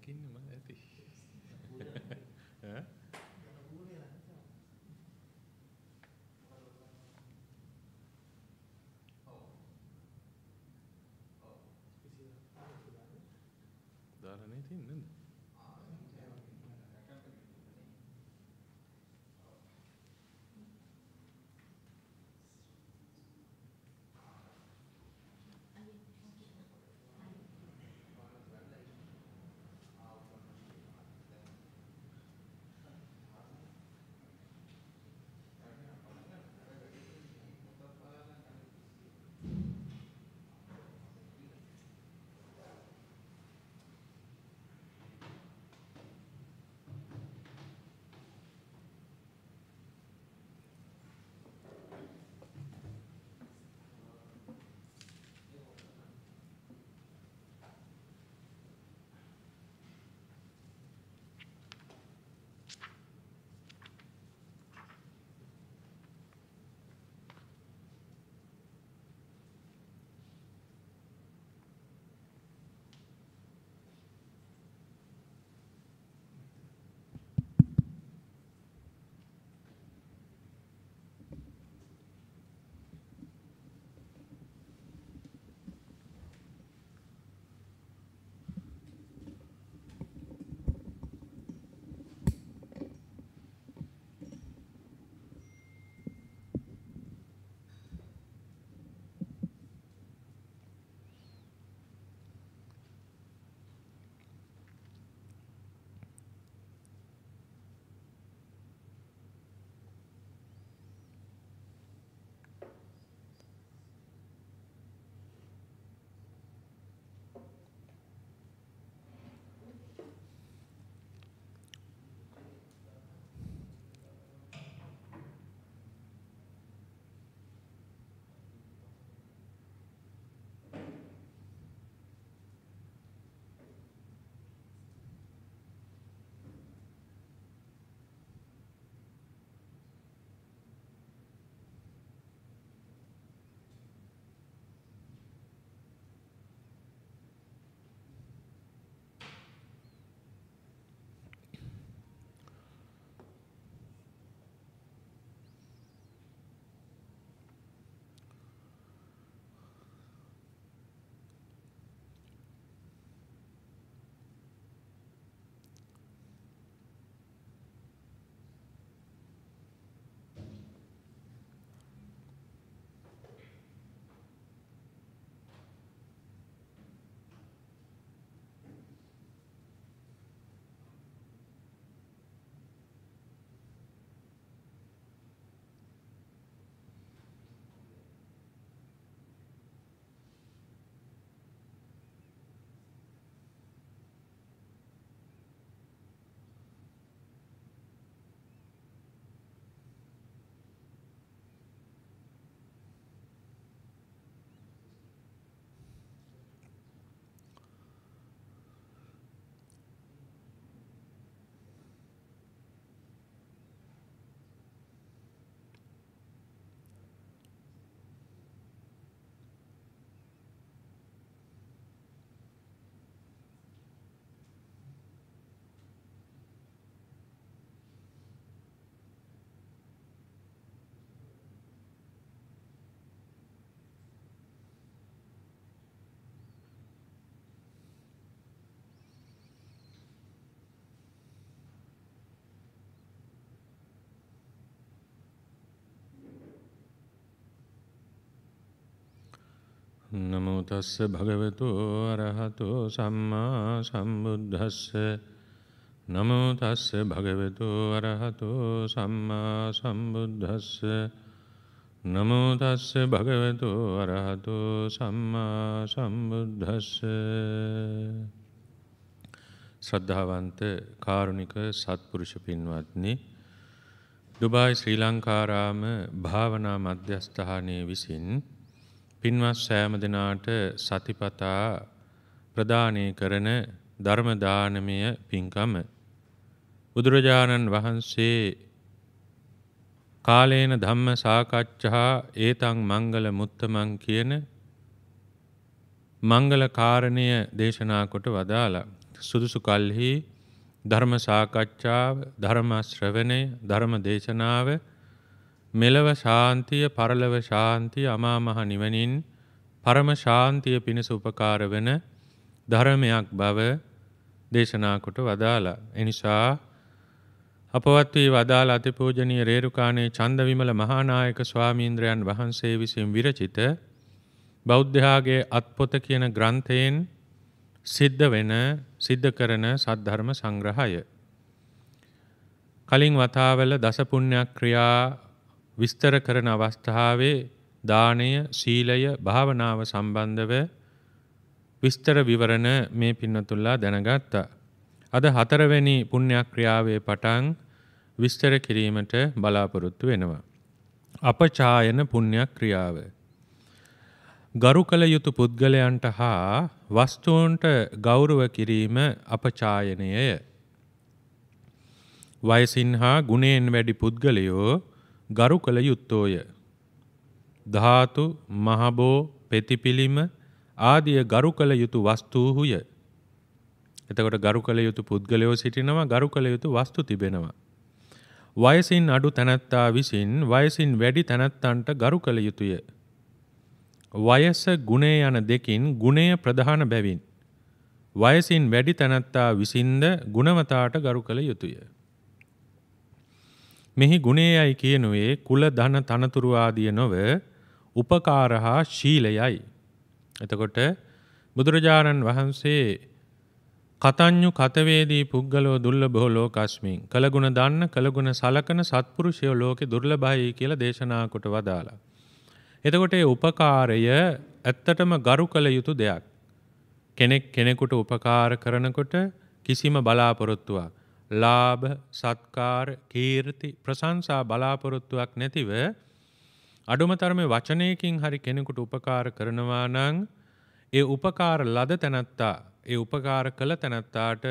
කෙනෙක් ඉන්න මම ඇති. ඈ දාලා නැති නේද? නමෝ තස්ස භගවතු අරහතෝ සම්මා සම්බුද්දස්ස නමෝ තස්ස භගවතු අරහතෝ සම්මා සම්බුද්දස්ස නමෝ තස්ස භගවතු අරහතෝ සම්මා සම්බුද්දස්ස ශ්‍රද්ධාවන්ත කාරුණික සත්පුරුෂ පින්වත්නි දුබායි ශ්‍රී ලංකාරාම භාවනා මධ්‍යස්ථානයේ විසින් පින්වත් සෑම දෙනාට සතිපතා ප්‍රදානය කරන ධර්මදානමය පින්කම. බුදුරජාණන් වහන්සේ කාලේන ධම්ම සාකච්ඡා ඒතං මංගල මුත්තමං කියන මංගල කාරණය දේශනා කොට වදාලා. සුදුසු කල්හි ධර්ම සාකච්ඡාව ධර්ම ශ්‍රවණය ධර්ම දේශනාව මෙලව ශාන්තිය පරලව ශාන්තිය අමාමහ නිවනින් පරම ශාන්තිය පිණිස උපකාර වෙන ධර්මයක් බව දේශනාකොට වදාලා. එනිසා අපවත් වී වදාළ අතිපූජනීය රේරුකාණේ චන්දවිමල මහානායක ස්වාමීන්ද්‍රයන් වහන්සේ විසින් විරචිත බෞද්ධයාගේ අත්පොත කියන ග්‍රන්ථයෙන් සිද්ධ වෙන සිද්ධ කරන සද්ධර්ම සංග්‍රහය. කලින් වතාවල දසපුුණ්‍යයක් ක්‍රියා විස්තර කරන අවස්ථාවේ දානය, සීලය, භාවනාව සම්බන්ධව විස්තර විවරණ මේ පින්නතුල්ලා දැනගත්තා. අද හතරවැනි පුණ්‍යක්‍රියාවේ පටන් විස්තර කිරීමට බලාපොරොත්තු වෙනවා. අපචායන පුණ්‍යක්‍රියාව. ගරු කළ යුතු පුද්ගලයන්ට හා වස්තුන්ට ගෞරව කිරීම අපචායනයය. වයසින් හා ගුණයෙන් වැඩි පුද්ගලයෝ ගරු කළ යුත්තෝය. ධාතු මහබෝ පෙතිපිලිම ආදිය ගරු කළ යුතු වස්තුූහුය. එතකොට ගරු කළ යුතු පුද්ගලයෝ සිටිනවා ගරු කළ යුතු වස්තු තිබෙනවා. වයසින් අඩු තැනැත්තා විසින් වයසින් වැඩි තැනැත්තන්ට ගරු කළ යුතුය. වයස ගුණේ යන දෙකින් ගුණය ප්‍රධාන බැවින්. වයසින් වැඩි තැනැත්තා විසින්ද ගුණවතාට ගරු කළ යුතුය. මෙහි ගුණේයයි කියනුවේ කුල ධන තනතුරු ආදිය නොව උපකාරහා ශීලයයි. එතකොට බුදුරජාණන් වහන්සේ කතඤ්ඤු කතවේදී පුද්ගලෝ දුර්ලභෝ ලෝකස්මින් කලගුණ දන්න කලගුණ සලකන සත්පුරුෂයෝ ලෝකේ දුර්ලභයි කියලා දේශනා කොට වදාලා. එතකොට මේ උපකාරය ඇත්තටම ගරු කළ යුතු දෙයක්. කෙනෙක් කෙනෙකුට උපකාර කරනකොට කිසිම බලාපොරොත්තුවක් ලාභ සත්කාර කීර්ති ප්‍රශංසා බලාපොරොත්තුවක් නැතිව අඩුම තරමේ වචනයකින් හරි කෙනෙකුට උපකාර කරනවා නම් ඒ උපකාර ලද තැනැත්තා ඒ උපකාර කළ තැනැත්තාට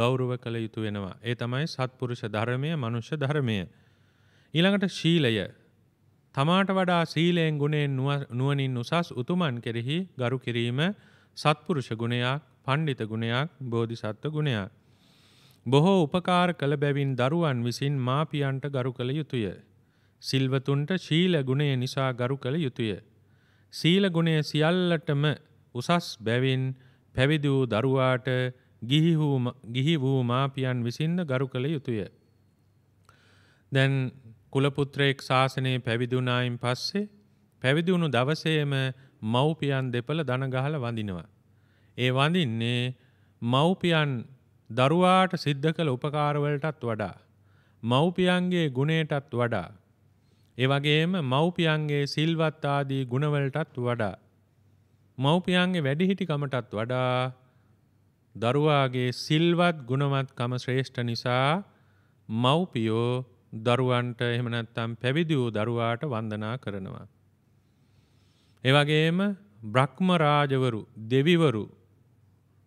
ගෞරව කළ යුතු වෙනවා. ඒ තමයි සත්පුරුෂ ධර්මය, මනුෂ්‍ය ධර්මය. ඊළඟට ශීලය. තමාට වඩා සීලයෙන් ගුණයෙන් නුවණින් උසස් උතුමන් කෙරෙහි ගරු කිරීම සත්පුරුෂ ගුණයක්, පණ්ඩිත ගුණයක්, බෝධිසත්ව ගුණයක්. බොහෝ උපකාර කළ බැවින් දරුවන් විසින් මාපියන්ට ගරු කළ යුතුය. සිල්වතුන්ට ශීල ගුණය නිසා ගරු කළ යුතුය. සීල ගුණය සියල්ලටම උසස් බැවින් පැවිදි වූ දරුවාට ගිහි වූ මාපියන් විසින්ද ගරු කළ යුතුය. දැන් කුලපුත්‍රයෙක් ශාසනයේ පැවිදුණායින් පස්සේ පැවිදිුණු දවසේම මව්පියන් දෙපළ දනගහල වඳිනවා. ඒ වඳින්නේ මව්පියන් දරුවාට සිද්ධ කළ උපකාරවලටත් වඩා මව්පියන්ගේ ගුණයටත් වඩා ඒ වගේම මව්පියන්ගේ සිල්වත් ආදී ගුණවලටත් වඩා මව්පියන්ගේ වැඩිහිටිකමටත් වඩා දරුවාගේ සිල්වත් ගුණවත්කම ශ්‍රේෂ්ඨ නිසා මව්පියෝ දරුවන්ට එහෙම නැත්නම් පැවිදි වූ දරුවාට වන්දනා කරනවා. ඒ වගේම බ්‍රහ්ම රාජවරු දෙවිවරු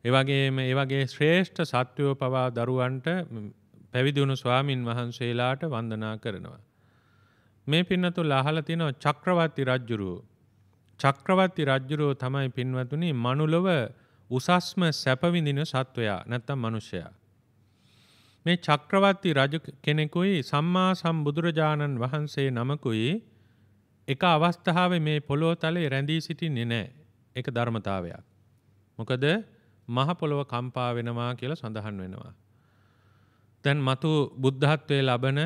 ඒවගේම ඒවගේ ශ්‍රේෂ්ඨ සත්වයෝ පවා දරුවන්ට පැවිදිවුණු ස්වාමින් වහන්සේලාට වන්දනා කරනවා. මේ පින්නතු ලහල තිනෝ චක්‍රවර්ති රජ්ජුරුව. චක්‍රවර්ති රජ්ජුරුව තමයි පින්වතුනි මනුලොව උසස්ම සැපවිඳින සත්වයා නැත්තම් මනුෂ්‍යයා. මේ චක්‍රවර්ති රජ කෙනෙකුයි සම්මා සම්බුදුරජාණන් වහන්සේ නමකුයි එක අවස්ථාවේ මේ පොළොව තලයේ රැඳී සිටින්නේ නැහැ. ඒක ධර්මතාවයක්. මොකද මහ පොළොව කම්පා වෙනවා කියලා සඳහන් වෙනවා. දැන් මතු බුද්ධත්වයේ ලබන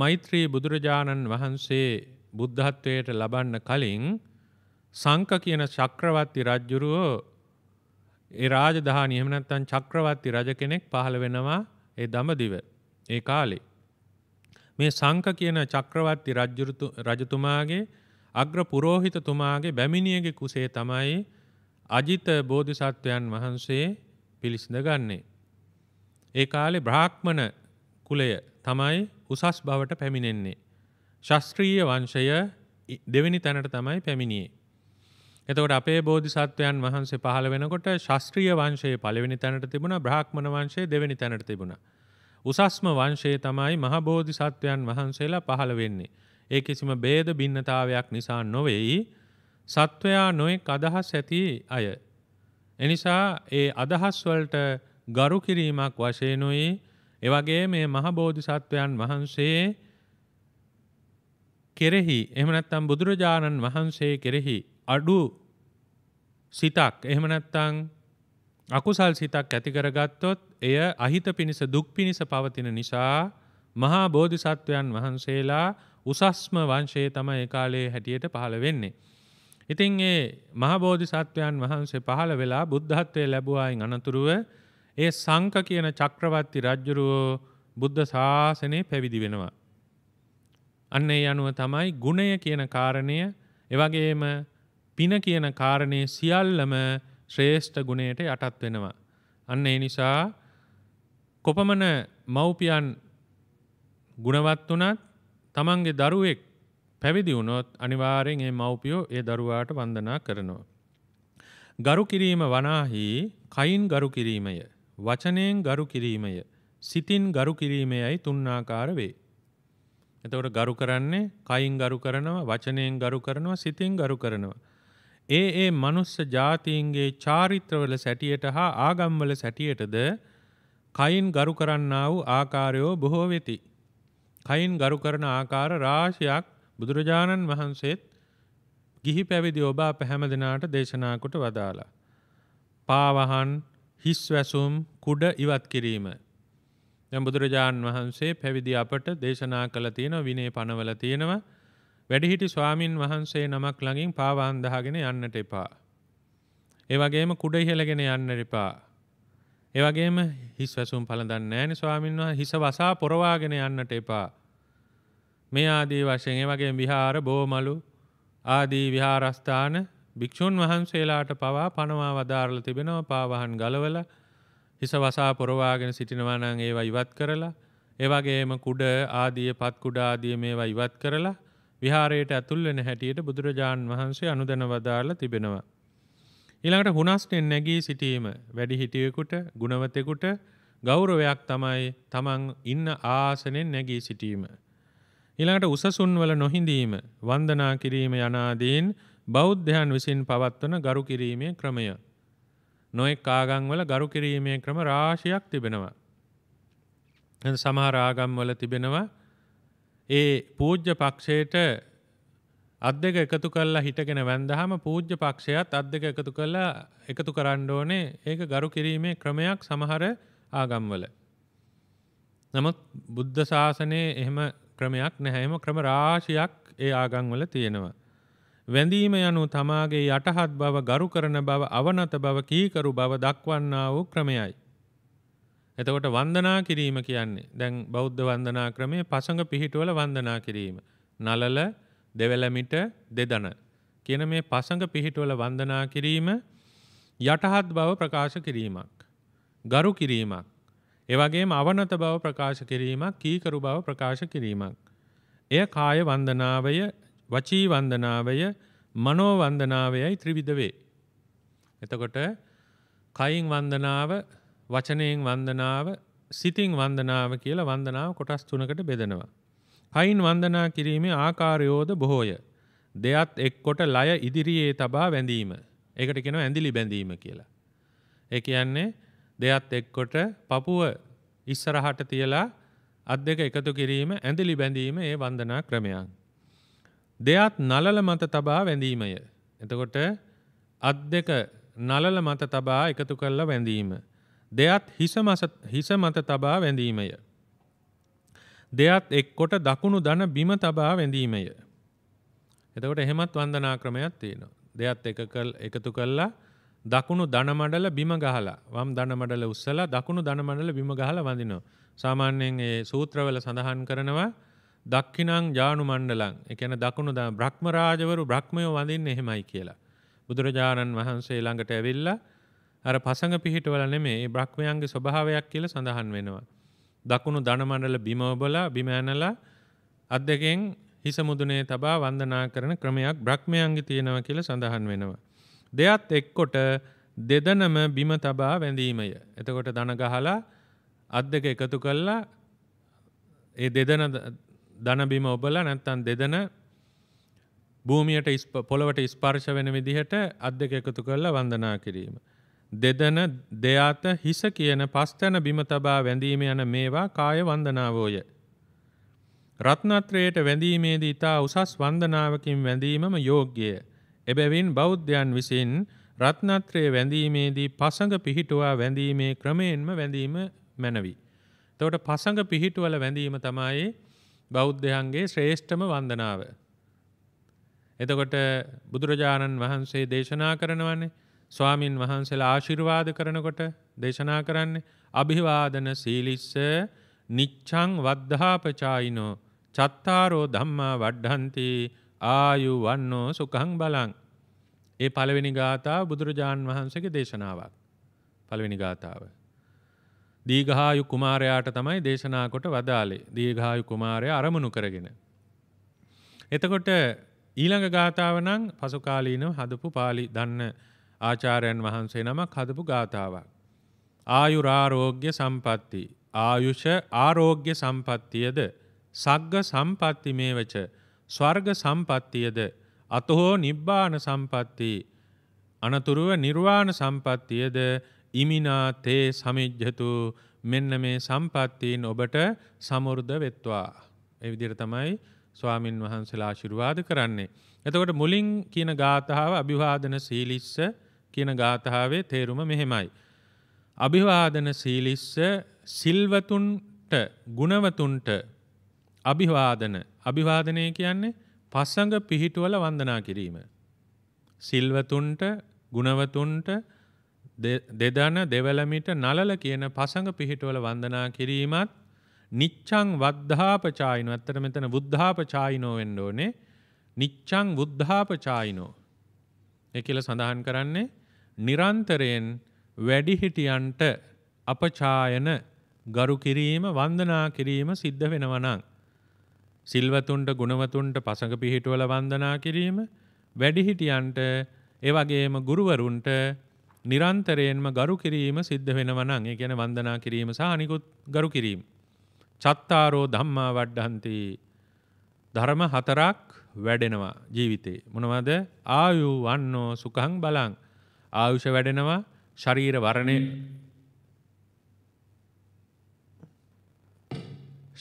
මෛත්‍රී බුදුරජාණන් වහන්සේ බුද්ධත්වයට ලබන්න කලින් සංක කියන චක්‍රවර්ති රජුරෝ ඒ රාජධානි එහෙම නැත්නම් චක්‍රවර්ති රජ කෙනෙක් පහළ වෙනවා ඒ දඹදිව ඒ කාලේ මේ සංක කියන චක්‍රවර්ති රජතුමාගේ අග්‍ර පුරෝහිතතුමාගේ බැමිණියගේ කුසේ තමයි අජිත බෝධිසත්වයන් වහන්සේ පිළිසිඳ ගන්නේ. ඒ කාලේ බ්‍රාහ්මණ කුලය තමයි උසස් බවට පැමිණෙන්නේ. ශාස්ත්‍රීය වංශය දෙවෙනි තැනට තමයි පැමිණියේ. එතකොට අපේ බෝධිසත්වයන් වහන්සේ පහළ වෙනකොට ශාස්ත්‍රීය වංශයේ පළවෙනි තැනට තිබුණා බ්‍රාහ්මණ වංශයේ දෙවෙනි තැනට තිබුණා. උසස්ම වංශයේ තමයි මහ බෝධිසත්වයන් වහන්සේලා පහළ වෙන්නේ. ඒ කිසිම ભેද භින්නතාවයක් නිසා නොවේයි. සත්වයා නොයෙක් අදහස් ඇති අය. එනිසා ඒ අදහස් වලට ගරු කිරීමක් වශයෙන්ුයි එවගේ මේ මහ බෝධිසත්වයන් වහන්සේ කෙරෙහි එහෙම නැත්නම් බුදුරජාණන් වහන්සේ කෙරෙහි අඩු සිතක් එහෙම නැත්නම් අකුසල් සිතක් ඇති කරගත්තොත් එය අහිත පිණිස දුක් පිණිස පවතින නිසා මහා බෝධිසත්වයන් වහන්සේලා උසස්ම වංශයේ තමයි ඒ කාලයේ හැටියට පහළ වෙන්නේ. ඉතින් ඒ මහබෝධි සත්වයන් වහන්සේ පහළ වෙලා බුද්ධත්වය ලැබුවායින් අනතුරුව ඒ සංක කියන චක්‍රවර්ති රජ්ජුරුවෝ බුද්ධ ශාසනය පැවිදි වෙනවා. අන්නේ යනුව තමයි ගුණය කියන කාරණය එවගේම පින කියන කාරණය සියල්ලම ශ්‍රේෂ්ඨ ගුණයට යටත් වෙනවා. අන්න ඒ නිසා කොපමණ මව්පියන් ගුණවත් වනත් තමන්ගේ දරුවෙක් පැවිදි වුණොත් අනිවාරෙන් ඒ මව්පියෝ ඒ දරුවාට වන්දනා කරනවා. ගරු කිරීම වනාහි කයින් ගරු කිරීමය වචනයෙන් ගරු කිරීමය සිතින් ගරු කිරීමයයි තුන්නාකාර වේ. එතවට ගරු කරන්නේ කයින් ගරු කරනවා වචනයෙන් ගරු කරනවා සිතින් ගරු කරනවා. ඒ ඒ මනුස්ස ජාතීන්ගේ චාරිත්‍රවල සැටියට හා ආගම්වල සැටියටද කයින් ගරු කරන්නා වූ ආකාරයෝ බොහෝ වෙති. කයින් ගරු කරන ආකාර රාශයක් බුදුරජාණන් වහන්සේත් ගිහි පැවිදි ඔබ පැහැම දෙනාට දේශනාකොට වදාලා. පාවහන් හිස් වැසුම් කුඩ ඉවත් කිරීම. බුදුරජාණන් වහන්සේ පැවිදි අපට දේශනා කළ තියෙන විනේ පනවල තියෙනවා වැඩිහිටි ස්වාමීන් වහන්සේ නමක් ළඟින් පාවාන්දහගෙන යන්නට එපා. ඒවගේම කුඩ ඉහළගෙන යන්න එපා. ඒවගේම හිස් වැසුම් පළඳන්න ෑනි ස්වාමින්වා හිස වසා පොරවාගෙන යන්නට එපා. මේ ආදී වශයෙන් වගේ විහාර බෝමලු ආදී විහාරස්ථාන භික්ෂූන් වහන්සේලාට පවා පනවා වදාරලා තිබෙනවා පාවහන් ගලවල හිස වසා පොරවාගෙන සිටිනවා නම් ඒවා ඉවත් කරලා ඒ වගේම කුඩ ආදී පත් කුඩ ආදී මේවා ඉවත් කරලා විහාරයට ඇතුල් වෙන හැටියට බුදුරජාන් වහන්සේ අනුදැන වදාරලා තිබෙනවා ඊළඟට හුනස්නෙන් නැගී සිටීම වැඩිහිටියෙකුට ගුණවතෙකුට ගෞරවයක් තමයි තමන් ඉන්න ආසනෙන් නැගී සිටීම ඊළඟට උසසුන් වල නොහිඳීම වන්දනා කිරීම යනාදීන් බෞද්ධයන් විසින් පවත්වන ගරු කිරීමේ ක්‍රමය. නොඑක් ආගම් වල ගරු කිරීමේ ක්‍රම රාශියක් තිබෙනවා. සමහර ආගම් වල තිබෙනවා ඒ පූජ්‍ය පක්ෂයට අත් දෙක එකතු කරලා හිටගෙන වැන්දහම පූජ්‍ය පක්ෂයත් අත් දෙක එකතු කරලා එකතු කරන්න ඕනේ ඒක ගරු කිරීමේ ක්‍රමයක් සමහර ආගම්වල. නමුත් බුද්ධ ශාසනයේ එහෙම ක්‍රමයක් නැහැම ක්‍රම රාශියක් ඒ ආගංවල තියෙනවා. වැඳීම යනු තමාගේ යටහත් බව ගරු කරන බව අවනත බව කීකරු බව දක්වන්නා වූ ක්‍රමයයි. එතකොට වන්දනා කිරීම කියන්නේ දැන් බෞද්ධ වන්දනා ක්‍රමය පසඟ පිහිටුවල වන්දනා කිරීම. නලල දෙවැලමිට දෙදන. කියන මේ පසඟ පිහිටුවල වන්දනා කිරීම යටහත් බව ප්‍රකාශ කිරීමක්. ගරු කිරීමක්. එවගේම අවනත බව ප්‍රකාශ කිරීමක් කීකරු බව ප්‍රකාශ කිරීමක්. එය කාය වන්දනාවය වචී වන්දනාවය මනෝ වන්දනාවයයි ත්‍රිවිධ වේ. එතකොට කයින් වන්දනාව වචනයෙන් වන්දනාව සිතින් වන්දනාව කියලා වන්දනාව කොටස් තුනකට බෙදෙනවා. කයින් වන්දනා කිරීමේ ආකාරයෝද බොහෝය. දෙයත් එක්කොට ලය ඉදිරියේ තබා වැඳීම. ඒකට කියනවා ඇඳිලි බැඳීම කියලා. ඒ කියන්නේ දෙයත් එක්කොට පපුුව ඉස්සරහට තියලා අත් දෙක එකතු කිරීම ඇඳලි බැඳීම ඒ වන්දනා ක්‍රමයන්. දෙයත් නලල මත තබා වැඳීමය. එතකොට අත් දෙක නලල මත තබා එකතු කරලා වැඳීම. දෙයත් හිස මත තබා වැඳීමය. දෙයත් එක්කොට දකුණු දන බිම තබා වැඳීමය. එතකොට එහෙමත් වන්දනා ක්‍රමයක් තියෙනවා. දෙයත් එකතු කල්ලා දකුණු දනමඩල බිම ගහලා වම් දනමඩල උස්සලා දකුණු දනමඩල බිම ගහලා වඳිනවා. සාමාන්‍යයෙන් ඒ සූත්‍රවල සඳහන් කරනවා දක්ඛිනං ජානු මණ්ඩලං. ඒ කියන්නේ දකුණු බ්‍රහ්ම රාජවරු බ්‍රහ්මයෝ වඳින්නේ එහෙමයි කියලා. බුදුරජාණන් වහන්සේ ළඟට ඇවිල්ලා අර පසඟ පිහිටවල නෙමෙයි ඒ බ්‍රහ්මයන්ගේ ස්වභාවයක් කියලා සඳහන් වෙනවා. දකුණු දනමඩල බිම ඔබලා බිම ඇනලා අත් දෙකෙන් හිස මුදුනේ තබා වන්දනා කරන ක්‍රමයක් බ්‍රහ්මයන්ගේ තියෙනවා කියලා සඳහන් වෙනවා. දෙයත් එක්කොට දෙදනම බිම තබා වැඳීමය. එතකොට දන ගහලා අත් දෙක එකතු කල්ලා ඒ දෙදන දනබිම ඔබලා නැත්තන් දෙදන භූමියට පොළොවට ස්පර්ශ වෙන විදිහට අත් දෙක එකතු කරලා වන්දනා කිරීම. දෙදන දෙයාත හිස කියන පස්තැන බිම තබා වැඳීම යන මේවා කාය වන්දනාවෝය. රත්නත්‍රයට වැඳීමේදී ඉතා උසස් වන්දනාවකින් වැඳීමම යෝග්‍යය. එබැවින් බෞද්ධයන් විසින් රත්නත්‍රය වැඳීමේදී පසඟ පිහිටුවා වැඳීමේ ක්‍රමයෙන්ම වැඳීම මැනවි. එතකොට පසඟ පිහිටුවල වැඳීම තමයි බෞද්ධයන්ගේ ශ්‍රේෂ්ඨම වන්දනාව. එතකොට බුදුරජාණන් වහන්සේ දේශනා කරනවන්නේ ස්වාමින් වහන්සේලා ආශිර්වාද කරනකොට දේශනා කරන්නේ අභිවාදන සීලිස්ස නිච්ඡං වද්ධාපචායිනෝ චත්තාරෝ ධම්මා වඩ්ඩಂತಿ ආයු වන්නෝ සුඛං බලං. ඒ පළවෙනි ගාථාව බුදුරජාන් වහන්සේගේ දේශනාවක්. පළවෙනි ගාථාව. දීඝායු කුමාරයාට තමයි දේශනා කොට වදාලේ. දීඝායු කුමාරය අරමුණු කරගෙන. එතකොට ඊළඟ ගාථාව නම් පසු කාලීනව හදපු පාළි දන්න ආචාර්යයන් වහන්සේ නමක් හදපු ගාථාවක්. ආයුරාරෝග්‍ය සම්පatti ආයුෂ ආරෝග්‍ය සම්පත්තියද සග්ග සම්පatti මේවච ස්වර්ග සම්පත්තියද අතහෝ නිබ්බාන සම්පත්ති අනතුරුව නිර්වාණ සම්පත්තියද ඉමිනා තේ සමිජ්ජතු මෙන්න මේ සම්පත්තීන් ඔබට සමුර්ධ වෙත්වා. ඒ විදිහට තමයි ස්වාමින් වහන්සේලා ආශිර්වාද කරන්නේ. එතකොට මුලින් කියන ගාථාව අභිවාදන සීලිස්ස කියන ගාථාවේ තේරුම මෙහෙමයි. අභිවාදන සීලිස්ස සිල්වතුන්ට ගුණවතුන්ට අභිවාදන අභිවාදනය කියන්නේ පස්සඟ පිහිටුවල වන්දනා කිරීම. සිල්වතුන්ට ගුණවතුන්ට දෙදන දෙවලමිට නලල කියන පසඟ පිහිටුවල වන්දනා කිරීමත් නිච්චං වද්ධාපචායිනෝ ඇත්තට මෙතන බුද්ධාපචායිනෝ වෙන්න ඕනේ නිච්චං බුද්ධාපචායිනෝ ඒ කියලා සඳහන් කරන්නේ නිරන්තරයෙන් වැඩිහිටියන්ට අපචායන ගරු කිරීම වන්දනා කිරීම සිද්ධ වෙනවා නම් සිල්වතුන්ට ගුණවතුන්ට පසඟ පිහිටුවල වන්දනා කිරීම වැඩිහිටියන්ට එවගේම ගුරුවරුන්ට නිරන්තරයෙන්ම ගරු කිරීම සිද්ධ වෙනවනං ඒ ගැන වන්දනා කිරීම සහනිකුත් ගරු කිරීම. චත්තාරෝ ධම්මා වඩ්ඩන්ති ධර්ම හතරක් වැඩෙනවා ජීවිතේ. මොනවද ආයු වන්නෝ සුකං බලං ආයුෂ වැඩෙනවා ශරීර වරණය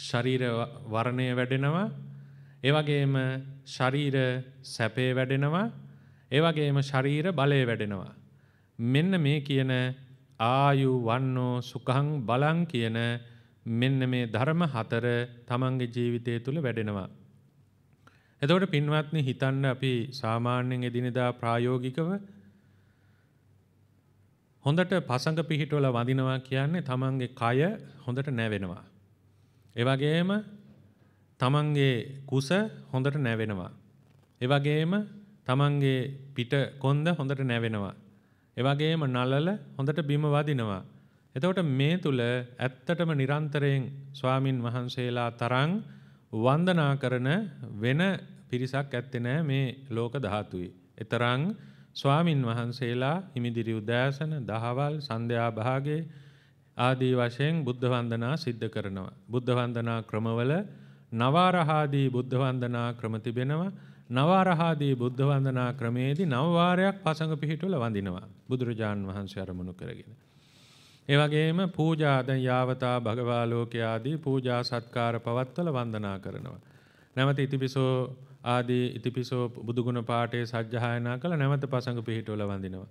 ශරීර වර්ණය වැඩෙනවා ඒ වගේම ශරීර සැපේ වැඩෙනවා ඒ වගේම ශරීර බලය වැඩෙනවා මෙන්න මේ කියන ආයු වන්නෝ සුඛං බලං කියන මෙන්න මේ ධර්ම හතර තමන්ගේ ජීවිතය තුළ වැඩෙනවා එතකොට පින්වත්නි හිතන්න අපි සාමාන්‍යයෙන් එදිනෙදා ප්‍රායෝගිකව හොඳට පසඟ පිහිටවල වඳිනවා කියන්නේ තමන්ගේ කය හොඳට නැවෙනවා ඒ වගේම තමන්ගේ කුස හොඳට නැවෙනවා. ඒ වගේම තමන්ගේ පිට කොන්ද හොඳට නැවෙනවා. ඒ වගේම නලල හොඳට බිම වදිනවා. එතකොට මේ තුල ඇත්තටම නිරන්තරයෙන් ස්වාමින් වහන්සේලා තරම් වන්දනා කරන වෙන පිරිසක් ඇත්තේ නැහැ මේ ලෝක ධාතුවේ. එතරම් ස්වාමින් වහන්සේලා හිමිදිරි උදෑසන, දහවල්, සන්ධ්‍යා භාගයේ ආදී වශයෙන් බුද්ධ වන්දනා සිද්ධ කරනවා. බුද්ධ වන්දනා ක්‍රමවල නවාරහාදී බුද්ධ වන්දනා ක්‍රම තිබෙනවා. නවාරහාදී බුද්ධ වන්දනා ක්‍රමේදී නව වාරයක් පසඟ පිහිටුවල වඳිනවා. බුදුරජාන් වහන්සේ අරමුණු කරගෙන. ඒ වගේම පූජා දැන් යාවතා භගවා ලෝකේ ආදී පූජා සත්කාර පවත්වල වන්දනා කරනවා. නැවත ඉතිපිසෝ ආදී ඉතිපිසෝ බුදුගුණ පාඨයේ සජ්ජායනා කළ නැවත පසඟ පිහිටුවල වඳිනවා.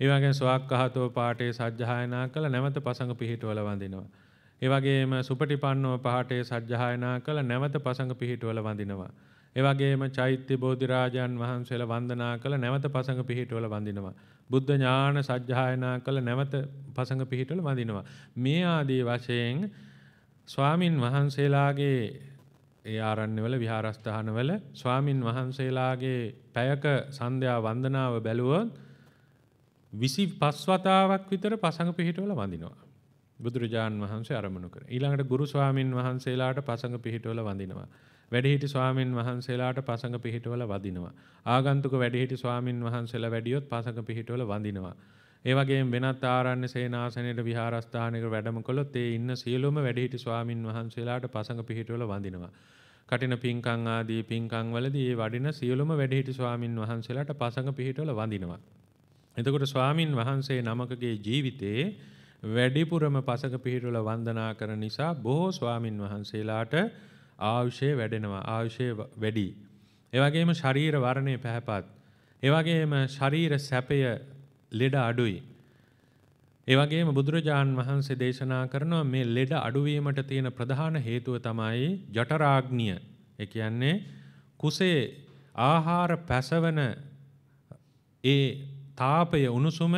ඒ වගේම සුවක්ඛහතෝ පාඨේ සජ්ජායනා කළ නැවත පසඟ පිහිටවල වඳිනවා. ඒ වගේම සුපටිපන්නෝ පාඨේ සජ්ජායනා කළ නැවත පසඟ පිහිටවල වඳිනවා. ඒ වගේම චෛත්‍ය බෝධි රාජන් වහන්සේලා වන්දනා කළ නැවත පසඟ පිහිටවල වඳිනවා. බුද්ධ ඥාන සජ්ජායනා කළ නැවත පසඟ පිහිටවල වඳිනවා. මේ ආදී වශයෙන් ස්වාමින් වහන්සේලාගේ ඒ ආරණ්‍යවල විහාරස්ථානවල ස්වාමින් වහන්සේලාගේ පැයක සන්ධ්‍යා වන්දනාව බැලුවොත් විසි පස් වතාවක් විතර පසඟ පිහිටවල වඳිනවා. බුදුරජාණන් වහන්සේ අරමුණු කර. ඊළඟට ගුරු ස්වාමින් වහන්සේලාට පසඟ පිහිටවල වඳිනවා. වැඩහිටි ස්වාමීන් වහන්සේලාට පසඟ පිහිටවල වදිනවා. ආගන්තුක වැඩහිටි ස්වාමීන් වහන්සේලා වැඩියොත් පසඟ පිහිටවල වඳිනවා. ඒ වගේම වෙනත් ආරණ්‍ය සේනාසනයේ විහාරස්ථානයක වැඩම කළොත් ඒ ඉන්න සියලුම වැඩහිටි ස්වාමින් වහන්සේලාට පසඟ පිහිටවල වඳිනවා. කටින පින්කම් ආදී පින්කම් වලදී ඒ වඩින සියලුම වැඩහිටි ස්වාමින් වහන්සේලාට පසඟ පිහිටවල වඳිනවා. එතකොට ස්වාමින් වහන්සේ නමකගේ ජීවිතේ වැඩිපුරම පසක පිහිටුල වන්දනා කරන නිසා බොහෝ ස්වාමින් වහන්සේලාට ආයුෂය වැඩෙනවා ආයුෂය වැඩි. ඒ වගේම ශරීර වර්ණය පැහැපත්. ඒ වගේම ශරීර සැපය ලෙඩ අඩුයි. ඒ වගේම බුදුරජාන් වහන්සේ දේශනා කරනවා මේ ලෙඩ අඩුවීමට තියෙන ප්‍රධාන හේතුව තමයි ජඨරාග්නිය. ඒ කියන්නේ කුසේ ආහාර පැසවන ඒ තාපය උණුසුම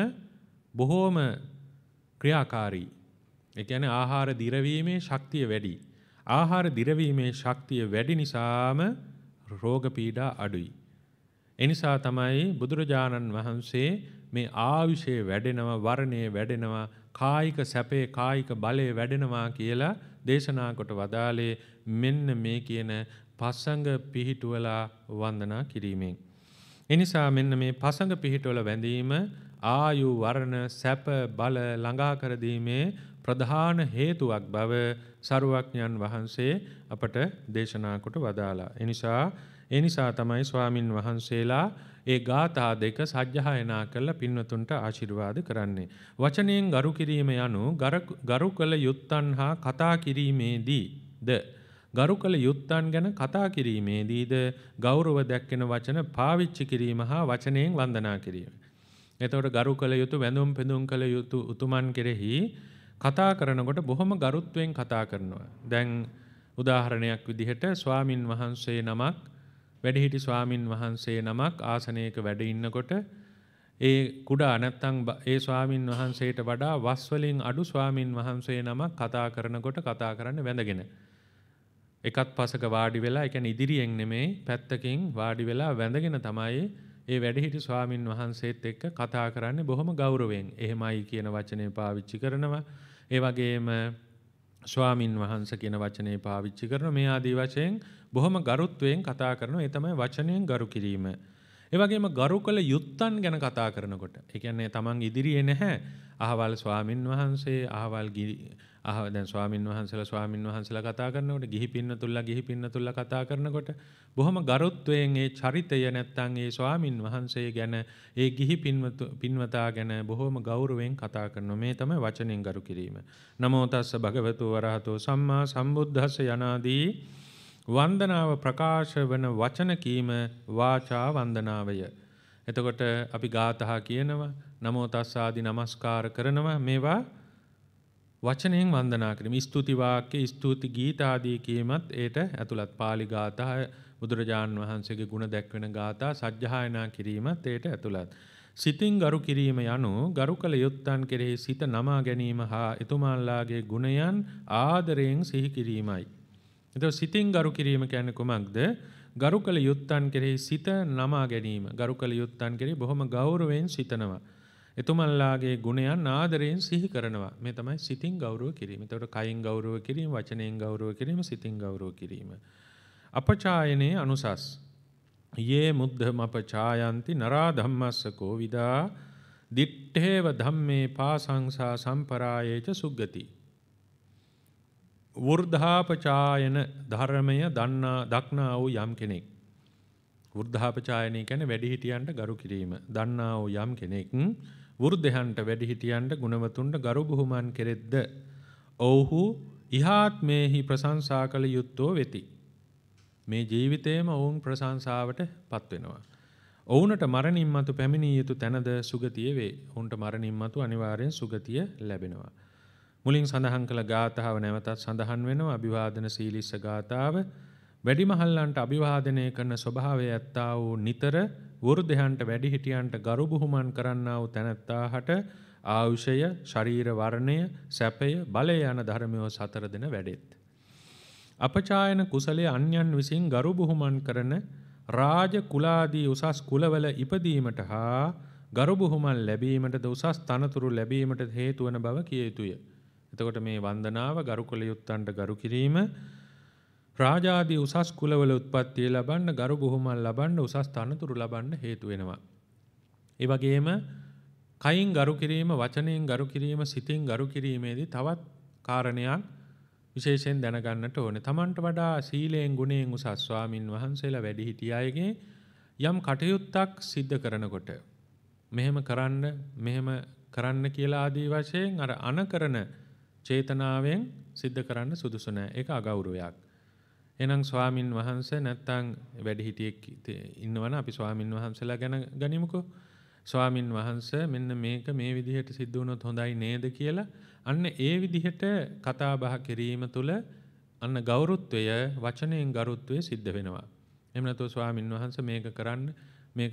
බොහෝම ක්‍රියාකාරී. ඒ කියන්නේ ආහාර දිරවීමේ ශක්තිය වැඩි. ආහාර දිරවීමේ ශක්තිය වැඩි නිසාම රෝග පීඩා අඩුයි. ඒ නිසා තමයි බුදුරජාණන් වහන්සේ මේ ආයුෂයේ වැඩෙනවා වර්ණයේ වැඩෙනවා කායික සැපේ කායික බලය වැඩෙනවා කියලා දේශනා කොට වදාලේ මෙන්න මේ කියන පස්සංග පිහිටුවලා වන්දනා කිරීමෙන් එනිසා මෙන්න මේ පසඟ පිහිටවල වැඳීම ආයු වර්ණ සැප බල ළඟා කර දීමේ ප්‍රධාන හේතුවක් බව සරුවක්ඥන් වහන්සේ අපට දේශනා කොට වදාලා. එනිසා ඒ නිසා තමයි ස්වාමින් වහන්සේලා ඒ ගාථා දෙක සජ්ජහායනා කරලා පින්වතුන්ට ආශිර්වාද කරන්නේ. වචනයෙන් ගරු කිරීම යනු ගරු කළ යුත්තන් හා කතා කිරීමේදී ද ගරු කළ යුත්තන් ගැන කතා කිරීමේදීද ගෞරව දැක්වෙන වචන පාවිච්චි කිරීම හා වචනයෙන් වන්දනා කිරීම. එතකොට ගරු කළ යුතු වැඳුම් පෙඳුම් කළ යුතු උතුමන් කෙරෙහි කතා කරනකොට බොහොම ගරුත්වයෙන් කතා කරනවා. දැන් උදාහරණයක් විදිහට ස්වාමින් වහන්සේ නමක් වැඩිහිටි ස්වාමින් වහන්සේ නමක් ආසනයක වැඩ ඉන්නකොට ඒ කුඩා නැත්තම් ඒ ස්වාමින් වහන්සේට වඩා වස් වලින් අඩු ස්වාමින් වහන්සේ නමක් කතා කරනකොට කතා කරන්න වැඳගෙන එකත් පසක වාඩි වෙලා එකැන ඉදිරියෙන් නෙමෙයි පැත්තකින් වාඩි වෙලා වැඳගෙන තමයි ඒ වැඩහිටි ස්වාමින් වහන්සේත් එක්ක කතා කරන්නේ බොහොම ගෞරවයෙන්. එහෙමයි කියන වචනය පාවිච්චි කරනවා. ඒ වගේම ස්වාමින් වහන්ස කියන වචනේ පාවිච්චි කරන මේ ආදී වශයෙන් බොහොම ගරුත්වයෙන් කතා කරනවා. ඒ තමයි වචනයෙන් ගරු කිරීම. ඒ වගේම ගරු කළ යුත්තන් ගැන කතා කරනකොට. ඒ කියන්නේ Taman ඉදිරියේ නැහැ. අහවල් ස්වාමින් වහන්සේ, අහවල් අහ දැන් ස්වාමින් වහන්සේලා ස්වාමින් වහන්සේලා කතා කරනකොට ගිහි පින්නතුල්ලා ගිහි පින්නතුල්ලා කතා කරනකොට බොහොම ගරුත්වයෙන් ඒ චරිතය නැත්තම් ඒ ස්වාමින් වහන්සේ ගැන ඒ ගිහි පින්වතා ගැන බොහොම ගෞරවයෙන් කතා කරනවා. මේ තමයි වචනෙන් ගරු කිරීම. නමෝ තස්ස භගවතු වරහතෝ සම්මා සම්බුද්දස්ස යනාදී වන්දනාව ප්‍රකාශ වන වචන කීම වාචා වන්දනාවය. එතකොට අපි ගාතහා කියනවා නමෝ තස්ස ආදී නමස්කාර කරනවා මේවා වචනයෙන් වන්දනා කිරීම ස්තුති වාක්‍ය ස්තුති ගීත ආදී කීමත් ඒට ඇතුළත් pāli ගාථා බුදුරජාන් වහන්සේගේ ගුණ දැක්වෙන ගාථා සජ්ජහායනා කිරීමත් ඒට ඇතුළත් සිතින් ගරු කිරීම යනු ගරු කළ යුත්තන් කෙරෙහි සිත නමා ගැනීම හා එතුමාලාගේ ගුණයන් ආදරයෙන් සිහි කිරීමයි එතකොට සිතින් ගරු කිරීම කියන්නේ කොමක්ද ගරු කළ යුත්තන් කෙරෙහි සිත නමා ගැනීම ගරු කළ යුත්තන් කෙරෙහි බොහොම ගෞරවයෙන් සිතනවා එතුමන්ලාගේ ගුණයන් ආදරයෙන් සිහි කරනවා. මේ තමයි සිතින් ගෞරව කිරීම. එතකොට කයින් ගෞරව කිරීම, වචනයෙන් ගෞරව කිරීම, සිතින් ගෞරව කිරීම. අපචායනේ අනුසස්. යේ මුද්ධම අපචායන්ති නරා ධම්මස්ස කෝවිදා දිත්තේව ධම්මේ පාසංසා සම්පරායේච සුග්ගති. වෘද්ධාපචායන ධර්මය දන්නා දක්නා වූ යම් කෙනෙක් වෘද්ධාපචායනය කියන්නේ වැඩිහිටියන්ට ගරු කිරීම. දන්නා වූ යම් කෙනෙක් වෘද්ධයන්ට වැඩිහිටියන්ට ගුණවතුන්ට ගරු බුහුමන් කෙරෙද්ද ඔව්හු ඉහාත්මේහි ප්‍රශංසා කළ යුත්තෝ වෙති. මේ ජීවිතේම ඔවුන් ප්‍රශංසාවට පත්වෙනවා. ඔවුනට මරණින් මතු පැමිණිය යුතු තැනද සුගතිය වේ. ඔවුන්ට මරණින් මතු අනිවාර්යෙන් සුගතිය ලැබෙනවා. මුලින් සඳහන් කළ ගාථාව නැවතත් සඳහන් වෙනවා අභිවාදන සීලිස්ස ගාථාව. වැඩිමහල්ලන්ට අභිවාදනය කරන ස්වභාවය ඇත්තා වූ නිතර වෘද්ධයන්ට වැඩිහිටියන්ට ගරු බුහුමන් කරන්නා වූ තැනැත්තාහට ආයුෂය, ශරීර වර්ණය, සැපය, බලය යන ධර්මයෝ සතර දෙන වැඩෙත්. අපචායන කුසලයේ අන්‍යයන් විසින් ගරු බුහුමන් කරන රාජ කුලාදී උසස් කුලවල ඉපදීමට හා ගරු බුහුමන් ලැබීමටද උසස් තනතුරු ලැබීමට හේතු වන බව කිය යුතුය. එතකොට මේ වන්දනාව ගරු කළ යුත්තන්ට ගරු කිරීම රාජාදී උසස් කුලවල උත්පත්තිය ලබන්න, ගරු බුහුමල් ලබන්න, උසස් තනතුරු ලබන්න හේතු වෙනවා. ඒ වගේම කයින් ගරු කිරීම, වචනයෙන් ගරු කිරීම, සිතින් ගරු කිරීමේදී තවත් කාරණයක් විශේෂයෙන් දැනගන්නට ඕනේ. Tamanට වඩා සීලයෙන්, ගුණයෙන් උසස් ස්වාමින් වහන්සේලා වැඩි හිටියායගේ යම් කටයුත්තක් සිද්ධ කරනකොට මෙහෙම කරන්න, මෙහෙම කරන්න කියලා ආදී වශයෙන් අර අනකරන චේතනාවෙන් සිද්ධ කරන්න සුදුසු නැහැ. ඒක අගෞරවයක්. එහෙනම් ස්වාමින් වහන්සේ නැත්තම් වැඩිහිටියෙක් ඉන්නවනම් අපි ස්වාමින් වහන්සේලා ගැන ගනිමුකෝ. ස්වාමින් වහන්සේ මෙන්න මේක මේ විදිහට සිද්ධ වුණොත් හොඳයි නේද කියලා අන්න ඒ විදිහට කතා බහ කිරීම තුළ අන්න ගෞරවත්වය වචනයෙන් ගරුත්වය සිද්ධ වෙනවා. එහෙම නැත්නම් ස්වාමින් වහන්සේ මේක කරන්න මේක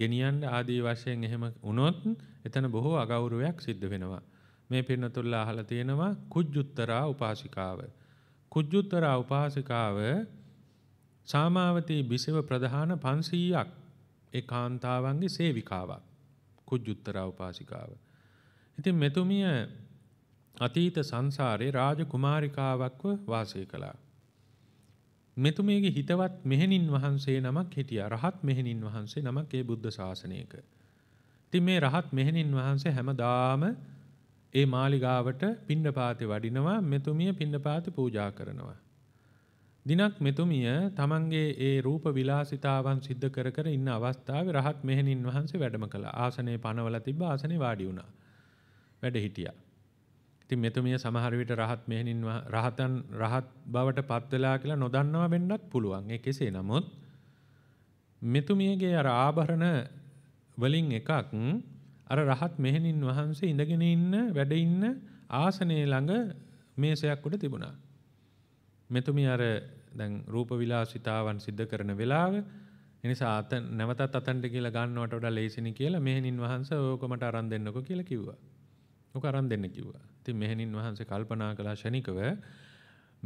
ගෙනියන්න ආදී වශයෙන් එහෙම වුණොත් එතන බොහෝ අගෞරවයක් සිද්ධ වෙනවා. මේ පින්නතුල්ලා අහලා තියෙනවා කුජ්ජුත්තරා උපාසිකාව. කුජ්ජුත්තර උපාසිකාව සාමාවතී බිසව ප්‍රධාන 500ක් ඒ කාන්තාවන්ගේ සේවිකාවක් කුජ්ජුත්තර උපාසිකාව. ඉතින් මෙතුමිය අතීත සංසාරේ රාජකුමාරිකාවක්ව වාසය කළා. මෙතුමියගේ හිතවත් මෙහෙණින් වහන්සේ නමක් හිටියා. රහත් මෙහෙණින් වහන්සේ නමක් ඒ බුද්ධ ශාසනයක. ඉතින් මේ රහත් මෙහෙණින් වහන්සේ හැමදාම ඒ මාලිගාවට පිණ්ඩපාති වඩිනවා මෙතුමිය පිණ්ඩපාති පූජා කරනවා. දිනක් මෙතුමිය තමන්ගේ ඒ රූප විලාසිතාවන් සිද්ධ කර කර ඉන්න අවස්ථාවේ රහත් මෙහෙණින් වහන්සේ වැඩම කළා. ආසනේ පනවල තිබ්බ ආසනේ වාඩි වුණා. වැඩ හිටියා. ඉතින් මෙතුමිය සමහර විට රහත් මෙහෙණින් රහතන් රහත් බවට පත් වෙලා කියලා නොදන්නවා වෙන්නත් පුළුවන්. ඒ කෙසේ නමුත් මෙතුමියගේ අර ආභරණ වලින් එකක් අර රහත් මෙහෙණින් වහන්සේ ඉඳගෙන ඉන්න වැඩ ඉන්න ආසනයේ ළඟ මේසයක් උඩ තිබුණා. මෙතුමි අර දැන් රූප විලාසිතාවන් සිද්ධ කරන වෙලාව එනිසා අත නැවතත් අතන්ට කියලා ගන්නවට වඩා ලේසිනි කියලා මෙහෙණින් වහන්සේ ඕකමට අරන් දෙන්නකෝ කියලා කිව්වා. ඕක අරන් දෙන්න කිව්වා. ඉතින් මෙහෙණින් වහන්සේ කල්පනා කළා ශනිකව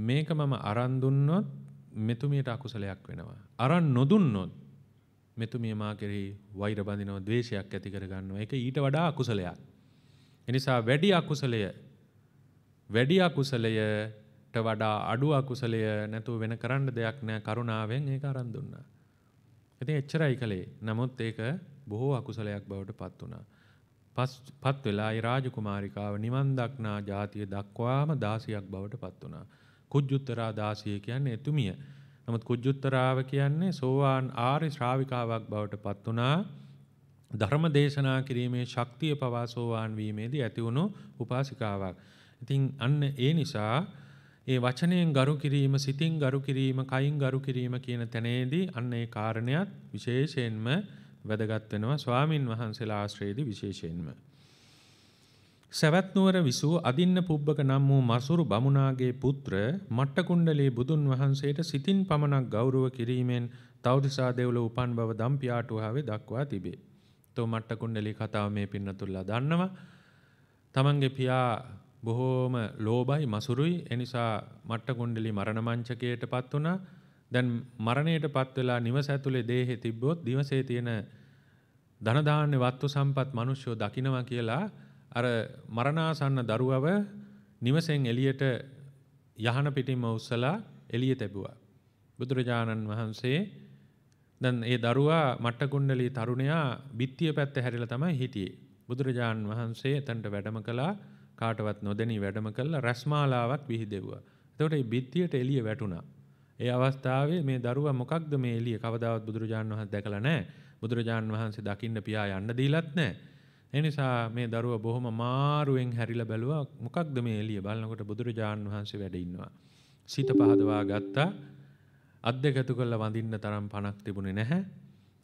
මේක මම අරන් දුන්නොත් මෙතුමියට අකුසලයක් වෙනවා. අරන් නොදුන්නොත් මෙතුමිය මා කෙරෙහි වෛර බඳිනවා ද්වේෂයක් ඇති කර ගන්නවා. ඒක ඊට වඩා අකුසලයක්. එනිසා වැඩි අකුසලය වැඩි අකුසලයට වඩා අඩු අකුසලය නැතුව වෙන කරන්න දෙයක් නෑ කරුණාවෙන් ඒක අරන් දුන්නා. ඉතින් එච්චරයි කළේ. නමුත් ඒක බොහෝ අකුසලයක් බවට පත් වුණා. පත් වෙලා ඒ රාජකුමාරිකාව නිවන් දක්නා ජාතිය දක්වාම දාසියක් බවට පත් වුණා. කුජුත්තරා දාසිය කියන්නේ එතුමිය නමුත් කුජ්ජුත්තරාව කියන්නේ සෝවාන් ආර්ය ශ්‍රාවිකාවක් බවට පත් වුණා. ධර්ම දේශනා කිරීමේ ශක්තිය පවා සෝවාන් වීමේදී ඇති වුණු උපාසිකාවක්. ඉතින් අන්න ඒ නිසා ඒ වචනයෙන් ගරු කිරීම, සිතින් ගරු කිරීම, කයින් ගරු කිරීම කියන තැනේදී අන්න ඒ කාරණයක් විශේෂයෙන්ම වැදගත් වෙනවා ස්වාමින් වහන්සේලා ආශ්‍රයේදී විශේෂයෙන්ම. සැවැත්නුවර විසූ අදින්න පුබ්බක නම් වූ මසුරු බමුණාගේ පුත්‍ර මට්ටකුණ්ඩලී බුදුන් වහන්සේට සිතින් පමණක් ගෞරව කිරීමෙන් තවතිසා දෙව්ල උපන් බව දම්පියාටුවාවේ දක්වා තිබේ. තෝ මට්ටකුණ්ඩලී කතාව මේ පින්නතුල්ලා දන්නවා. තමන්ගේ පියා බොහෝම ලෝබයි මසුරුයි එනිසා මට්ටකුණ්ඩලී මරණ මංචකයට පත් වුණා. දැන් මරණයට පත් වෙලා නිවස ඇතුලේ දේහේ තිබ්බොත් දිවසේ තියෙන ධනධාන්‍ය වත්තු සම්පත් මිනිස්සු දකිනවා කියලා අර මරණාසන්න දරුවව නිවසෙන් එළියට යහන පිටින්ම උස්සලා එළිය තැබුවා. බුදුරජාණන් වහන්සේ දැන් ඒ දරුවා මට්ටකුණ්ඩලී තරුණයා බිත්තිය පැත්ත හැරිලා තමයි හිටියේ. බුදුරජාණන් වහන්සේ එතනට වැඩම කළා කාටවත් නොදෙනී වැඩම කළා රස්මාලාවක් විහිදෙව්වා. එතකොට මේ බිත්තියට එළිය වැටුණා. ඒ අවස්ථාවේ මේ දරුවා මොකක්ද මේ එළිය කවදාවත් බුදුරජාණන් වහන්සේ දැකලා නැහැ. බුදුරජාණන් වහන්සේ දකින්න පියා යන්න දීලත් නැහැ. එනිසා මේ දරුව බොහොම මාරුවෙන් හැරිලා බැලුවා මොකක්ද මේ එළිය බලනකොට බුදුරජාණන් වහන්සේ වැඩ ඉන්නවා. සිත පහදවා ගත්තා. අත් දෙක අතු කරලා වඳින්න තරම් පණක් තිබුණේ නැහැ.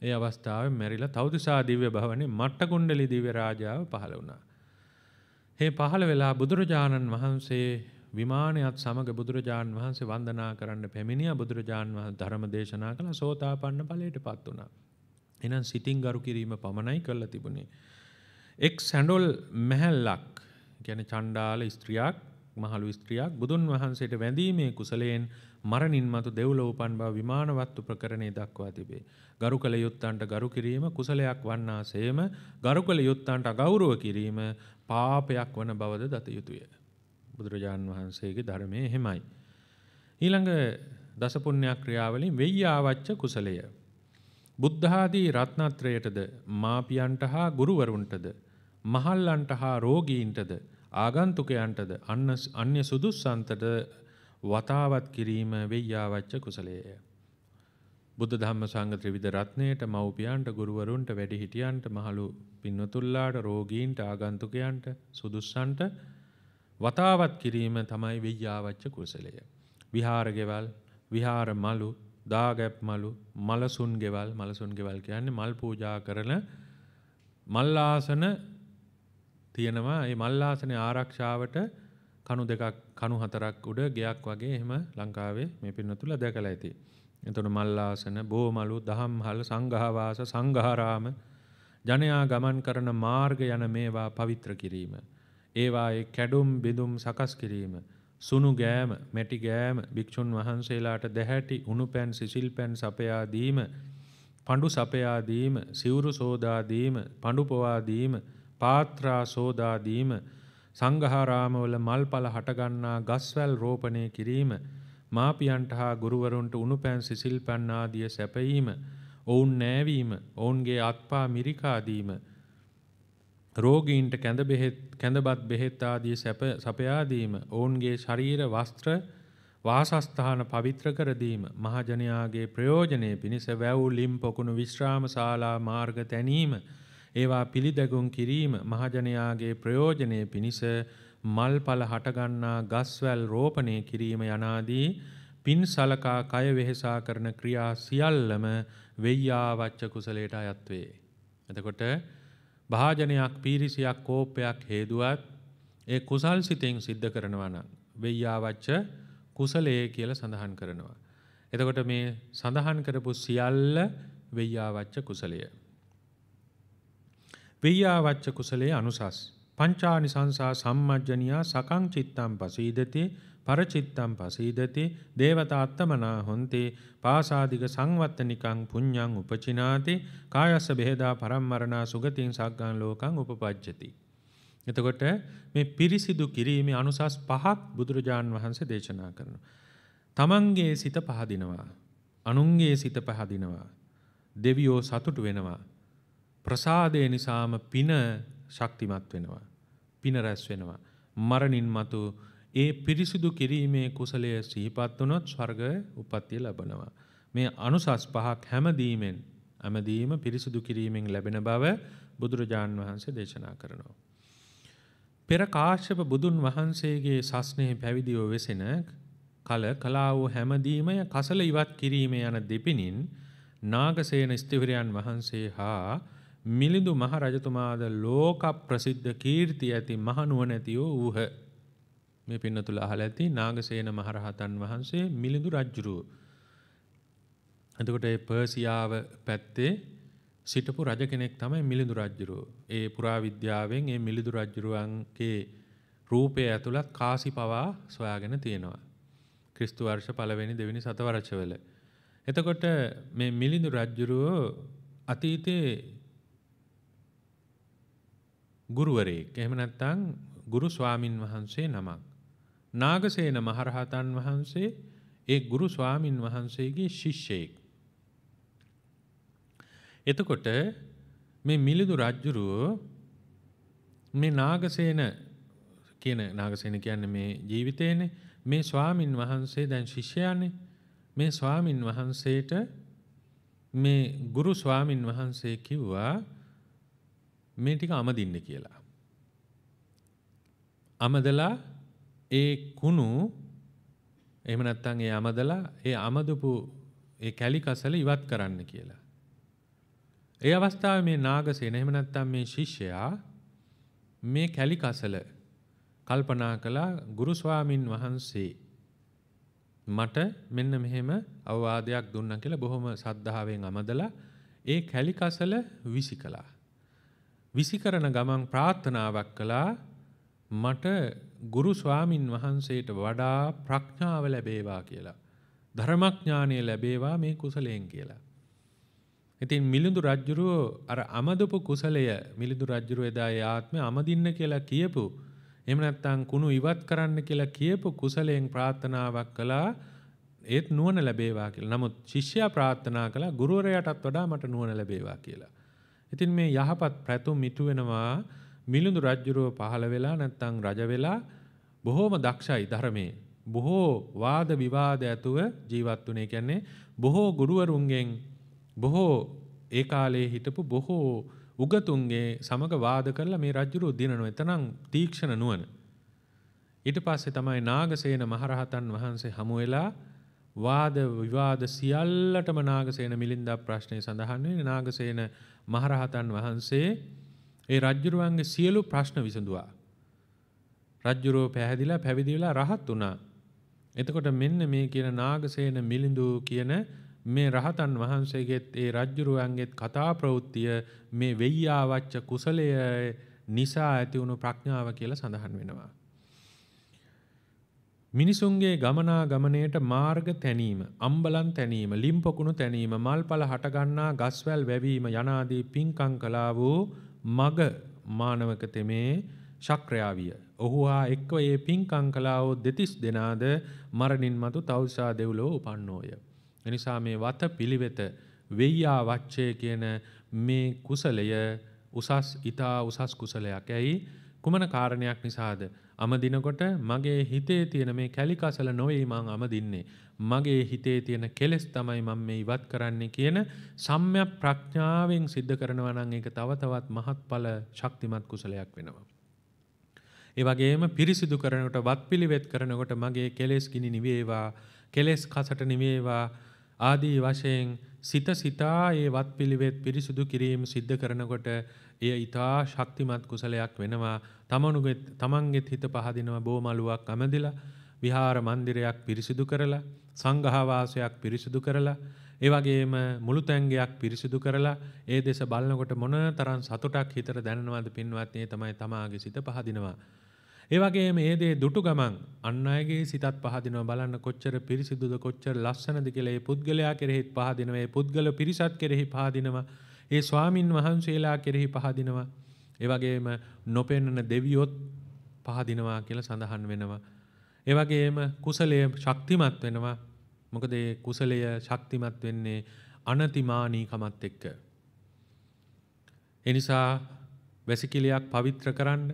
ඒ අවස්ථාවේ මැරිලා තවතිසා දිව්‍ය භවනේ මට්ටකුණ්ඩලි දිව්‍ය රාජාව පහළ වුණා. මේ පහළ වෙලා බුදුරජාණන් වහන්සේ විමානයත් සමග බුදුරජාණන් වහන්සේ වන්දනා කරන්න පැමිණියා බුදුරජාණන් වහන්සේ ධර්ම දේශනා කළා සෝතාපන්න ඵලයටපත් වුණා. එහෙනම් සිතින් ගරු කිරීම පමණයි කළා තිබුණේ. එක් සැඩොල් මැහැල්ලක් ගැන චණ්ඩාල ස්ත්‍රියයක් මහළු ස්ත්‍රියයක් බුදුන් වහන්සේට වැඳීමේ කුසලයෙන් මරණින් මතු දෙව්ලෝපන් බව විමානවත්තු ප්‍රකරණය දක්වා තිබේ. ගරු කළ යුත්තන්ට ගරු කිරීම කුසලයක් වන්නාසේම ගරු කළ යුත්තන්ට අගෞරුව කිරීම පාපයක් වන බවද දත යුතුය. බුදුරජාණන් වහන්සේගේ ධර්මය හෙමයි. ඊළඟ දසපුුණ්‍යයක් ක්‍රියාවලින් වෙයි ආවච්ච කුසලය. බුද්ධාදී රත්නත්‍රයටද මාපියන්ට හා ගුරුවරුන්ටද මහල්ලන්ට හා රෝගීන්ටද ආගන්තුකයන්ටද අන්න අන්‍ය සුදුස්සන්තට වතාවත් කිරීම වෙය්‍යාවච්ච කුසලයේය. බුද්ධ ධම්ම සංඝ ත්‍රිවිධ රත්නයේට මව්පියන්ට ගුරුවරුන්ට වැඩිහිටියන්ට මහලු පින්වතුල්ලාට රෝගීන්ට ආගන්තුකයන්ට සුදුස්සන්ට වතාවත් කිරීම තමයි වෙය්‍යාවච්ච කුසලය. විහාර ගෙවල්, විහාර මලු, දාගැප් මලු, මලසුන් ගෙවල්, මලසුන් ගෙවල් කියන්නේ මල් පූජා කරන මල් ආසන තියෙනවා මේ මල්ලාසනේ ආරක්ෂාවට කණු දෙකක් කණු හතරක් උඩ ගයක් වගේ එහෙම ලංකාවේ මේ පින්නතුල දැකලා ඇති. එතකොට මල්ලාසන, බෝමලු, දහම්හල්, සංඝාවාස, සංඝාරාම ජනයා ගමන් කරන මාර්ග යන මේවා පවිත්‍ර කිරීම. ඒවායේ කැඩුම් බිඳුම් සකස් කිරීම. සුණු ගෑම, මැටි ගෑම, භික්ෂුන් වහන්සේලාට දැහැටි උණුපැන් සිසිල්පැන් සපයා දීම, පඬු සපයා දීම, සිවුරු සෝදා දීම, පඬු පොවා දීම, පාත්‍රා සෝදාදීම සංඝහාරාමවල මල්පල හටගන්නා ගස්වැල් රෝපණය කිරීම මාපියන්ට හා ගුරුවරුන්ට උණුපැන් සිසිල්පැන් ආදිය සැපයීම ඔවුන් නෑවීම ඔවුන්ගේ අත්පා මිරිකා දීම රෝගීන්ට කැඳ බෙහෙත් කැඳපත් බෙහෙත් ආදී සැප සපයා දීම ඔවුන්ගේ ශරීර වස්ත්‍ර වාසස්ථාන පවිත්‍ර කර දීම මහජනයාගේ ප්‍රයෝජනයේ පිණිස වැව් ලිම් පොකුණු විශ්‍රාම ශාලා මාර්ග තැනීම ඒවා පිළිදැගුම් කිරීම මහජනයාගේ ප්‍රයෝජනය පිණිස මල්ඵල හටගන්නා ගස්වැල් රෝපණය කිරීම යනාදී පින් සලකා කය වෙහෙසා කරන ක්‍රියා සියල්ලම වෙය්‍යාවච්ච කුසලයට අයත් වේ. එතකොට භාජනයක් පීරිසියක් කෝපයක් හේදුවත් ඒ කුසල් සිතෙන් සිද්ධ කරනවා නම් වෙය්‍යාවච්ච කුසලයේ කියලා සඳහන් කරනවා. එතකොට මේ සඳහන් කරපු සියල්ල වෙය්‍යාවච්ච කුසලය. වෙය්‍යාවච්ච කුසලයේ අනුසස් පංචානි සංසා සම්මජ්ජනියා සකං චිත්තම් පසීදති පරචිත්තම් පසීදති දේවතාත්තමනා හොන්තේ පාසාදිග සංවත්තනිකං පුඤ්ඤං උපචිනාති කායස්ස බෙහෙදා පරම්මරණා සුගතින් සග්ගන් ලෝකං උපපජ්ජති එතකොට මේ පිරිසිදු කිරීමේ අනුසස් පහක් බුදුරජාන් වහන්සේ දේශනා කරනවා තමන්ගේ සිත පහදිනවා අනුන්ගේ සිත පහදිනවා දෙවියෝ සතුටු වෙනවා ප්‍රසාදය නිසාම පින ශක්තිමත් වෙනවා. පින රැස් වෙනවා. මරණින් මතු ඒ පිරිසිදු කිරීමේ කුසලය සිහිපත් වුණොත් ස්වර්ග උප්පත්තිය ලබනවා. මේ අනුසස් පහක් හැමදීමෙන් හැමදීම පිරිසිදු කිරීමෙන් ලැබෙන බව බුදුරජාන් වහන්සේ දේශනා කරනවා. පෙර කාශ්‍යප බුදුන් වහන්සේගේ සස්නේ පැවිදිව වෙසෙන කල කලා වූ හැමදීමය කසල ඉවත් කිරීම යන දෙපිනින් නාගසේන ස්තිවරයන් වහන්සේ හා මිලිඳු මහ රජතුමාද ලෝක ප්‍රසිද්ධ කීර්ති ඇති මහනුවණැතියෝ වූහ. මේ පින්නතුල අහලා ඇති නාගසේන මහරහතන් වහන්සේ මිලිඳු රජුරුව. එතකොට ඒ පර්සියාව පැත්තේ සිටපු රජ කෙනෙක් තමයි මිලිඳු රජුරුව. ඒ පුරාවිද්‍යාවෙන් ඒ මිලිඳු රජුරුවන්ගේ රූපය ඇතුළත් කාසි පවා සොයාගෙන තියෙනවා. ක්‍රිස්තු වර්ෂ පළවෙනි දෙවෙනි සතවරචවල. එතකොට මේ මිලිඳු රජුරුව අතීතයේ ගුරුවරයෙක් එහෙම නැත්නම් ගුරු ස්වාමින් වහන්සේ නමක් නාගසේන මහරහතන් වහන්සේ ඒ ගුරු ස්වාමින් වහන්සේගේ ශිෂ්‍යයෙක් එතකොට මේ මිලිඳු රජුරුව මේ නාගසේන කියන නාගසේන කියන්නේ මේ ජීවිතේනේ මේ ස්වාමින් වහන්සේ දැන් ශිෂ්‍යයනේ මේ ස්වාමින් වහන්සේට මේ ගුරු ස්වාමින් වහන්සේ කිව්වා මේ ටික අමදින්න කියලා. අමදලා ඒ කුණු එහෙම නැත්නම් ඒ අමදලා ඒ අමදපු ඒ කැලි කසල ඉවත් කරන්න කියලා. ඒ අවස්ථාවේ මේ නාගසේන එහෙම නැත්නම් මේ ශිෂ්‍යයා මේ කැලි කසල කල්පනා කළා ගුරු ස්වාමින් වහන්සේ මට මෙන්න මෙහෙම අවවාදයක් දුන්නා කියලා බොහොම සද්ධාවෙන් අමදලා ඒ කැලි කසල විසි කළා. විසිකරන ගමන් ප්‍රාර්ථනාවක් කළා මට ගුරු ස්වාමින් වහන්සේට වඩා ප්‍රඥාව ලැබේවා කියලා. ධර්මඥානය ලැබේවා මේ කුසලයෙන් කියලා. ඉතින් මිලිඳු රජුරෝ අර අමදපු කුසලය මිලිඳු රජුරෝ එදා ආත්මය අමදින්න කියලා කියපු එහෙම නැත්නම් කුණු ඉවත් කරන්න කියලා කියපු කුසලයෙන් ප්‍රාර්ථනාවක් කළා ඒත් නුවණ ලැබේවා කියලා. නමුත් ශිෂ්‍යයා ප්‍රාර්ථනා කළා ගුරුවරයාටත් වඩා මට නුවණ ලැබේවා කියලා. ඉතින් මේ යහපත් ප්‍රැතුම් මිතු වෙනවා මිලිඳු රජුරව පහළ වෙලා නැත්නම් රජ වෙලා බොහෝම දක්ෂයි ධර්මයේ. බොහෝ වාද විවාද ඇතුව ජීවත් වුණේ කියන්නේ බොහෝ ගුරුවරුන්ගෙන් බොහෝ ඒ කාලේ හිටපු බොහෝ උගතුන්ගේ සමග වාද කරලා මේ රජුරු දිනනවා. එතනම් තීක්ෂණ නුවණ. ඊට පස්සේ තමයි නාගසේන මහරහතන් වහන්සේ හමු වෙලා වාද විවාද සියල්ලටම නාගසේන මිලින්දා ප්‍රශ්නය සඳහන් වෙන්නේ නාගසේන මහරහතන් වහන්සේ ඒ රජුරුවන්ගේ සියලු ප්‍රශ්න විසඳුවා. රජුරෝ පැහැදිලා පැවිදි වෙලා රහත් වුණා. එතකොට මෙන්න මේ කියන නාගසේන මිලිඳු කියන මේ රහතන් වහන්සේගෙත් ඒ රජුරුවන්ගෙත් කතා ප්‍රවෘත්තිය මේ වෙయ్యාවච්ච කුසලය නිසා ඇති වුණු ප්‍රඥාව කියලා සඳහන් වෙනවා. මිනිසුන්ගේ ගමනා ගමනයට මාර්ග තැනීම, අම්බලන් තැනීම, ලිම්පකුණු තැනීම, මල්පල හටගන්නා ගස්වැල් වැවීම යනාදී පින්කම් කළා වූ මග මානවක තෙමේ ශක්‍රයාවිය. ඔහු හා එක්ව ඒ පින්කම් කළා වූ දෙතිස් දෙනාද මරණින් මතු තවුසා දෙව්ලොව උපන්නෝය. එනිසා මේ වත පිළිවෙත වෙයියා වච්චය කියන මේ කුසලය උසස් ඊතා උසස් කුසලයක්. ඇයි කුමන කාරණයක් නිසාද? අමදිනකොට මගේ හිතේ තියෙන මේ කැලිකසල නොවේ මං අමදින්නේ. මගේ හිතේ තියෙන කෙලෙස් තමයි මම මේ ඉවත් කරන්නේ කියන සම්‍යක් ප්‍රඥාවෙන් සිද්ධ කරනවා නම් ඒක තව තවත් මහත්ඵල ශක්තිමත් කුසලයක් වෙනවා. ඒ වගේම පිරිසිදු කරනකොට වත්පිළිවෙත් කරනකොට මගේ කෙලෙස් ගිනි නිවේවා, කෙලෙස් කසට නිවේවා ආදී වශයෙන් සිත සිතා ඒ වත් පිළිවෙත් පිරිසිදු කිරීම සිද්ධ කරනකොට එය ඊතා ශක්තිමත් කුසලයක් වෙනවා. තමනුගේ තමන්ගෙත් හිත පහදිනවා බෝමලුවක් අමදිලා විහාර මන්දිරයක් පිරිසිදු කරලා සංඝහාවාසයක් පිරිසිදු කරලා ඒ වගේම මුළු තැංගයක් පිරිසිදු කරලා ඒ දෙස බලනකොට මොන තරම් සතුටක් හිතට දැනෙනවද පින්වත්නි තමයි තමාගේ සිත පහදිනවා. ඒ වගේ මේ දේ දුටු ගමන් අන් අයගේ සිතත් පහදිනවා බලන්න කොච්චර පිරිසිදුද කොච්චර ලස්සනද කියලා ඒ පුද්ගලයා කෙරෙහිත් පහදිනවා ඒ පුද්ගල පිරිසත් කෙරෙහි පහදිනවා ඒ ස්වාමින් වහන්සේලා කෙරෙහි පහදිනවා ඒ වගේම නොපෙන්නන දෙවියොත් පහදිනවා කියලා සඳහන් වෙනවා ඒ වගේම කුසලය ශක්තිමත් වෙනවා මොකද ඒ කුසලය ශක්තිමත් වෙන්නේ අනතිමානීකමත් එක්ක එනිසා වැසිකිලයක් පවිත්‍ර කරන්න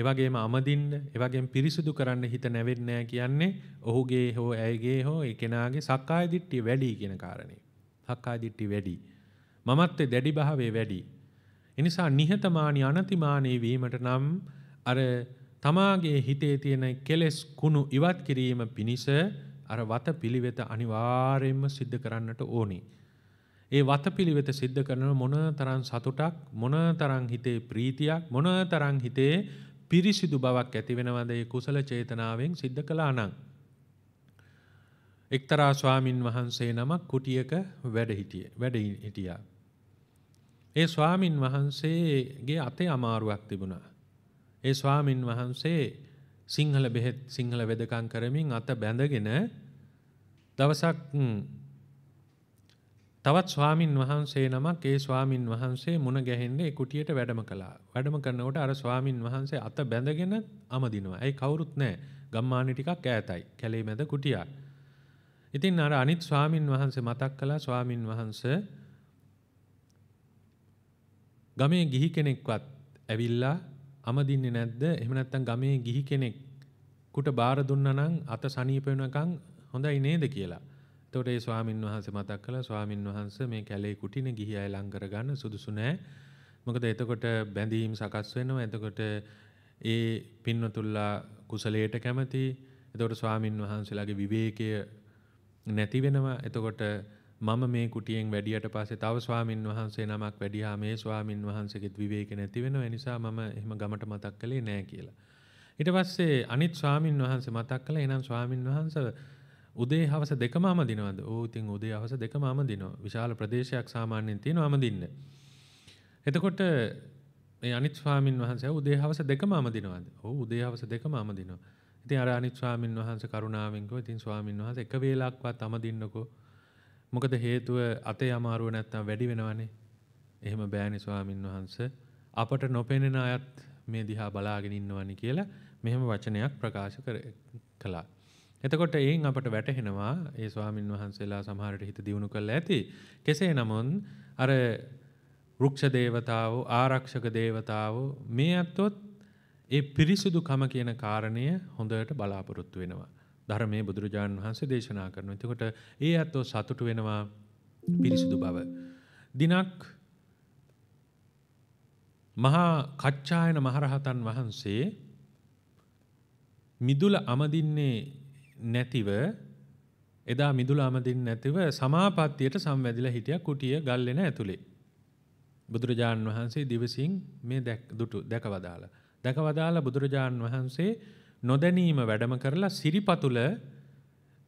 එවගේම අමදින්න එවගේම පිරිසිදු කරන්න හිත නැවෙන්නේ නැහැ කියන්නේ ඔහුගේ හෝ ඇයගේ හෝ ඒ කෙනාගේ සක්කාය දිට්ඨිය වැඩි කියන කාරණේ. සක්කාය දිට්ඨිය වැඩි. මමත්වේ දැඩි භාවයේ වැඩි. ඒ නිසා නිහතමානී අනතිමානී වීමට නම් අර තමාගේ හිතේ තියෙන කෙලෙස් කුණු ඉවත් කිරීම පිණිස අර වත පිළිවෙත අනිවාර්යයෙන්ම සිද්ධ කරන්නට ඕනේ. ඒ වතපිළිවෙත සිද්ධ කරන මොන තරම් සතුටක් මොන තරම් හිතේ ප්‍රීතියක් මොන තරම් හිතේ පිරිසිදු බවක් ඇතිවෙනවද ඒ කුසල චේතනාවෙන් සිද්ධ කළා නම්. එක්තරා ස්වාමින් වහන්සේ නමක් කුටියක වැඩ හිටියේ වැඩ හිටියා. ඒ ස්වාමින් වහන්සේගේ අතේ අමාරුවක් තිබුණා. ඒ ස්වාමින් වහන්සේ සිංහල බෙහෙත් සිංහල වෙදකම් කරමින් අත බැඳගෙන දවසක් තවත් ස්වාමින් වහන්සේ නමක් ඒ ස්වාමින් වහන්සේ මුණ ගැහෙන්නේ ඒ කුටියට වැඩම කළා. වැඩම කරනකොට අර ස්වාමින් වහන්සේ අත බැඳගෙන අමදිනවා. ඒ කවුරුත් නැහැ. ගම්මානි ටිකක් ඈතයි. කැලේ මැද කුටියක්. ඉතින් අර අනිත් ස්වාමින් වහන්සේ මතක් කළා ස්වාමින් වහන්සේ ගමේ ගිහි කෙනෙක්වත් ඇවිල්ලා අමදින්නේ නැද්ද? එහෙම නැත්නම් ගමේ ගිහි කෙනෙක් කුට බාර දුන්නා නම් අත සනීප වෙනකන් හොඳයි නේද කියලා. එතකොට ඒ ස්වාමින් වහන්සේ මතක් කළා ස්වාමින් වහන්සේ මේ කැලේ කුටින ගිහි අය ලං කරගන්න සුදුසු නෑ. මොකද එතකොට බැඳීම් සකස් වෙනවා. එතකොට ඒ පින්නතුල්ලා කුසලයට කැමති. එතකොට ස්වාමින් වහන්සේලාගේ විවේකය නැති වෙනවා. එතකොට මම මේ කුටියෙන් වැඩියට පස්සේ තව ස්වාමින් වහන්සේ නමක් වැඩිහා මේ ස්වාමින් වහන්සේගෙත් විවේක නැති වෙනවා. ඒ නිසා මම එහෙම ගමට මතක් කළේ නෑ කියලා. ඊට පස්සේ අනිත් ස්වාමින් වහන්සේ මතක් කළා. එහෙනම් ස්වාමින් වහන්සේ උදේ හවස දෙකම අමදිනවද? ඕ ඉතින් උදේ හවස දෙකම අමදිනවා. විශාල ප්‍රදේශයක් සාමාන්‍යයෙන් තියෙනවා අමදින්න. එතකොට මේ අනිත් ස්වාමින් වහන්සේ උදේ හවස දෙකම අමදිනවද? ඔව් උදේ හවස දෙකම අමදිනවා. ඉතින් අර අනිත් ස්වාමින් වහන්සේ කරුණාවෙන් කිව්වා ඉතින් ස්වාමින් වහන්සේ එක වේලාවක්වත් අමදින්නකෝ. මොකද හේතුව අතේ අමාරුව නැත්තම් වැඩි වෙනවනේ. එහෙම බෑනේ ස්වාමින් වහන්සේ. අපට නොපෙනෙන අයත් මේ දිහා බලාගෙන ඉන්නවනි කියලා මෙහෙම වචනයක් ප්‍රකාශ කළා. එතකොට එයින් අපට වැටහෙනවා ඒ ස්වාමින් වහන්සේලා සමහරට හිත දියුණු කරලා ඇති. කෙසේ නමුත් අර වෘක්ෂ දේවතාවෝ ආරක්ෂක දේවතාවෝ මේ අත්තොත් ඒ පිරිසුදුකම කියන කාරණය හොඳට බලාපොරොත්තු වෙනවා. ධර්මයේ බුදුරජාණන් වහන්සේ දේශනා කරනවා. එතකොට ඒ අත්තෝ සතුටු වෙනවා පිරිසුදු බව. දිනක් මහා කච්චායන මහරහතන් වහන්සේ මිදුල අමදින්නේ නැතිව එදා මිදුල අමදින් නැතිව සමාපත්තියට සම්වැදිලා හිටිය කුටිය ගල්ලෙන ඇතුලේ. බුදුරජාණන් වහන්සේ දිවසින් මේ දුටු දැකවදාලා. දැකවදාලා බුදුරජාණන් වහන්සේ නොදැනීම වැඩම කරලා සිරිපතුල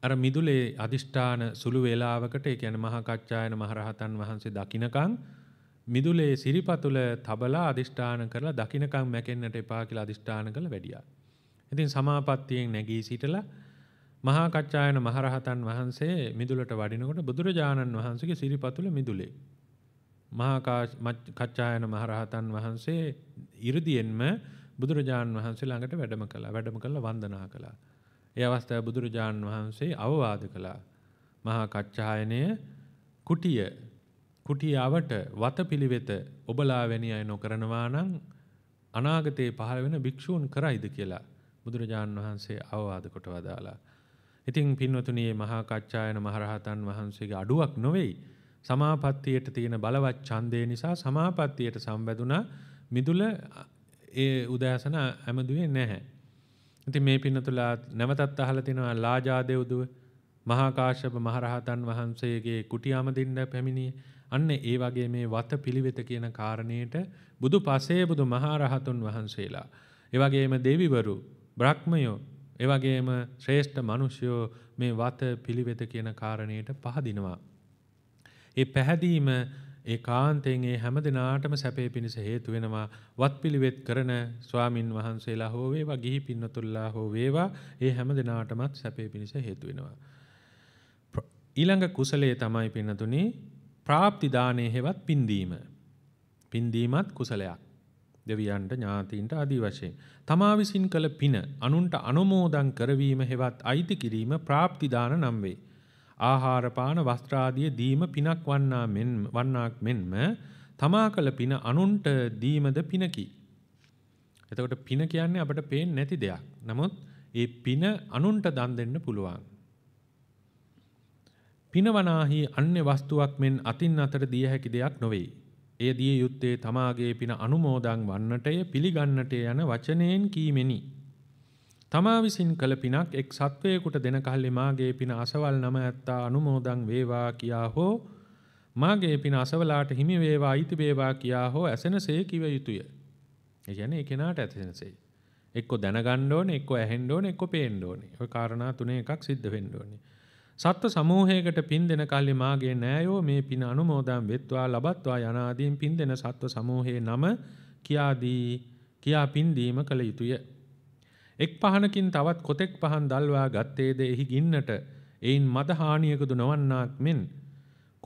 අර මිදුලේ අදිෂ්ඨාන සුළු වේලාවකට ඒ කියන්නේ මහා කච්චායන මහරහතන් වහන්සේ දකින්නකම් මිදුලේ සිරිපතුල තබලා අදිෂ්ඨාන කරලා දකින්නකම් මැකෙන්නට එපා කියලා අදිෂ්ඨාන කළ වැඩියා. ඉතින් සමාපත්තියෙන් නැගී සිටලා මහා කච්චායන මහරහතන් වහන්සේ මිදුලට වඩිනකොට බුදුරජාණන් වහන්සේගේ සිරිපතුල මිදුලේ. මහා කච්චායන මහරහතන් වහන්සේ 이르දියෙන්ම බුදුරජාණන් වහන්සේ ළඟට වැඩම කළා. වැඩම කළා වන්දනා කළා. ඒ අවස්ථාවේ බුදුරජාණන් වහන්සේ අවවාද කළා. මහා කච්චායනය කුටිය කුටියාවට වතපිලිවෙත ඔබලා වැනි අය නොකරනවා නම් අනාගතයේ පහළ වෙන භික්ෂූන් කරයිද කියලා බුදුරජාණන් වහන්සේ අවවාද කොට වදාලා. ඉතින් පින්වතුනේ මහා කච්චායන මහරහතන් වහන්සේගේ අඩුවක් නොවේයි. සමාපත්තියට තියෙන බලවත් ඡන්දේ නිසා සමාපත්තියට සම්බැඳුණා මිදුල ඒ උදෑසන ඇමදුවේ නැහැ. ඉතින් මේ පින්නතුලා නැවතත් අහලා තිනවා ලාජාදේව්දුව මහා කාශ්‍යප මහරහතන් වහන්සේගේ කුටි ආමදින්න පැමිණියේ. අන්න ඒ වගේ මේ වත පිළිවෙත කියන කාරණේට බුදු පසේ බුදු මහරහතුන් වහන්සේලා. ඒ වගේම දෙවිවරු, බ්‍රහ්මයෝ, ඒවගේම ශ්‍රේෂ්ඨ මනුෂ්‍යයෝ මේ වත පිළිවෙත කියන කාරණයට පහදිනවා. ඒ පැහැදීම ඒ කාන්තෙන් ඒ හැම දෙනාටම සැපේ පිණිස හේතු වෙනවා වත් පිළිවෙත් කරන ස්වාමින් වහන්සේලා හෝ වේවා ගිහි පින්නතුල්ලා හෝ වේවා ඒ හැම දෙනාටමත් සැපේ පිණිස හේතු වෙනවා. ඊළඟ කුසලයේ තමයි පින්නතුනි ප්‍රාප්ති දානයේ හෙවත් පින්දීම. පින්දීමත් කුසලයක්. දෙවියන්ට ඥාතීන්ට ආදී වශයෙන්. තමා විසින් කළ පින අනුන්ට අනුමෝදන් කරවීම හෙවත් අයිති කිරීම ප්‍රාප්තිදාන නම් වේ. ආහාර පාන වස්ත්‍ර ආදී දීම පිනක් වන්නා මෙන් වන්නාක් මෙන්ම තමා කළ පින අනුන්ට දීමද පිනකි. එතකොට පින කියන්නේ අපිට පේන්නේ නැති දෙයක්. නමුත් ඒ පින අනුන්ට දන් දෙන්න පුළුවන්. පිනවනාහි අන්‍ය වස්තුවක් මෙන් අතින් අතට දිය හැකි දෙයක් නොවේ. එය දිය යුත්තේ තමාගේ පින අනුමෝදන් වන්නටය පිළිගන්නට යන වචනයෙන් කීමෙනි. තමා විසින් කළ පිනක් එක් සත්වයකුට දෙන කල්ලි මාගේ පින අසවල් නම ඇත්තා අනුමෝදන් වේවා කියා හෝ මාගේ පින අසවලාට හිමි වේවා අයිති වේවා කියා හෝ ඇසෙනසේ කිව යුතුය. ඒ කියන්නේ ඒ කෙනාට ඇසෙනසේ. එක්ක දැනගන්න ඕනේ, එක්ක ඇහෙන්න ඕනේ, එක්ක පේන්න ඕනේ. ওই කාරණා තුනේ එකක් සිද්ධ වෙන්න ඕනේ. සත්ව සමූහයකට පින් දෙන කල්ලි මාගේ නෑයෝ මේ පින අනුමෝදන් වෙත්වා ලබත්වා යනාදීන් පින් දෙන සත්ව සමූහයේ නම කියාදී කියා පින්දීම කළ යුතුය. එක් පහනකින් තවත් කොතෙක් පහන් දල්වා ගත්තේද එහි ගින්නට එයින් මද හානියකුදු නොවන්නාක් මෙන්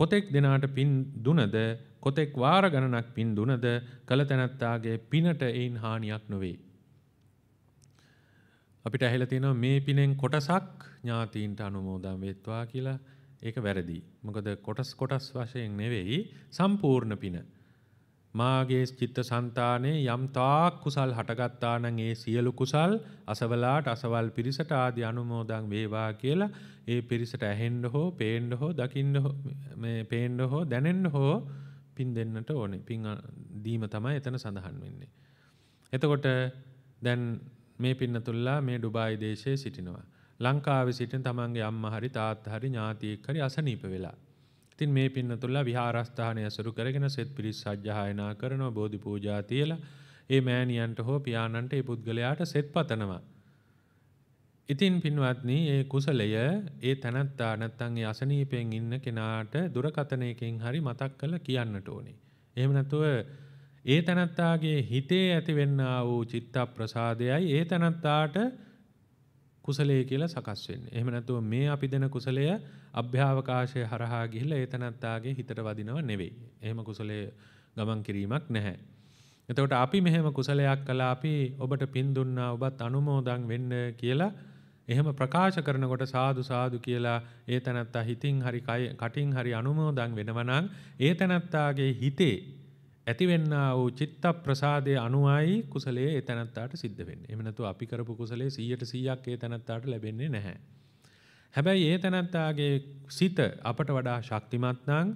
කොතෙක් දෙනාට පින් දුනද කොතෙක් වාර ගණනක් පින් දුනද කළ තැනැත්තාගේ පිනට එයින් හානියක් නොවේ. අපිට ඇහිලා තියෙනවා මේ පිනෙන් කොටසක් ඥාතීන්ට අනුමෝදන් වෙත්වා කියලා ඒක වැරදි. මොකද කොටස් කොටස් වශයෙන් නෙවෙයි සම්පූර්ණ පින. මාගේ චිත්ත સંතානේ යම් තාක් කුසල් හටගත්තා නම් ඒ සියලු කුසල් අසවලාට අසවල් පිරිසට ආදී අනුමෝදන් වේවා කියලා ඒ පිරිසට ඇහෙන්න හෝ පේන්න හෝ දකින්න හෝ මේ පේන්න හෝ දැනෙන්න හෝ පින් දෙන්නට ඕනේ. පින් දීම තමයි එතන සඳහන් වෙන්නේ. එතකොට දැන් මේ පින්නතුල්ලා මේ ඩුබායි දේශයේ සිටිනවා. ලංකාවේ සිටින තමන්ගේ අම්මා හරි තාත්තා හරි ඥාතියෙක් හරි අසනීප වෙලා. ඉතින් මේ පින්නතුල්ලා විහාරස්ථානය ඇසුරු කරගෙන සෙත් පිරිස් සජ්ජහායනා කරනවා බෝධි පූජා තියලා ඒ මෑණියන්ට හෝ පියාණන්ට ඒ පුද්ගලයාට සෙත් පතනවා. ඉතින් පින්වත්නි ඒ කුසලය ඒ තනත්තා නැත්තම් ඒ අසනීපයෙන් ඉන්න කෙනාට දුරකතනයකින් හරි මතක් කරලා කියන්නට ඕනේ. එහෙම නැතුව ඒ තනත්තාගේ හිතේ ඇතිවෙන්නා වූ චිත්ත ප්‍රසාදයයි ඒ තනත්තාට කුසලයේ කියලා සකස් වෙන්නේ. එහෙම නැතුව මේ අපි දෙන කුසලය අභ්‍යවකාශය හරහා ගිහිල්ලා ඒතනත්තාගේ හිතට වදිනව නෙවෙයි. එහෙම කුසලයේ ගමන් කිරීමක් නැහැ. එතකොට අපි මෙහෙම කුසලයක් කළා අපි ඔබට පින් දුන්නා ඔබත් අනුමෝදන් වෙන්න කියලා එහෙම ප්‍රකාශ කරනකොට සාදු සාදු කියලා ඒතනත්තා හිතින් හරි කටින් හරි අනුමෝදන් වෙනවා නම් ඒතනත්තාගේ හිතේ ඇතිවෙන්න වූ චිත්ත ප්‍රසාදය අනුවයි කුසලයේ ඒ තැනත්තාට සිද්ධ වෙන්නේ. එහෙම නැතු අපි කරපු කුසලයේ 100ට 100ක් ඒ තැනත්තාට ලැබෙන්නේ නැහැ. හැබැයි ඒ තැනත්තාගේ සිත අපට වඩා ශක්තිමත් නම්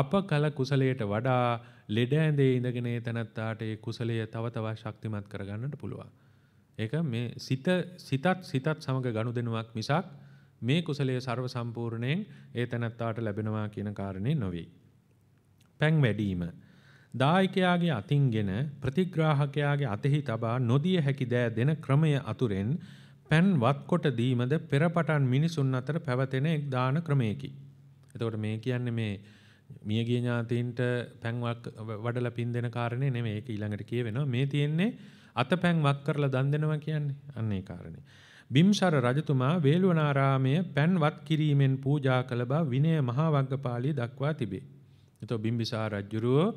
අප කල කුසලයට වඩා ලෙඩ ඇඳේ ඉඳගෙන ඒ තැනත්තාට ඒ කුසලය තව තවත් ශක්තිමත් කරගන්නට පුළුවන්. ඒක මේ සිත සිතත් සිතත් සමග ගනුදෙනුවක් මිසක් මේ කුසලයේ ਸਰව සම්පූර්ණයෙන් ඒ තැනත්තාට ලැබෙනවා කියන කාරණේ නොවේ. පැන් වැඩිම දායකයාගේ අතින්ගෙන ප්‍රතිග්‍රාහකයාගේ අතෙහි තබා නොදිය හැකි දෑ දෙන ක්‍රමය අතුරෙන් පැන් වත්කොට දීමද පෙරපටන් මිනිසුන් අතර පැවතෙන එක් දාන ක්‍රමයකි. එතකොට මේ කියන්නේ මේ මියගිය ඥාතීන්ට පැන්වක් වඩලා පින් දෙන කාරණේ නෙමෙයි ඒක ඊළඟට කියවෙනවා. මේ තියෙන්නේ අතපැන් වක් කරලා දන් දෙනවා කියන්නේ. අන්න ඒ කාරණේ. බිම්සර රජතුමා වේළුවනාරාමය පැන් වත් කිරීමෙන් පූජා කළ බව විනය මහා වග්ගපාළිය දක්වා තිබේ. එතකොට බිම්බිසාර රජුරෝ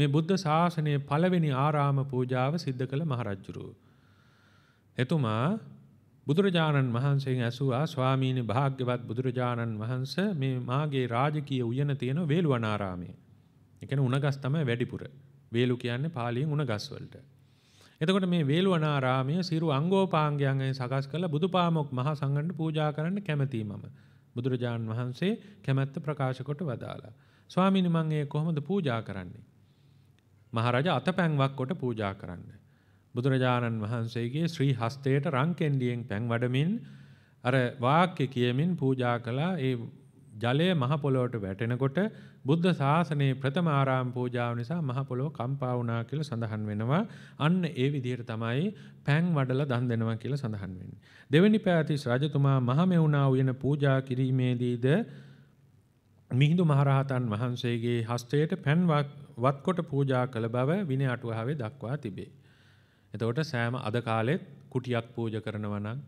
මේ බුද්ධ ශාසනයේ පළවෙනි ආරාම පූජාව සිද්ධ කළ මහරජුරු. එතුමා බුදුරජාණන් වහන්සේගෙන් ඇසුවා ස්වාමීනි භාග්‍යවත් බුදුරජාණන් වහන්සේ මේ මාගේ රාජකීය උයන තියෙන වේළුවනාරාමයේ. ඒ කියන්නේ උණගස් තමයි වැඩිපුර. වේලු කියන්නේ පාලියෙන් උණගස් වලට. එතකොට මේ වේළුවනාරාමය සිරු අංගෝපාංගයන් සකස් කළ බුදුපාමොක් මහ සංඝන්ට පූජා කරන්න කැමැතියි මම. බුදුරජාණන් වහන්සේ කැමැත්ත ප්‍රකාශ කොට වදාලා. ස්වාමීනි මම කොහොමද පූජා කරන්නේ? මහරජ අතපැන්වක් කොට පූජා කරන්න. බුදුරජාණන් වහන්සේගේ ශ්‍රී හස්තයට රං කෙන්ඩියෙන් පැන් වඩමින් අර වාක්‍ය කියමින් පූජා කළා ඒ ජලය මහ පොළොවට වැටෙනකොට බුද්ධ ශාසනයේ ප්‍රථම ආරාම පූජාව නිසා මහ පොළොව කම්පා වුණා කියලා සඳහන් වෙනවා. අන්න ඒ විදිහට තමයි පැන් වඩලා දන් දෙනවා කියලා සඳහන් වෙන්නේ. දෙවෙනි පෑතිස් රජතුමා මහමෙවුනා උයන පූජා කිරීමේදීද මිහිඳු මහරහතන් වහන්සේගේ හස්තයට පැන්වක් වත්කොට පූජා කළ බව විනය අටුවාවේ දක්වා තිබේ. එතකොට සෑම අද කාලෙත් කුටියක් පූජ කරනවා නම්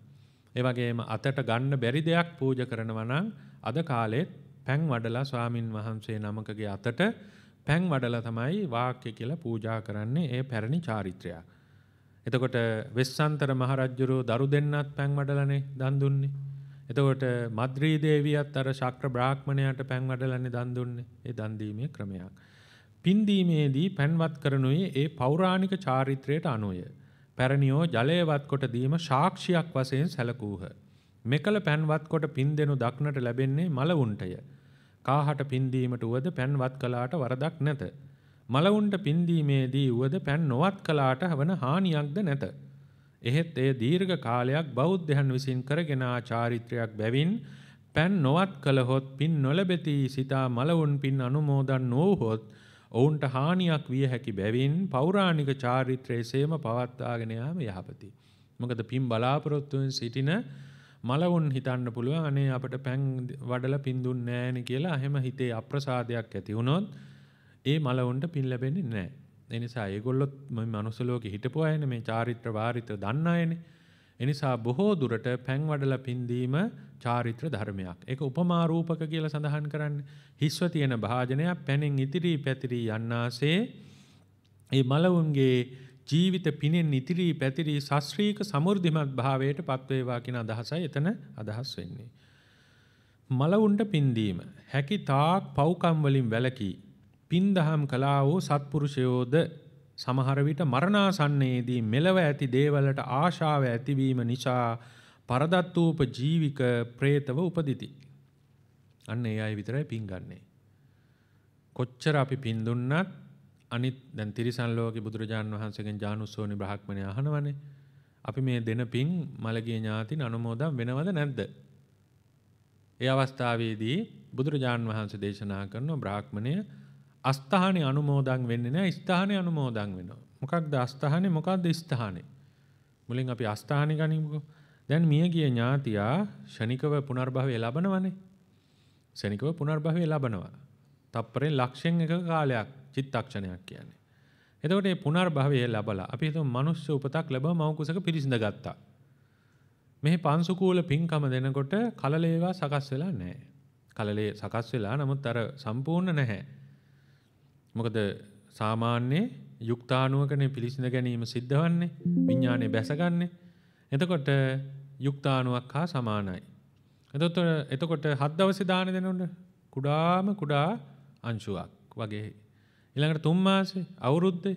ඒ වගේම අතට ගන්න බැරි දෙයක් පූජ කරනවා නම් අද කාලෙත් පැන් වඩලා ස්වාමින් වහන්සේ නමකගේ අතට පැන් වඩලා තමයි වාක්‍ය කියලා පූජා කරන්නේ ඒ පැරණි චාරිත්‍රය. එතකොට වෙස්සන්තර මහරජුරෝ දරු දෙන්නත් පැන් වඩලානේ දන් දුන්නේ. එතකොට මද්රී දේවියත් අර ශක්‍ර බ්‍රාහ්මණයාට පැන් වඩලානේ දන් දුන්නේ. ඒ දන් දීමේ ක්‍රමයක්. පින්දීමේදී පැන්වත් කරනුයේ ඒ පෞරාණික චාරිත්‍රයට අනුය. පැරණියෝ ජලයවත් කොට දීම සාක්ෂියක් වශයෙන් සැලකූහ. මෙකල පැන්වත් කොට පින් දෙනු දක්නට ලැබෙන්නේ මලවුන්ටය. කාහට පින්දීමට උවද පැන්වත් කලාට වරදක් නැත. මලවුන්ට පින්දීමේදී උවද පැන් නොවත් කලාට වන හානියක්ද නැත. එහෙත් එය දීර්ඝ කාලයක් බෞද්ධයන් විසින් කරගෙන චාරිත්‍රයක් බැවින් පැන් නොවත් කළහොත් පින් නොලැබෙති සිතා මලවුන් පින් අනුමෝදන් නොවහොත් ඔවුන්ට හානියක් විය හැකි බැවින් පෞරාණික චාරිත්‍රයේසේම පවත්වාගෙන යාම යහපති. මොකද පින් බලාපොරොත්තුෙන් සිටින මලවුන් හිතන්න පුළුවන් අනේ අපට පැන් වඩලා පින් දුන්නේ නැහෙනි කියලා එහෙම හිතේ අප්‍රසාදයක් ඇති වුණොත් ඒ මලවුන්ට පින් ලැබෙන්නේ නැහැ. ඒ නිසා ඒගොල්ලොත් මේ මනුස්ස ලෝකේ හිටපු අයනේ මේ චාරිත්‍ර වාරිත්‍ර දන්න අයනේ. ඒ නිසා බොහෝ දුරට පැන් වඩලා පින් දීම චාරිත්‍ර ධර්මයක්. ඒක උපමා රූපක කියලා සඳහන් කරන්නේ. හිස්ව තියෙන භාජනයක් පැනෙන් ඉදිරි පැතිරි යන්නාසේ ඒ මලවුන්ගේ ජීවිත පිනෙන් ඉතිරි පැතිරි ශාස්ත්‍රීය සමෘද්ධිමත් භාවයට පත්වේවා කියන අදහසයි එතන අදහස් වෙන්නේ. මලවුන්ට පින්දීම හැකි තාක් පව්කම් වලින් වැළකී පින්දහම් කළා වූ සත්පුරුෂයෝද සමහර විට මරණාසන්නයේදී මෙලව ඇති දේවලට ආශාව ඇතිවීම නිසා පරදත්වූප ජීවික ප්‍රේතව උපදිති. අන්න ඒ අය විතරයි පින් ගන්නේ. කොච්චර අපි පින් දුන්නත් අනිත් දැන් තිරිසන් ලෝකේ බුදුරජාන් වහන්සේගෙන් ජානුස්සෝනි බ්‍රහ්මණය අහනවනේ. අපි මේ දෙන පින් මළගිය ඥාතින් අනුමෝදන් වෙනවද නැද්ද? ඒ අවස්ථාවේදී බුදුරජාන් වහන්සේ දේශනා කරන බ්‍රාහ්මණය අස්ථානේ අනුමෝදන් වෙන්නේ නැහැ ස්ථානේ අනුමෝදන් වෙනවා. මොකක්ද අස්ථානේ මොකක්ද ස්ථානේ? මුලින් අපි අස්ථානේ ගනිමුකෝ. දැන් මියගිය ඥාතියා ෂණිකව පුනර්භවය ලබනවනේ. ෂණිකව පුනර්භවය ලබනවා. තප්පරේ ලක්ෂයෙන් එක කාලයක් චිත්තක්ෂණයක් කියන්නේ. එතකොට මේ පුනර්භවය ලැබලා අපි හිතමු මිනිස්සු උපතක් ලැබව මව කුසක පිරිසිඳ ගත්තා. මේ පංසුකූල පින්කම දෙනකොට කලලේවා සකස් වෙලා නැහැ. කලලේ සකස් වෙලා නමුත් අර සම්පූර්ණ නැහැ. මොකද සාමාන්‍ය යුක්තාණුවකනේ පිළිසිඳ ගැනීම සිද්ධවන්නේ විඥානේ බැසගන්නේ එතකොට යුක්තාණුවක් හා සමානයි. එතකොට එතකොට හත් දවසේ දාන දෙනොണ്ട് කුඩාම කුඩා අංශුවක් වගේ. ඊළඟට තුන් මාසේ අවුරුද්දේ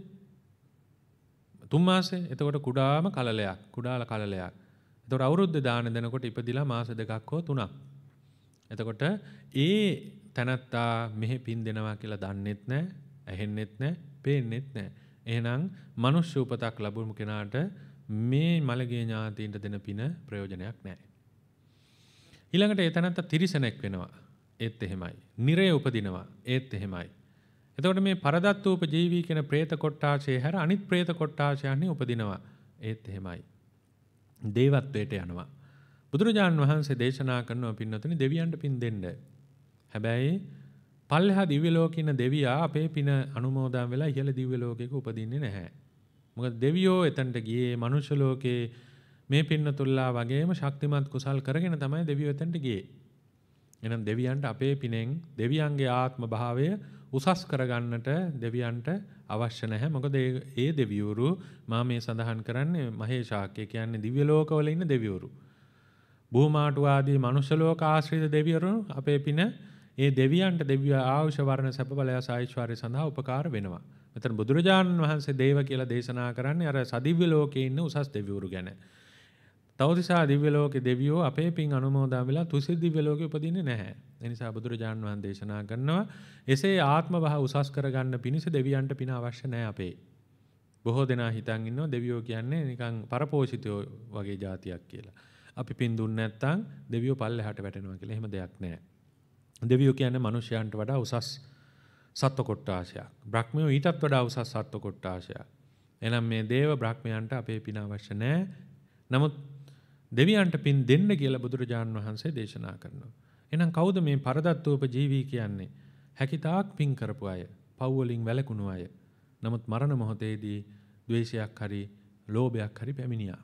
තුන් මාසේ එතකොට කුඩාම කලලයක් කුඩාල කලලයක්. එතකොට අවුරුද්ද දාන දෙනකොට ඉපදිලා මාස දෙකක් හෝ තුනක්. එතකොට ඒ තැනත්තා මෙහෙ පින් දෙනවා කියලා දන්නෙත් නැහැ, ඇහෙන්නෙත් නැහැ, පේන්නෙත් නැහැ. එහෙනම් මනුෂ්‍ය උපතක් ලැබුණු කෙනාට මේ මළගේ ඥාතීන්ට දෙන පින ප්‍රයෝජනයක් නැහැ. ඊළඟට ඒ තැනත්තා තිරිසනෙක් වෙනවා. ඒත් එහෙමයි. නිරය උපදිනවා. ඒත් එහෙමයි. එතකොට මේ පරදත්තූප ජීවී කියන പ്രേත කොට්ටාශය හැර අනිත් പ്രേත කොට්ටාශයන් උපදිනවා. ඒත් එහෙමයි. දේවත්වයට යනවා. බුදුරජාන් වහන්සේ දේශනා කරනවා පින්නතුනි දෙවියන්ට පින් දෙන්න. හැබැයි පල්ලෙහා දිව්‍ය ලෝකේ ඉන්න දෙවියා අපේ පින අනුමෝදන් වෙලා ඉහළ දිව්‍ය ලෝකයක උපදින්නේ නැහැ. මොක දෙවියෝ එතන්ට ගියේ මනුෂ්‍යලෝකයේ මේ පින්න තුල්ලා වගේම ශක්තිමත් කුසල් කරගෙන තමයි දෙවියෝ එතන්ට ගියේ. එනම් දෙවියන්ට අපේ පිනෙන් දෙවියන්ගේ ආත්ම භාවය උසස් කරගන්නට දෙවියන්ට අවශ්‍ය නැහැ. මොකද ඒ දෙවිවරු මා මේ සඳහන් කරන්නේ මහේශාක්‍ය කියන්නේ දිව්‍ය ලෝකවල ඉන්න දෙවිවරු. භූමාටු ආදී මනුෂ්‍ය ලෝක ආශ්‍රිත දෙවිවරු අපේ පින ඒ දෙවියන්ට දෙවිය ආශිර්වාද වර්ණ සැප බලය සායිස්වාරය සඳහා උපකාර වෙනවා. මෙතන බුදුරජාණන් වහන්සේ දේව කියලා දේශනා කරන්නේ අර සදිව්‍ය ලෝකේ ඉන්න උසස් දෙවිවරු ගැන. තවතිසා දිව්‍ය ලෝකේ දෙවියෝ අපේ පින් අනුමෝදන් වෙලා තුසි දිව්‍ය ලෝකේ උපදින්නේ නැහැ. ඒ නිසා බුදුරජාණන් වහන්සේ දේශනා කරනවා එසේ ආත්ම භව උසස් කරගන්න පිණිස දෙවියන්ට පින අවශ්‍ය නැහැ අපේ. බොහෝ දෙනා හිතන් ඉන්නවා දෙවියෝ කියන්නේ නිකන් පරපෝෂිතයෝ වගේ જાතියක් කියලා. අපි පින් දුන්නේ නැත්නම් දෙවියෝ පල්ලෙහාට වැටෙනවා කියලා එහෙම දෙයක් නැහැ. දෙවියෝ කියන්නේ මිනිසයන්ට වඩා උසස් සත්ව කොට්ටාශයක් බ්‍රහ්මයෝ ඊටත් වඩා උසස් සත්ව කොට්ටාශයක්. එනම් මේ දේව බ්‍රහ්මයන්ට අපේ පින අවශ්‍ය නැහැ. නමුත් දෙවියන්ට පින් දෙන්න කියලා බුදුරජාන් වහන්සේ දේශනා කරනවා. එහෙනම් කවුද මේ පරදත්තෝප ජීවී කියන්නේ? හැකිතාක් පින් කරපු අය, පව් වලින් වැළකුණු අය. නමුත් මරණ මොහොතේදී ද්වේෂයක් හරි, ලෝභයක් හරි පැමිණියා.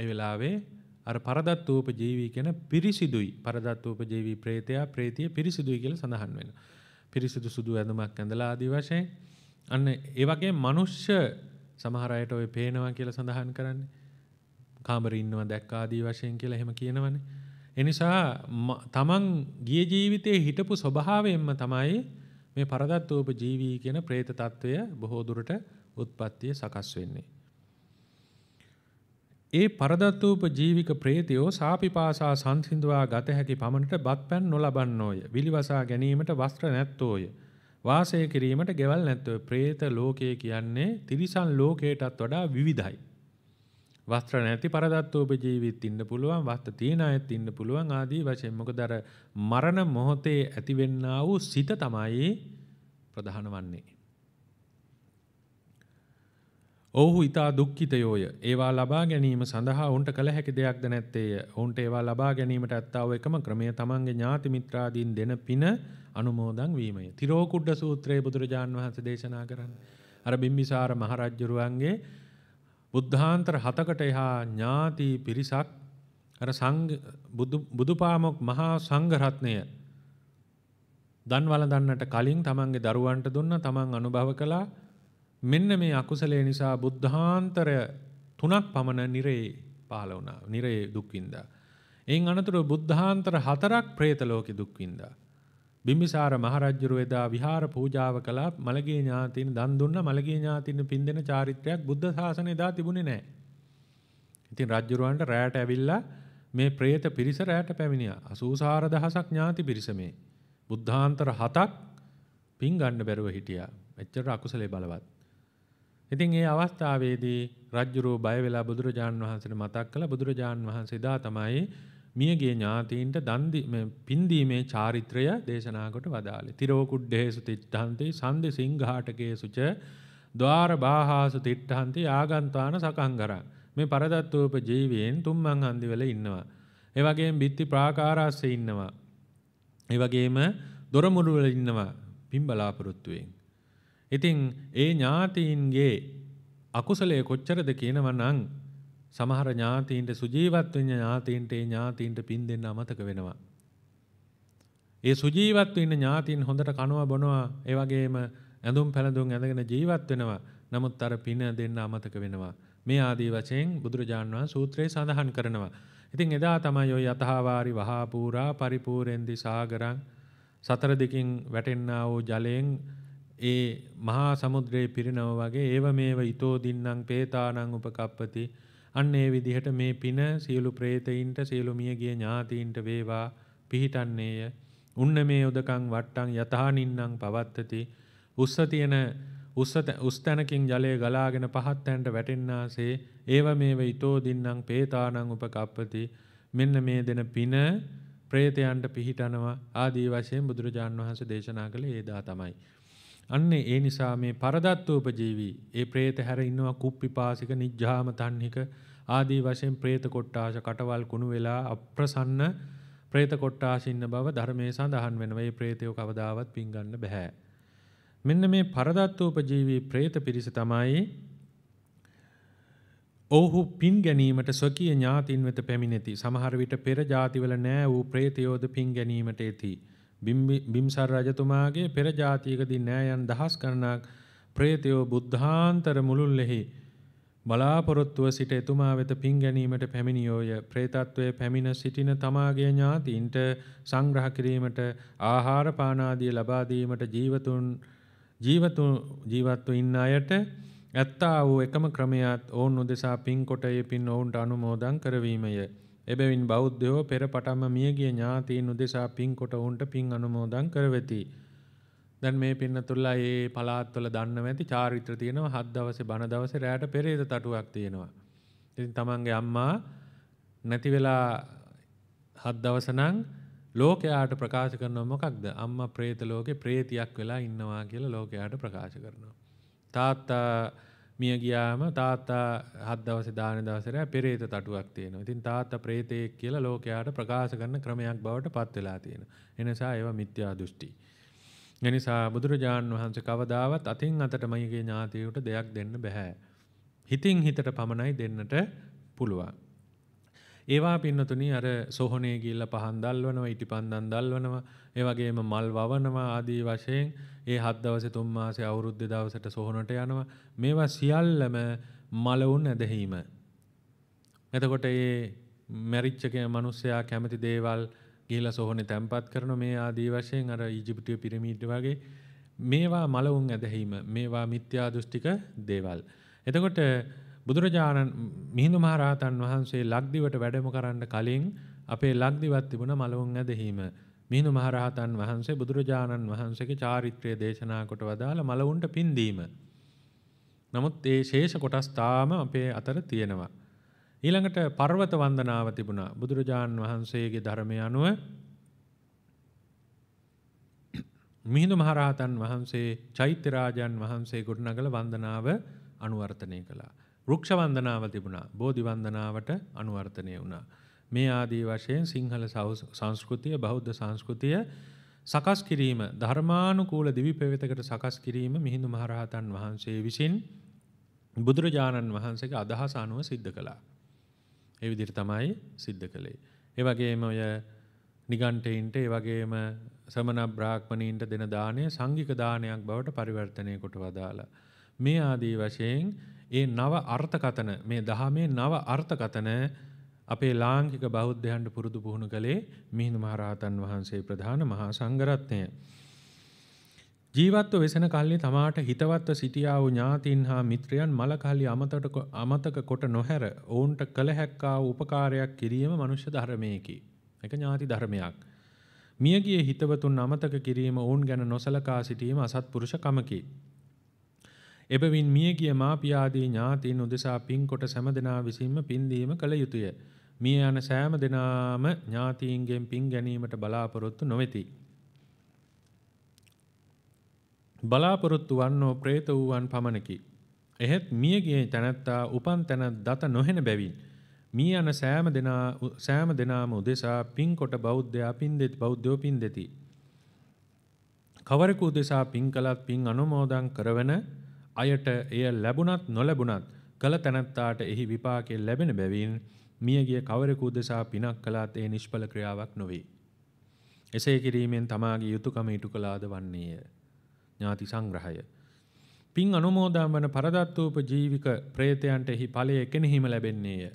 ඒ වෙලාවේ අර පරදත්තෝප ජීවී කියන පිරිසිදුයි පරදත්තෝප ජීවී ප්‍රේතයා, ප්‍රේතිය පිරිසිදුයි කියලා සඳහන් වෙනවා. පිරිසිදු සුදු ඇඳුමක් ඇඳලා ආදී වශයෙන් අන්න ඒ වගේ මනුෂ්‍ය සමහර අයට ඔය පේනවා කියලා සඳහන් කරන්නේ කාමරේ ඉන්නවා දැක්ක ආදී වශයෙන් කියලා එහෙම කියනවනේ. ඒ නිසා තමන් ගිය ජීවිතේ හිටපු ස්වභාවයෙන්ම තමයි මේ පරදත්තෝප ජීවී කියන പ്രേත తত্ত্বය බොහෝ දුරට උත්පත්තිය සකස් වෙන්නේ. ඒ පරදත්තූප ජීවික ප්‍රේතයෝ සාපිපාසා සංසිඳවා ගත හැකි පමණට බත්පැන් නොලබන්නෝය. විලිවසා ගැනීමට වස්ත්‍ර නැත්තෝය. වාසය කිරීමට ගෙවල් නැත්තෝය. ප්‍රේත ලෝකය කියන්නේ තිරිසන් ලෝකයටත් වඩා විවිධයි. වස්ත්‍ර නැති පරදත්තූප ජීවිත් ඉන්න පුළුවන්, වස්ත්‍ර තියන අයත් ඉන්න පුළුවන් ආදී වශයෙන් මොකද අර මරණ මොහොතේ ඇතිවෙන්නා වූ සිත තමයි ප්‍රධාන වන්නේ. ඔහු ඉතා දුක්ඛිතයෝය. ඒවා ලබා ගැනීම සඳහා ඔවුන්ට කළ හැකි දෙයක්ද නැත්තේය. ඔවුන්ට ඒවා ලබා ගැනීමට ඇත්තා වූ එකම ක්‍රමය තමන්ගේ ඥාති මිත්‍රාදීන් දෙන පින අනුමෝදන් වීමය. තිරෝ කුඩ සූත්‍රයේ බුදුරජාන් වහන්සේ දේශනා කරන්නේ අර බිම්බිසාර මහරජුරුවන්ගේ බුද්ධාන්තර හතකට එහා ඥාති පිරිසක් අර සංඝ බුදුපාමොක් මහා සංඝ රත්නය දන් වළඳන්නට කලින් තමන්ගේ දරුවන්ට දුන්න තමන් අනුභව කළා මෙන්න මේ අකුසලේ නිසා බුද්ධාන්තරය තුනක් පමණ නිරේ පහළ වුණා. නිරේ දුක් විඳා. එයින් අනතුරුව බුද්ධාන්තර හතරක් പ്രേත ලෝකෙ දුක් විඳා. බිම්බිසාර මහරජුරු එදා විහාර පූජාව කළා මලගේ ඥාතින් දන් දුන්නා මලගේ ඥාතින් පින් දෙන චාරිත්‍රයක් බුද්ධ ශාසනය එදා තිබුණේ නැහැ. ඉතින් රජුරවන්ට රැයට ඇවිල්ලා මේ പ്രേත පිරිස රැයට පැමිණියා. 84000ක් ඥාති පිරිස මේ. බුද්ධාන්තර හතක් පින් ගන්න බැරුව හිටියා. එච්චර අකුසලේ බලවත්. ඉතින් ඒ අවස්ථාවේදී රජ්ජුරුව බය වෙලා බුදුරජාන් වහන්සේට මතක් කළා බුදුරජාන් වහන්සේ දා තමයි මියගේ ඥාතීන්ට දන් පින්දීමේ චාරිත්‍රය දේශනා කොට වදාළේ. තිරෝ කුඩ්ඩේසු තිට්ඨන්ති සන්දි සිංහාටකේසු ච ద్వාර බාහාසු තිට්ඨන්ති ආගන්තාන සකංගරං. මේ පරදත්තූප ජීවීන් තුම්මං හන්දිවල ඉන්නවා. ඒ වගේම බිත්ති ප්‍රාකාරාස්සේ ඉන්නවා. ඒ වගේම දොරමුළු වල ඉන්නවා පින් බලාපොරොත්තු වෙන්නේ. ඉතින් ඒ ඥාතීන්ගේ අකුසලයේ කොච්චරද කියනවනම් සමහර ඥාතීන්ට සුජීවත් වෙන ඥාතීන්ට ඒ ඥාතීන්ට පින් දෙන්න අමතක වෙනවා. ඒ සුජීවත් වෙන ඥාතීන් හොඳට කනවා බොනවා ඒ වගේම ඇඳුම් පැළඳුම් ඇඳගෙන ජීවත් වෙනවා. නමුත් අර පින දෙන්න අමතක වෙනවා. මේ ආදී වශයෙන් බුදුරජාන් වහන්සේ සූත්‍රයේ සඳහන් කරනවා. ඉතින් එදා තමයි ඔය යතහාවාරි වහාපූරා පරිපූර්ෙන්දි සාගරං සතර දෙකින් වැටෙන්නා වූ ජලයෙන් ඒ මහා සමුද්‍රයේ පිරිනව වගේ ඒව මේව ඊතෝ දින්නම් පේතානම් උපකප්පති අන්න ඒ විදිහට මේ පින සියලු പ്രേතයින්ට සියලු මියගිය ඥාතීන්ට වේවා පිහිටන්නේය උන්න මේ උදකං වට්ටං යතහනින්නම් පවත්තති උස්ස තියෙන උස්සත උස්තනකින් ජලය ගලාගෙන පහත් තැන්ට වැටෙන්නාසේ ඒව මේව ඊතෝ දින්නම් පේතානම් උපකප්පති මෙන්න මේ දෙන පින ප්‍රේතයන්ට පිහිටනවා ආදී වශයෙන් බුදුරජාන් වහන්සේ දේශනා කළ ඒ දා තමයි අන්න ඒ නිසා මේ පරදත්තෝපජීවි ඒ പ്രേත හැර ඉන්නවා කුප්පිපාසික නිජ්ජාම තන්හික ආදී වශයෙන් പ്രേත කොට්ටාශ කටවල් කුණු වෙලා අප්‍රසන්න പ്രേත කොට්ටාශින්න බව ධර්මයේ සඳහන් වෙනවා. ඒ പ്രേතයෝ කවදාවත් පින් ගන්න බෑ. මෙන්න මේ පරදත්තෝපජීවි പ്രേත පිරිස තමයි ඔහු පින් ගැනීමට ස්වකීය ඥාතින් වෙත පැමිණෙති. සමහර විට පෙර જાතිවල නෑ වූ പ്രേතයෝද පින් ගැනීමට එති. බිම්සාර රජතුමාගේ පෙර ජාතියකදී නෑයන් දහස් ගණනක් ප්‍රේතයෝ බුද්ධාන්තර මුළුල්ලෙහි බලාපොරොත්තුව සිට එතුමා වෙත පින් ගැනීමට පැමිණියෝය ප්‍රේතත්වයේ පැමිණ සිටින තමාගේ ඥාතීන්ට සංග්‍රහ කිරීමට ආහාර පානාදිය ලබා දීමට ජීවතුන් ජීවතු ජීවත්ව ඉන්න අයට ඇත්තා වූ එකම ක්‍රමයත් ඔවුන් උදෙසා පින් කොටයේ පින් ඔවුන්ට අනුමෝදන් කරවීමය එබැවින් බෞද්ධයෝ පෙර පටන්ම මියගිය ඥාතීන් උදෙසා පින් කොට උන්ට පින් අනුමෝදන් කරවෙති. දැන් මේ පින්නතුල්ලා ඒ පළාත්වල දන්නව ඇති චාරිත්‍ර තියෙනවා හත් දවසේ බණ දවසේ රැයට පෙරේත තටුවක් තියෙනවා. ඉතින් තමන්ගේ අම්මා නැති වෙලා හත් දවස නම් ලෝකයාට ප්‍රකාශ කරනවා මොකක්ද? අම්මා പ്രേත ලෝකේ പ്രേතියක් වෙලා ඉන්නවා කියලා ලෝකයාට ප්‍රකාශ කරනවා. තාත්තා මිය ගියාම තාත්තා හත් දවසේ දාන දවසට පෙරේත තටුවක් තියෙනවා. ඉතින් තාත්තා ප්‍රේතයෙක් කියලා ලෝකයාට ප්‍රකාශ කරන ක්‍රමයක් බවට පත් වෙලා තියෙනවා. එනිසා ඒවා මිත්‍යා දෘෂ්ටි. එනිසා බුදුරජාන් වහන්සේ කවදාවත් අතින් අතට මගේ ඥාතියට දෙයක් දෙන්න බෑ. හිතින් හිතට පමණයි දෙන්නට පුළුවන්. ඒවා පින්නතුනි අර සොහොනේ ගිල්ල පහන් දල්වනවා ඉටි පන්දන් දල්වනවා ඒ වගේම මල් වවනවා ආදී වශයෙන් ඒ හත් දවසේ තුන් මාසේ අවුරුද්දේ දවසට සොහොනට යනවා මේවා සියල්ලම මලවුන් ඇදහිීම එතකොට ඒ මැරිච්චකේ මිනිස්සයා කැමති දේවල් ගිහිලා සොහොනේ තැම්පත් කරන මේ ආදී වශයෙන් අර ඊජිප්තුවේ පිරමීඩ් වගේ මේවා මලවුන් ඇදහිීම මේවා මිත්‍යා දෘෂ්ටික දේවල් එතකොට බුදුරජාණන් මිහිඳු මහරහතන් වහන්සේ ලක්දිවට වැඩම කරන්න කලින් අපේ ලක්දිවත් තිබුණ මලවුන් ඇදහිම මිහිඳු මහරහතන් වහන්සේ බුදුරජාණන් වහන්සේගේ චාරිත්‍රය දේශනා කොට වදාළ මලවුන්ට පින්දීම. නමුත් ඒ ශේෂ කොටස් තාම අපේ අතර තියෙනවා. ඊළඟට පර්වත වන්දනාව තිබුණා. බුදුරජාණන් වහන්සේගේ ධර්මය අනුව මිහිඳු මහරහතන් වහන්සේ චෛත්‍ය රාජන් වහන්සේ ගොඩනගල වන්දනාව අනුවර්තනය කළා. වෘක්ෂ වන්දනාව තිබුණා. බෝධි වන්දනාවට අනුවර්තනය වුණා. මේ ආදී වශයෙන් සිංහල සංස්කෘතිය බෞද්ධ සංස්කෘතිය සකස් කිරීම ධර්මානුකූල දිවි පෙවෙතකට සකස් කිරීම මිහිඳු මහරහතන් වහන්සේ විසින් බුදුරජාණන් වහන්සේගේ අදහස අනුව සිද්ධ කළා. ඒ විදිහට තමයි සිද්ධ කළේ. ඒ වගේම ඔය නිගණ්ඨයින්ට ඒ වගේම ශ්‍රමණ බ්‍රාහ්මණීන්ට දෙන දාණය සංඝික දානයක් බවට පරිවර්තනය කොට වදාලා. මේ ආදී වශයෙන් ඒ නව අර්ථකතන මේ දහමේ නව අර්ථකතන අපේ ලාංකික බෞද්ධයන්ට පුරුදු පුහුණු කළේ මිහිඳු මහරහතන් වහන්සේ ප්‍රධාන මහා සංඝරත්නය. ජීවත්ව වෙසෙන කල්ලි තමාට හිතවත්ව සිටියා වූ ඥාතීන් හා මිත්‍රයන් මලකල්ලි අමතට අමතක කොට නොහැර ඔවුන්ට කළ හැක්කා වූ උපකාරයක් කිරීම මනුෂ්‍ය ධර්මයකි. එක ඥාති ධර්මයක්. මියගිය හිතවතුන් අමතක කිරීම ඔවුන් ගැන නොසලකා සිටීම අසත්පුරුෂකමකි. එබැවින් මියගිය මාපියාදී ඥාතීන් උදෙසා පින්කොට සෑම දෙනා විසින්ම පින්දීම කළ යුතුය. මිය යන සෑම දෙනාම ඥාතීන්ගෙන් පින් ගැනීමට බලාපොරොත්තු නොවෙති. බලාපොරොත්තු වන්නෝ പ്രേත වූවන් පමණකි. එහෙත් මියගිය තැනැත්තා උපන් තැන දත නොහෙන බැවින් මිය යන සෑම දෙනා සෑම දෙනාම උදෙසා පින්කොට බෞද්ධයා පින් දෙති බෞද්ධයෝ පින් දෙති. කවරෙකු උදෙසා පින් කළත් පින් අනුමෝදන් කරවන අයට එය ලැබුණත් නොලැබුණත් කළ තැනැත්තාට එහි විපාකය ලැබෙන බැවින් මියගිය කවරෙකු දෙසා පිනක් කළාත් ඒ නිෂ්ඵල ක්‍රියාවක් නොවේ. එසේ කිරීමෙන් තමාගේ යුතුයකම ඉටු කළාද වන්නේය. ඥාති සංග්‍රහය. පින් අනුමෝදන් වන පරදත්තූප ජීවික പ്രേතයන්ට එහි ඵලය එකෙනෙහිම ලැබෙන්නේය.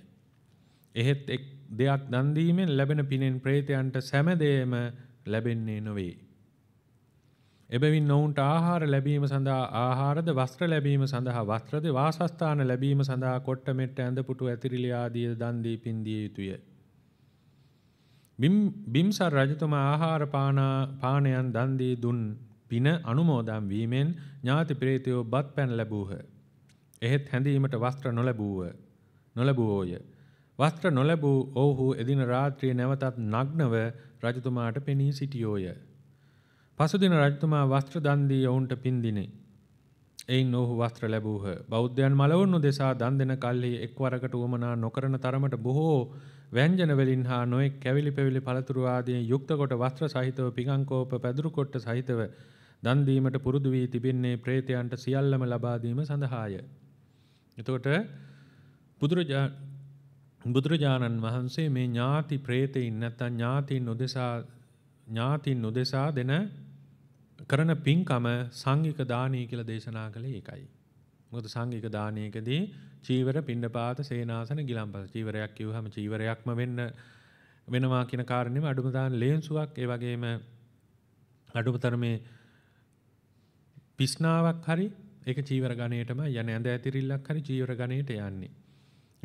එහෙත් එක් දෙයක් දන් දීමෙන් ලැබෙන පිනෙන් പ്രേතයන්ට සෑම දෙයක්ම ලැබෙන්නේ නොවේ. එබැවින් ඔවුන්ට ආහාර ලැබීම සඳහා ආහාරද වස්ත්‍ර ලැබීම සඳහා වස්ත්‍රද වාසස්ථාන ලැබීම සඳහා කොට්ට මෙට්ට ඇඳපුටු ඇතිරිලි ආදිය දන් දී පින් දිය යුතුය. බිම්සර් රජතුමා ආහාර පානයන් දන් දී දුන් පින අනුමෝදන් වීමෙන් ඥාති ප්‍රේතයෝ බත් පැන් ලැබූහ. එහෙත් හැඳීමට වස්ත්‍ර නොලැබූව නොලැබුවෝය. වස්ත්‍ර නොලැබූ ඔවුහු එදින රාත්‍රියේ නැවතත් නග්නව රජතුමාට පෙනී සිටියෝය. පසුදින රජතුමා වස්ත්‍ර දන්දී ඔවුන්ට පින්දිනේ. එයින් ඔහු වස්ත්‍ර ලැබූහ. බෞද්ධයන් මලවුන්නු දෙසා දන් දෙන කල්හි එක්වරකට වුවමනා නොකරන තරමට බොහෝ ව්‍යංජනවලින් හා නොයෙක් කැවිලි පෙවිලි පළතුරු ආදියෙන් යුක්ත කොට වස්ත්‍ර සහිතව පිඟංකෝප පැදුරු කොට්ට සහිතව දන් දීමට පුරුදු වී තිබෙන්නේ ප්‍රේතයන්ට සියල්ලම ලබා දීම සඳහාය. එතකොට බුදුරජාණන් වහන්සේ මේ ඥාති ප්‍රේතයින් නැත්නම් ඥාතීන් උදෙසා ඥාතීන් උදෙසා දෙන කරන පින්කම සංඝික දානය කියලා දේශනා කළේ ඒකයි. මොකද සංඝික දානයකදී චීවර, පින්නපාත, සේනාසන, ගිලම්පස චීවරයක් කිව්වහම චීවරයක්ම වෙන්න වෙනවා කියන කාරණේම අඩුම දාන ලේන්සුවක් ඒ වගේම අඩුමතරමේ පිස්නාවක් හරි ඒක චීවර ගණේටම යන ඇඳ ඇතිරිල්ලක් හරි චීවර ගණේට යන්නේ.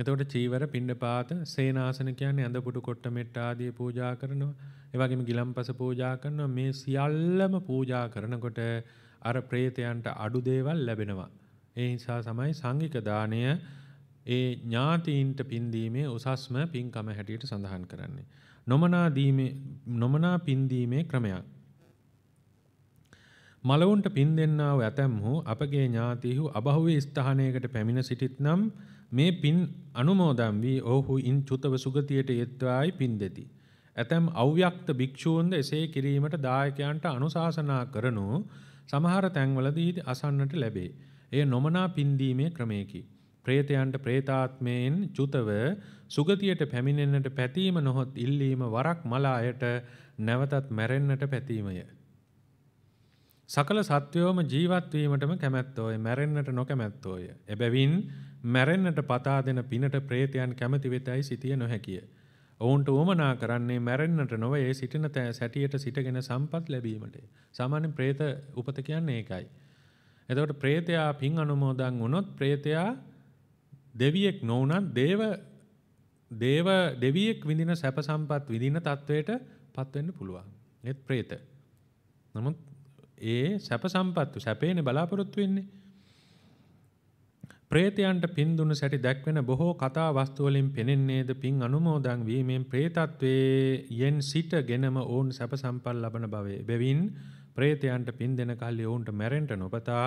එතකොට චීවර, පින්නපාත, සේනාසන කියන්නේ ඇඳ පුඩු කොට්ට මෙට්ට ආදී පූජා කරනවා. ඒවගේම ගිලම්පස පූජා කරනවා මේ සියල්ලම පූජා කරනකොට අර ප්‍රේතයන්ට අඩු දේවල් ලැබෙනවා. ඒ නිසා තමයි සංඝික දාණය ඒ ඥාතීන්ට පින් දීමේ උසස්ම පින්කම හැටියට සඳහන් කරන්නේ. නොමනා දීමේ නොමනා පින් දීමේ ක්‍රමයක්. මලවුන්ට පින් දෙන්නා වූ ඇතැම්හු අපගේ ඥාතීහු අබහුවේ ස්ථානයකට පැමිණ සිටිත්නම් මේ පින් අනුමෝදන් වී ඔහු ඉන් චුතව සුගතියට යෙත්වායි පින් දෙති. ඇතැම් අව්‍යක්ත භික්ෂූන්ද එසේ කිරීමට දායකයන්ට අනුශාසනා කරනු සමහර තැන්වලදී අසන්නට ලැබේ. එය නොමනා පින්දීමේ ක්‍රමයකි. ප්‍රේතයන්ට ප්‍රේතාත්මයෙන් චුතව සුගතියට පැමිණෙන්නට පැතීම නොහොත් ඉල්ලීම වරක් මලායට නැවතත් මැරෙන්නට පැතීමය. සකල සත්වයෝම ජීවත්වීමටම කැමැත්තෝය මැරෙන්න්නට නොකැමැත්තෝය. එබැවින් මැරෙන්න්නට පතා දෙන පිනට ප්‍රේතයන් කැමති වෙතයි සිතිය නොහැකිය. ඔවුන්ට උවමනා කරන්නේ මැරෙන්නට නොව ඒ සිටින සැටියට සිටගෙන සම්පත් ලැබීමට. සාමාන්‍ය ප්‍රේත උපත කියන්නේ ඒකයි. එතකොට ප්‍රේතයා පින් අනුමෝදන් වුණොත් ප්‍රේතයා දෙවියෙක් නොවුනත් දේව දේව දෙවියෙක් විඳින සැප සම්පත් විඳින තත්වයට පත් වෙන්න පුළුවන්. ඒත් ප්‍රේත. නමුත් ඒ සැප සම්පත්තු සැපේනේ බලාපොරොත්තු වෙන්නේ. ප්‍රේතයන්ට පින් දුනු සැටි දැක්වෙන බොහෝ කතා වස්තු වලින් පෙනෙන්නේද පින් අනුමෝදන් වීමෙන් ප්‍රේතත්වයේ යෙන් සිටගෙනම ඔවුන් සැප සම්පත් ලබන බවේ. බැවින් ප්‍රේතයන්ට පින් දෙන කල්හි ඔවුන්ට මැරෙන්න නොපතා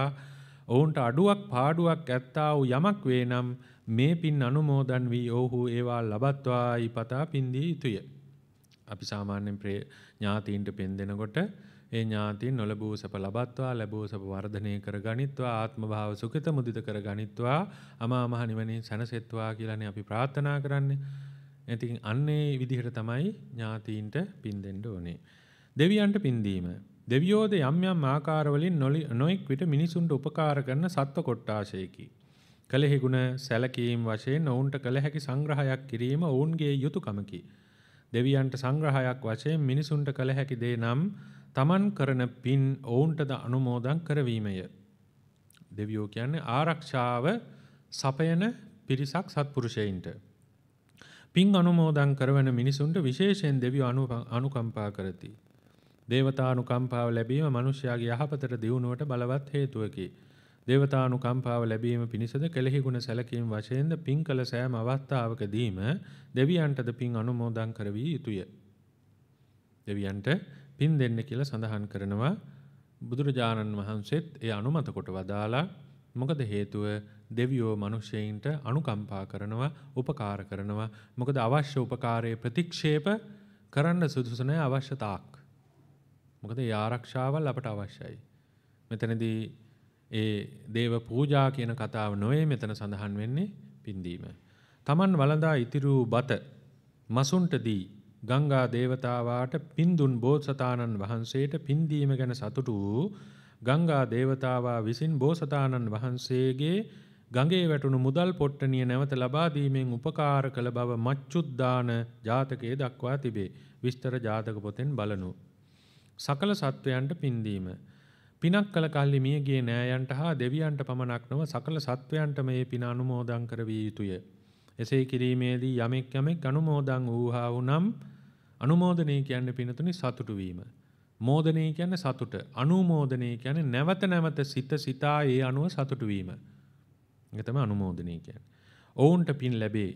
ඔවුන්ට අඩුවක් පාඩුවක් ඇත්තා වූ යමක් වේ නම් මේ පින් අනුමෝදන් වී ඔවුහු ඒවා ලබත්වායි පතා පින්දී යුතුය. අපි සාමාන්‍යයෙන් ඥාතීන්ට පින් දෙනකොට ඒ ඥාතීන් නොලබූ සැප ලබත්වා ලැබූ සැප වර්ධනය කර ගනිත්වා ආත්ම භාව සුඛිත මුදිත කර ගනිත්වා අමා මහ නිවනේ සැනසෙත්වා කියලානේ අපි ප්‍රාර්ථනා කරන්නේ. ඉතින් අන්නේ විදිහට තමයි ඥාතීන්ට පින් දෙන්න ඕනේ. දෙවියන්ට පින් දීම. දෙවියෝද යම් යම් ආකාරවලින් නොයෙක් විට මිනිසුන්ට උපකාර කරන සත්ව කොට්ටාශයකි. කලෙහි ගුණ සැලකීම් වශයෙන් ඔවුන්ට කළ හැකි සංග්‍රහයක් කිරීම ඔවුන්ගේ යුතුයකමකි. දෙවියන්ට සංග්‍රහයක් වශයෙන් මිනිසුන්ට කළ හැකි දේ නම් තමන් කරන පින් ඔවුන්ටද අනුමෝදන් කරවීමය. දෙවියෝ කියන්නේ ආරක්ෂාව සපයන පිරිසක් සත්පුරුෂයින්ට. පින් අනුමෝදන් කරවන මිනිසුන්ට විශේෂයෙන් දෙවියෝ අනුකම්පා කරති. දේවතානුකම්පාව ලැබීම මිනිසයාගේ යහපතට දියුණුවට බලවත් හේතුවකි. දේවතානුකම්පාව ලැබීම පිණිසද කෙලෙහි ගුණ සැලකීම් වශයෙන්ද පින් කළ සෑම අවස්ථාවකදීම දෙවියන්ටද පින් අනුමෝදන් කරවිය යුතුය. දෙවියන්ට පින් දෙන්න කියලා සඳහන් කරනවා බුදුරජාණන් වහන්සේත් ඒ අනුමත කොට වදාලා මොකද හේතුව දෙවියෝ මිනිසෙයින්ට අනුකම්පා කරනවා උපකාර කරනවා මොකද අවශ්‍ය උපකාරයේ ප්‍රතික්ෂේප කරන්න සුදුසු නැහැ අවශ්‍ය තාක් මොකද ඒ ආරක්ෂාවල් අපට අවශ්‍යයි මෙතනදී ඒ දේව පූජා කියන කතාව නොවේ මෙතන සඳහන් වෙන්නේ පින්දීම තමන් වළඳා ඉතිරූ බත මසුන්ට දී ගංගා දේවතාවාට පින් දුන් බෝසතාණන් වහන්සේට පින් දීම ගැන සතුටු වූ ගංගා දේවතාවා විසින් බෝසතාණන් වහන්සේගේ ගඟේ වැටුණු මුදල් පොට්ටනිය නැවත ලබා දීමෙන් උපකාර කළ බව මච්චුද්දාන ජාතකයේ දක්වා තිබේ. විස්තර ජාතක පොතෙන් බලනු. සකල සත්වයන්ට පින්දීම. පිනක් කළ කල්ලි මියගේ නෑයන්ට හා දෙවියන්ට පමණක් නොව සකල සත්වයන්ට මේ පින අනුමෝදන් කර විය යුතුය. එසේ කිරීමේදී යමෙක් යමෙක් අනුමෝදන් වූහා වුනම් නම් අනුමෝදනය කියන්නේ පිනතුනි සතුටු වීම. මෝදනය කියන්නේ සතුට. අනුමෝදනය කියන්නේ නැවත නැවත සිත සිතා ඒ අනුව සතුටු වීම. ඒක තමයි අනුමෝදනය කියන්නේ. ඔවුන්ට පින් ලැබේ.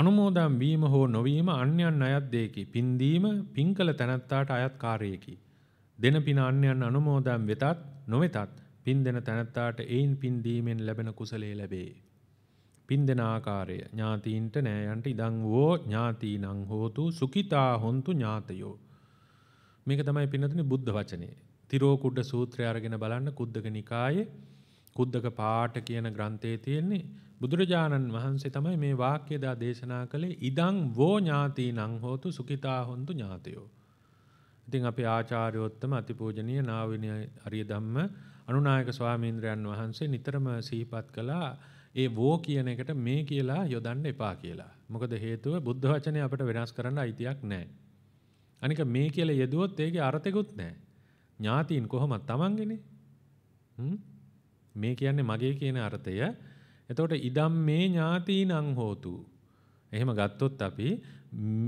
අනුමෝදම් වීම හෝ නොවීම අන්‍යයන් අයත් දෙයකි. පින් දීම පින් කළ තැනැත්තාට අයත් කාර්යයකි. දෙන පින අන්‍යයන් අනුමෝදම් වෙතත් නොවෙතත් පින් දෙන තැනැත්තාට ඒයින් පින් දීමෙන් ලැබෙන කුසලයේ ලැබේ. පින්දෙන ආකාරය ඥාතීන්ට නෑයන්ට ඉදං වූ ඥාතීනං හෝතු සුඛිතා හොන්තු ඥාතයෝ මේක තමයි පින්නතුනේ බුද්ධ වචනේ තිරෝ කුඩ සූත්‍රය අරගෙන බලන්න කුද්දක නිකායේ කුද්දක පාඨ කියන ග්‍රන්ථයේ තියෙන්නේ බුදුරජාණන් වහන්සේ තමයි මේ වාක්‍ය දා දේශනා කළේ ඉදං වෝ ඥාතීනං හෝතු සුඛිතා හොන්තු ඥාතයෝ ඉතින් අපේ ආචාර්යෝත්තම අතිපූජනීය නාවිනී අරිය ධම්ම අනුනායක ස්වාමීන්ද්‍රයන් වහන්සේ නිතරම සිහිපත් කළා ඒ වෝ කියන එකට මේ කියලා යොදන්න එපා කියලා. මොකද හේතුව බුද්ධ වචනේ අපිට වෙනස් කරන්න අයිතියක් නැහැ. අනික මේ කියලා යෙදුවොත් ඒකේ අර්ථෙකුත් නැහැ. ඥාතීන් කොහොමද Tamangeනේ? හ්ම් මේ කියන්නේ මගේ කියන අර්ථය. එතකොට ඉදම් මේ ඥාතීනං හෝතු. එහෙම ගත්තොත් අපි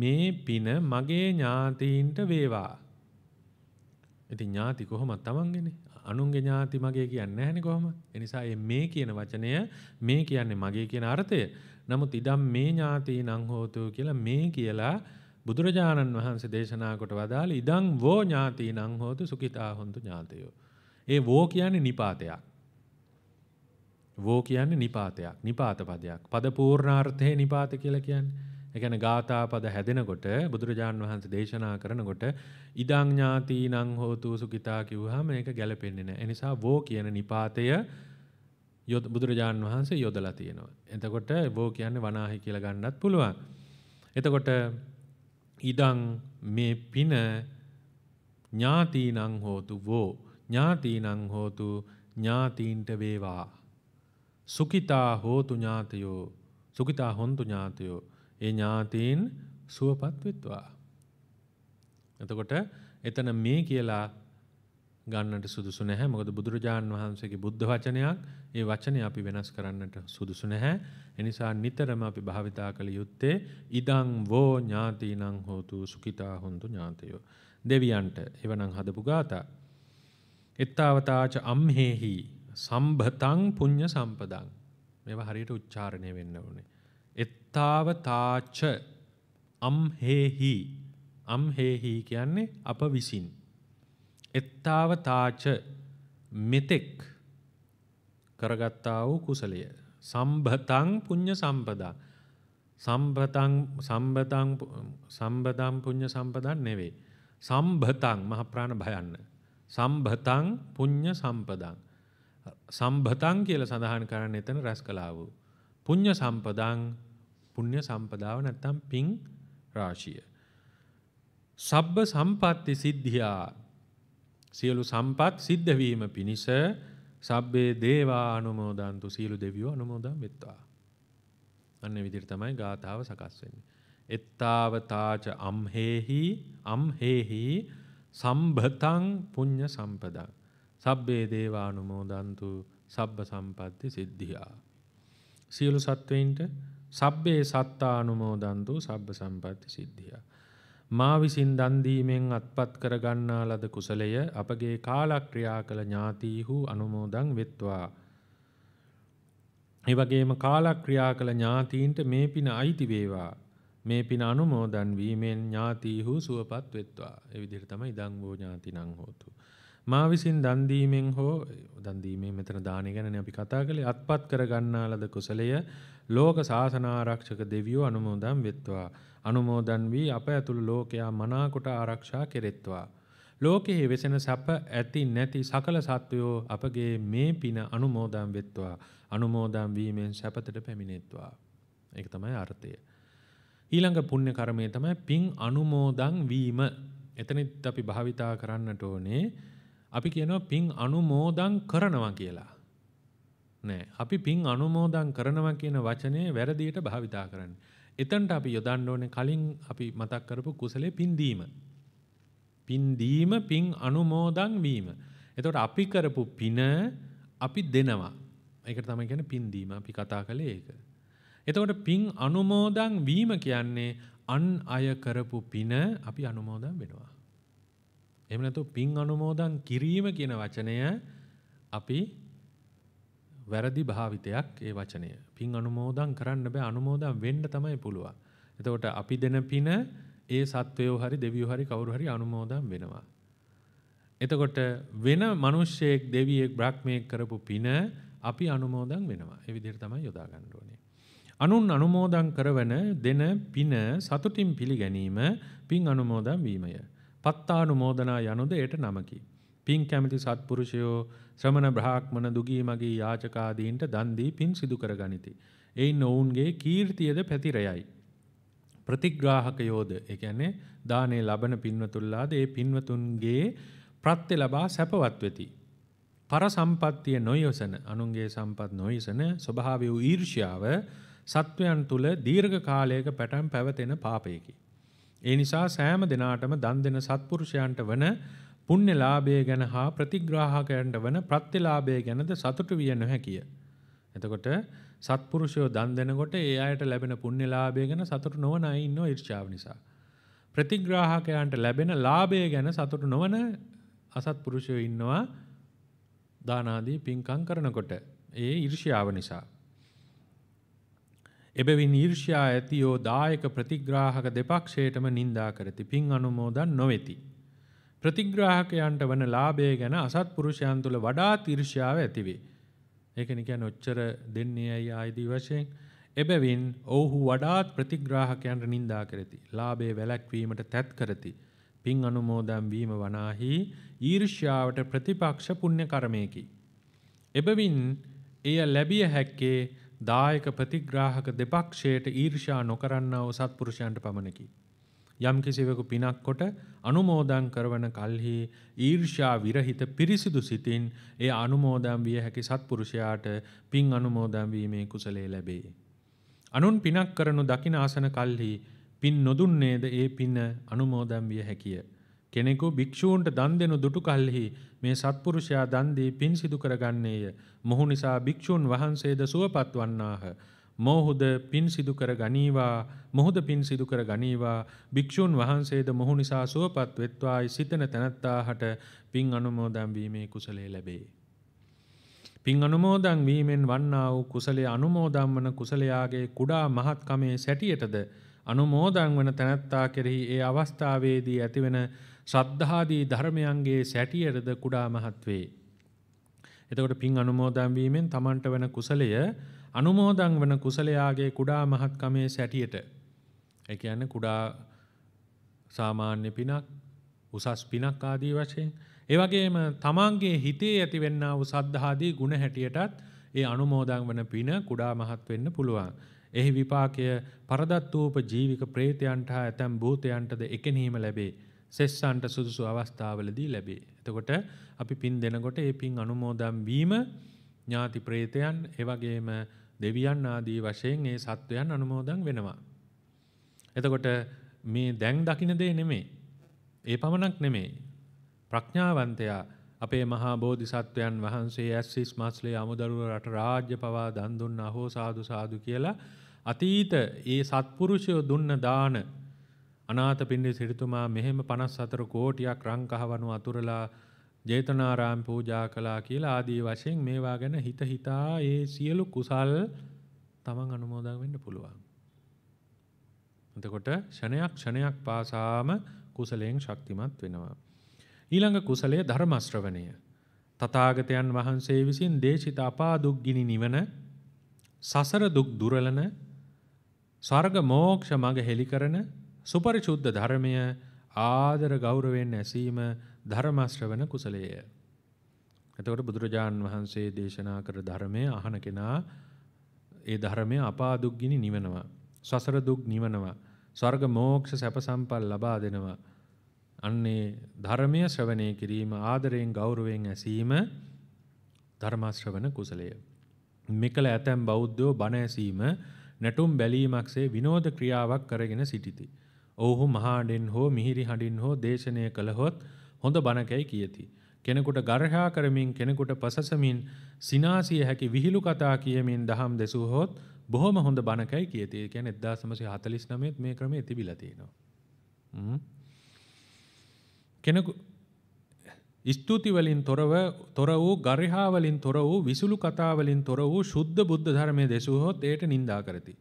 මේ පින මගේ ඥාතීන්ට වේවා. ඉතින් ඥාති කොහොමද Tamangeනේ? අනුන්ගේ ඥාති මගේ කියන්නේ නැහනේ කොහොම. ඒ නිසා මේ කියන වචනය මේ කියන්නේ මගේ කියන අර්ථය. නමුත් ඉදම් මේ ඥාතීනම් හෝතු කියලා මේ කියලා බුදුරජාණන් වහන්සේ දේශනා කොට වදාළ ඉදං වෝ ඥාතීනම් හෝතු සුඛිතා හොන්තු ඥාතයෝ. ඒ වෝ කියන්නේ නිපාතයක්. වෝ කියන්නේ නිපාතයක්. නිපාත පදයක්. පද පූර්ණාර්ථේ නිපාත කියලා කියන්නේ එකන ගාථා පද හැදෙනකොට බුදුරජාණන් වහන්සේ දේශනා කරනකොට ඉදංඥාතී නං හෝතු සුකිතා කිව්හම ඒක ගැලපෙන්නේ නැහැ. එනිසා වෝ කියන නිපාතය යොද බුදුරජාණන් වහන්සේ යොදලා තියෙනවා. එතකොට වෝ කියන්නේ වනාහි කියලා ගන්නත් පුළුවන්. එතකොට ඉදං මේ පින ඥාතීනං හෝතු වෝ ඥාතීනං හෝතු ඥාතීන්ට වේවා. සුකිතා හෝතු ඥාතයෝ සුකිතා හොන්තු ඥාතයෝ ඒ ඥාතීන් සුවපත් වෙත්වා. එතකොට එතන මේ කියලා ගන්නට සුදුසු නැහැ. මොකද බුදුරජාන් වහන්සේගේ බුද්ධ වචනයක්. ඒ වචනේ අපි වෙනස් කරන්නට සුදුසු නැහැ. ඒ නිසා නිතරම අපි භාවිතා කළ යුත්තේ ඉදං වෝ ඥාතීනං හෝතු සුඛිතා හොන්තු ඥාතයෝ. දෙවියන්ට එවනම් හදපු ગાතා. එත්තාවතාච අම්හෙහි සම්භතං පුඤ්ඤ සම්පදං. මේවා හරියට උච්චාරණය වෙන්න ඕනේ. එත්තාවතාච අම්හෙහි අම්හෙහි කියන්නේ අප විසින්. එත්තාවතාච මෙතෙක් කරගත්තා වූ කුසලය. සම්භතං පුඤ්ඤ සම්පදා. සම්භතං සම්බතං සම්බදම් පුඤ්ඤ සම්පදා නෙවෙයි. සම්භතං මහ ප්‍රාණ භයන්න. සම්භතං පුඤ්ඤ සම්පදං. සම්භතං කියලා සඳහන් කරන්නේ එතන රැස් කළා වූ. පුඤ්ඤ සම්පදං පුණ්‍ය සම්පදාව නැත්තම් පිං රාශිය. සබ්බ සම්පatti සිද්ධියා සියලු සම්පත් සිද්ධ වීම පිණිස සබ්බේ දේවා අනුමෝදන්තු සියලු දෙවියෝ අනුමෝදන් වෙත්වා. අන්න විදිහට තමයි ගාථාව සකස් වෙන්නේ. එත්තාවතාච අම්හෙහි අම්හෙහි සම්භතං පුඤ්ඤ සම්පදං සබ්බේ දේවානුමෝදන්තු සබ්බ සම්පatti සිද්ධියා සියලු සත්වයින්ට සබ්බේ සත්තානුමෝදන්තු සබ්බ සම්පatti සිද්ධියා. මා විසින් දන් දීමෙන් අත්පත් කර ගන්නා ලද කුසලය අපගේ කාලක්‍රියා කළ ඥාතීහු අනුමෝදන් වෙත්වා. ඒ වගේම කාලක්‍රියා කළ ඥාතීන්ට මේ පින අයිති වේවා. මේ පින අනුමෝදන් වීමෙන් ඥාතීහු සුවපත් වෙත්වා. ඒ විදිහට තමයි ඉදං වූ ඥාතිනම් හෝතු. මා විසින් දන් දීමෙන් හෝ දන් දීමේ මෙතන දානෙ ගැනනේ අපි කතා කළේ අත්පත් කර ගන්නා ලද කුසලය ලෝක ශාසනාරක්ෂක දෙවියෝ අනුමෝදන් වෙත්වා. අනුමෝදන් වී අප ඇතුළු ලෝකයා මනාකොට ආරක්ෂා කෙරෙත්වා. ලෝකයේ වෙසෙන සැප ඇති නැති සකල සත්වයෝ අපගේ මේ පින අනුමෝදන් වෙත්වා. අනුමෝදන් වීමෙන් සැපතට පැමිණෙත්වා. ඒක තමයි අර්ථය. ඊළඟ පුණ්‍ය කර්මය තමයි පින් අනුමෝදන් වීම. එතනිත් අපි භාවිතා කරන්නට ඕනේ අපි කියනවා පින් අනුමෝදන් කරනවා කියලා. නෑ. අපි පින් අනුමෝදන් කරනවා කියන වචනේ වැරදියට භාවිතා කරන්න. එතනට අපි යොදන්න ඕනේ කලින් අපි මතක් කරපු කුසලයේ පින්දීම. පින්දීම පින් අනුමෝදන් වීම. එතකොට අපි කරපු පින අපි දෙනවා. ඒකට තමයි කියන්නේ පින්දීම. අපි කතා කළේ ඒක. එතකොට පින් අනුමෝදන් වීම කියන්නේ අන් අය කරපු පින අපි අනුමෝදන් වෙනවා. එහෙම නැත්නම් පින් අනුමෝදන් කිරීම කියන වචනය අපි වැරදි භාවිතයක් ඒ වචනය. පින් අනුමෝදන් කරන්න බෑ අනුමෝදන් වෙන්න තමයි පුළුවන්. එතකොට අපි දෙන පින ඒ සත්වයෝ හරි දෙවියෝ හරි කවුරු හරි අනුමෝදන් වෙනවා. එතකොට වෙන මිනිස්සෙක් දෙවියෙක් බ්‍රහ්මයෙක් කරපු පින අපි අනුමෝදන් වෙනවා. ඒ විදිහට තමයි යොදා ගන්න ඕනේ. අනුන් අනුමෝදන් කරවන දෙන පින සතුටින් පිළිගැනීම පින් අනුමෝදන් වීමය. පත්තානුමෝදනා යනුද එයට නමකි. පින් කැමති සත්පුරුෂයෝ ශ්‍රමණ බ්‍රාහ්මණ දුගී මගේ යාචකාදීන්ට දන් දී පින් සිදු කරගනිති. එයින් ඔවුන්ගේ කීර්තියද පැතිරයයි. ප්‍රතිග්‍රාහකයෝද ඒ කියන්නේ දානේ ලබන පින්වතුන්ලාද ඒ පින්වතුන්ගේ ප්‍රත්‍ය ලබා සැපවත් වෙති. පර සම්පත්තිය නොයොසන අනුන්ගේ සම්පත් නොයසන ස්වභාවය වූ ඊර්ෂ්‍යාව සත්වයන් තුල දීර්ඝ කාලයක පැටන් පැවතෙන පාපයකි. ඒ නිසා සෑම දිනාටම දන් දෙන සත්පුරුෂයන්ට වන පුණ්‍යලාභය ගැන හා ප්‍රතිග්‍රාහකයන්ට වන ප්‍රත්‍යලාභය ගැනද සතුටු විය නොහැකිය. එතකොට සත්පුරුෂයෝ දන් දෙනකොට ඒ අයට ලැබෙන පුණ්‍යලාභය ගැන සතුටු නොවන අය ඉන්නෝ ඊර්ෂ්‍යාව නිසා. ප්‍රතිග්‍රාහකයන්ට ලැබෙන ලාභය ගැන සතුටු නොවන අසත්පුරුෂයෝ ඉන්නවා දානාදී පින්කම් කරනකොට ඒ ඊර්ෂ්‍යාව නිසා. එබැවින් ඊර්ෂ්‍යා ඇතියෝ දායක ප්‍රතිග්‍රාහක දෙපක්ෂයටම නින්දා කරති. පින් අනුමෝදන් නොවේති. ප්‍රතිග්‍රාහකයන්ට වන ලාභය ගැන අසත්පුරුෂයන් තුළ වඩා තීර්ෂ්‍යාව ඇතිවේ. ඒකනි කියන්නේ ඔච්චර දෙන්නේ ඇයි ආයිදී වශයෙන් එබැවින් ඔවුහු වඩාත් ප්‍රතිග්‍රාහකයන්ට නින්දා කරති. ලාභයේ වැළැක්වීමට තැත් කරති. පින් අනුමෝදන් වීම වනාහි ඊර්ෂ්‍යාවට ප්‍රතිපක්ෂ පුණ්‍ය කර්මයකි. එබැවින් එය ලැබිය හැක්කේ දායක ප්‍රතිග්‍රාහක දෙපක්ෂයට ඊර්ෂ්‍යා නොකරන්නව සත්පුරුෂයන්ට පමණකි. යම් කිසිවෙකු පිනක් කොට අනුමෝදන් කරවන කල්හි ඊර්ෂ්‍යා විරහිත පිරිසිදු සිතින් ඒ අනුමෝදන් විය හැකි සත්පුරුෂයාට පින් අනුමෝදන් වීමේ කුසලයේ ලැබේ. අනුන් පිනක් කරනු දකින ආසන කල්හි පින් නොදුන්නේද ඒ පින අනුමෝදන් විය හැකිය. කෙනෙකු භික්ෂූන්ට දන් දෙනු දුටු කල්හි මේ සත්පුරුෂයා දන් දී පින් සිදු කරගන්නේය. මොහු නිසා භික්ෂූන් වහන්සේද සුවපත් වන්නාහ. මොහුද පින් සිදු කර ගනීවා මොහුද පින් සිදු කර ගනීවා භික්ෂූන් වහන්සේද මොහු නිසා සුවපත් වෙත්වායි සිතන තැනැත්තාහට පින් අනුමෝදන් වීමේ කුසලයේ ලැබේ. පින් අනුමෝදන් වීමෙන් වන්නා වූ කුසලයේ අනුමෝදන් වන කුසලයාගේ කුඩා මහත්කමේ සැටියටද අනුමෝදන් වන තැනැත්තා කෙරෙහි ඒ අවස්ථාවේදී ඇතිවන ශ්‍රද්ධාදී ධර්මයන්ගේ සැටියටද කුඩා මහත් වේ. එතකොට පින් අනුමෝදන් වීමෙන් තමන්ට වෙන කුසලය අනුමෝදන් වන කුසලයාගේ කුඩා මහත්කමේ සැටියට ඒ කියන්නේ කුඩා සාමාන්‍ය පිනක් උසස් පිනක් ආදී වශයෙන් ඒ වගේම තමන්ගේ හිතේ ඇතිවෙන්නා වූ සද්ධාදී ගුණ හැටියටත් ඒ අනුමෝදන් වන පින කුඩා මහත් වෙන්න පුළුවන්. එහි විපාකය පරදත්තූප ජීවික ප්‍රේතයන්ට හා ඇතැම් භූතයන්ටද එකෙනීම ලැබේ. සෙස්සන්ට සුදුසු අවස්ථාවලදී ලැබේ. එතකොට අපි පින් දෙනකොට ඒ පින් අනුමෝදන් වීම ඥාති ප්‍රේතයන් ඒ වගේම දෙවියන් ආදී වශයෙන් ඒ සත්වයන් අනුමෝදන් වෙනවා. එතකොට මේ දැන් දකින දේ නෙමේ. ඒ පමණක් නෙමේ. ප්‍රඥාවන්තයා අපේ මහා බෝධිසත්වයන් වහන්සේ ඇස්සිස් මස්ලේ අමුදරුව රට රාජ්‍ය පවා දන් දුන්න අහෝ සාදු සාදු කියලා අතීත ඒ සත්පුරුෂයෝ දුන්න දාන අනාථපිණ්ඩික සිටුතුමා මෙහෙම 54 කෝටියක් රන් කහවණු අතුරලා ජේතනාරාම පූජා කළා කියලා ආදී වශයෙන් මේවා ගැන හිත හිතා ඒ සියලු කුසල් තමන් අනුමෝදන් වෙන්න පුළුවන්. එතකොට ෂණයක් ෂණයක් පාසාම කුසලයෙන් ශක්තිමත් වෙනවා. ඊළඟ කුසලය ධර්ම ශ්‍රවණය. තථාගතයන් වහන්සේ විසින් දේශිත අපා දුක් ගිනි නිවන සසර දුක් දුරලන ස්වර්ග මෝක්ෂ මඟ හෙළි කරන සුපරිශුද්ධ ධර්මය ආදර ගෞරවයෙන් ඇසීම ධර්ම ශ්‍රවණ කුසලය. එතකොට බුදුරජාන් වහන්සේ දේශනා කර ධර්මය අහන කෙනා ඒ ධර්මය අපාදුක්ගිනි නිවනවා. සසර දුක් නිවනවා. ස්වර්ග මෝක්ෂ සැප සම්පල් ලබා දෙනවා. අන්නේ ධර්මය ශ්‍රවණය කිරීම ආදරයෙන් ගෞරවයෙන් ඇසීම ධර්මාශ්‍රවණ කුසලය. මෙකල ඇතැම් බෞද්ධෝ බණ ඇසීම නැටුම් බැලීමක්සේ විනෝද ක්‍රියාවක් කරගෙන සිටිති. ඔවුහු මහාඩෙන් හෝ මිහිරි හඬින් හෝ දේශනය කළහොත් හොඳ බණකැයි කියති. කෙනෙකුට ගර්හා කරමින් කෙනෙකුට පසසමින් සිනාසිය හැකි විහිළු කතා කියමින් දහම් දෙසූහොත් බොහොම හොඳ බණකැයි කියති. ඒ කියන්නේ 1949 මේ ක්‍රමයේ තිබිලා තියෙනවා. කෙනෙකු ස්තුති වලින් තොරව තොර වූ ගර්හා වලින් තොර වූ විසුළු කතා වලින් තොර වූ සුද්ධ බුද්ධ ධර්මයේ දේශුවොත් ඒට නිඳා කරති.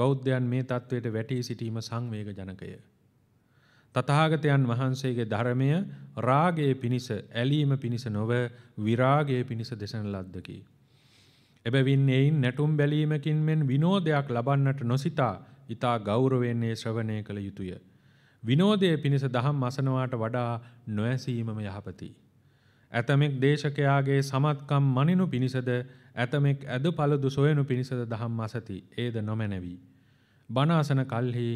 බෞද්ධයන් මේ தത്വයට වැටී සිටීම සංවේග ජනකය. තථාගතයන් වහන්සේගේ ධර්මය රාගයේ පිනිස ඇලීම පිනිස නොව විරාගයේ පිනිස දෙසන ලද්දකි. එබැවින් එයින් නැටුම් බැලීමකින් මෙන් විනෝදයක් ලබන්නට නොසිතා ඊතා ගෞරවයෙන් ශ්‍රවණය කළ යුතුය. විනෝදයේ පිණිස දහම් අසනවාට වඩා නොඇසීමම යහපති. ඇතමෙක් දේශකයාගේ සමත්කම් මනිනු පිණිසද ඇතමෙක් ඇද පළදු සොයනු පිණිසද දහම් අසති ඒද නොමැනවී. බනාසන කල්හි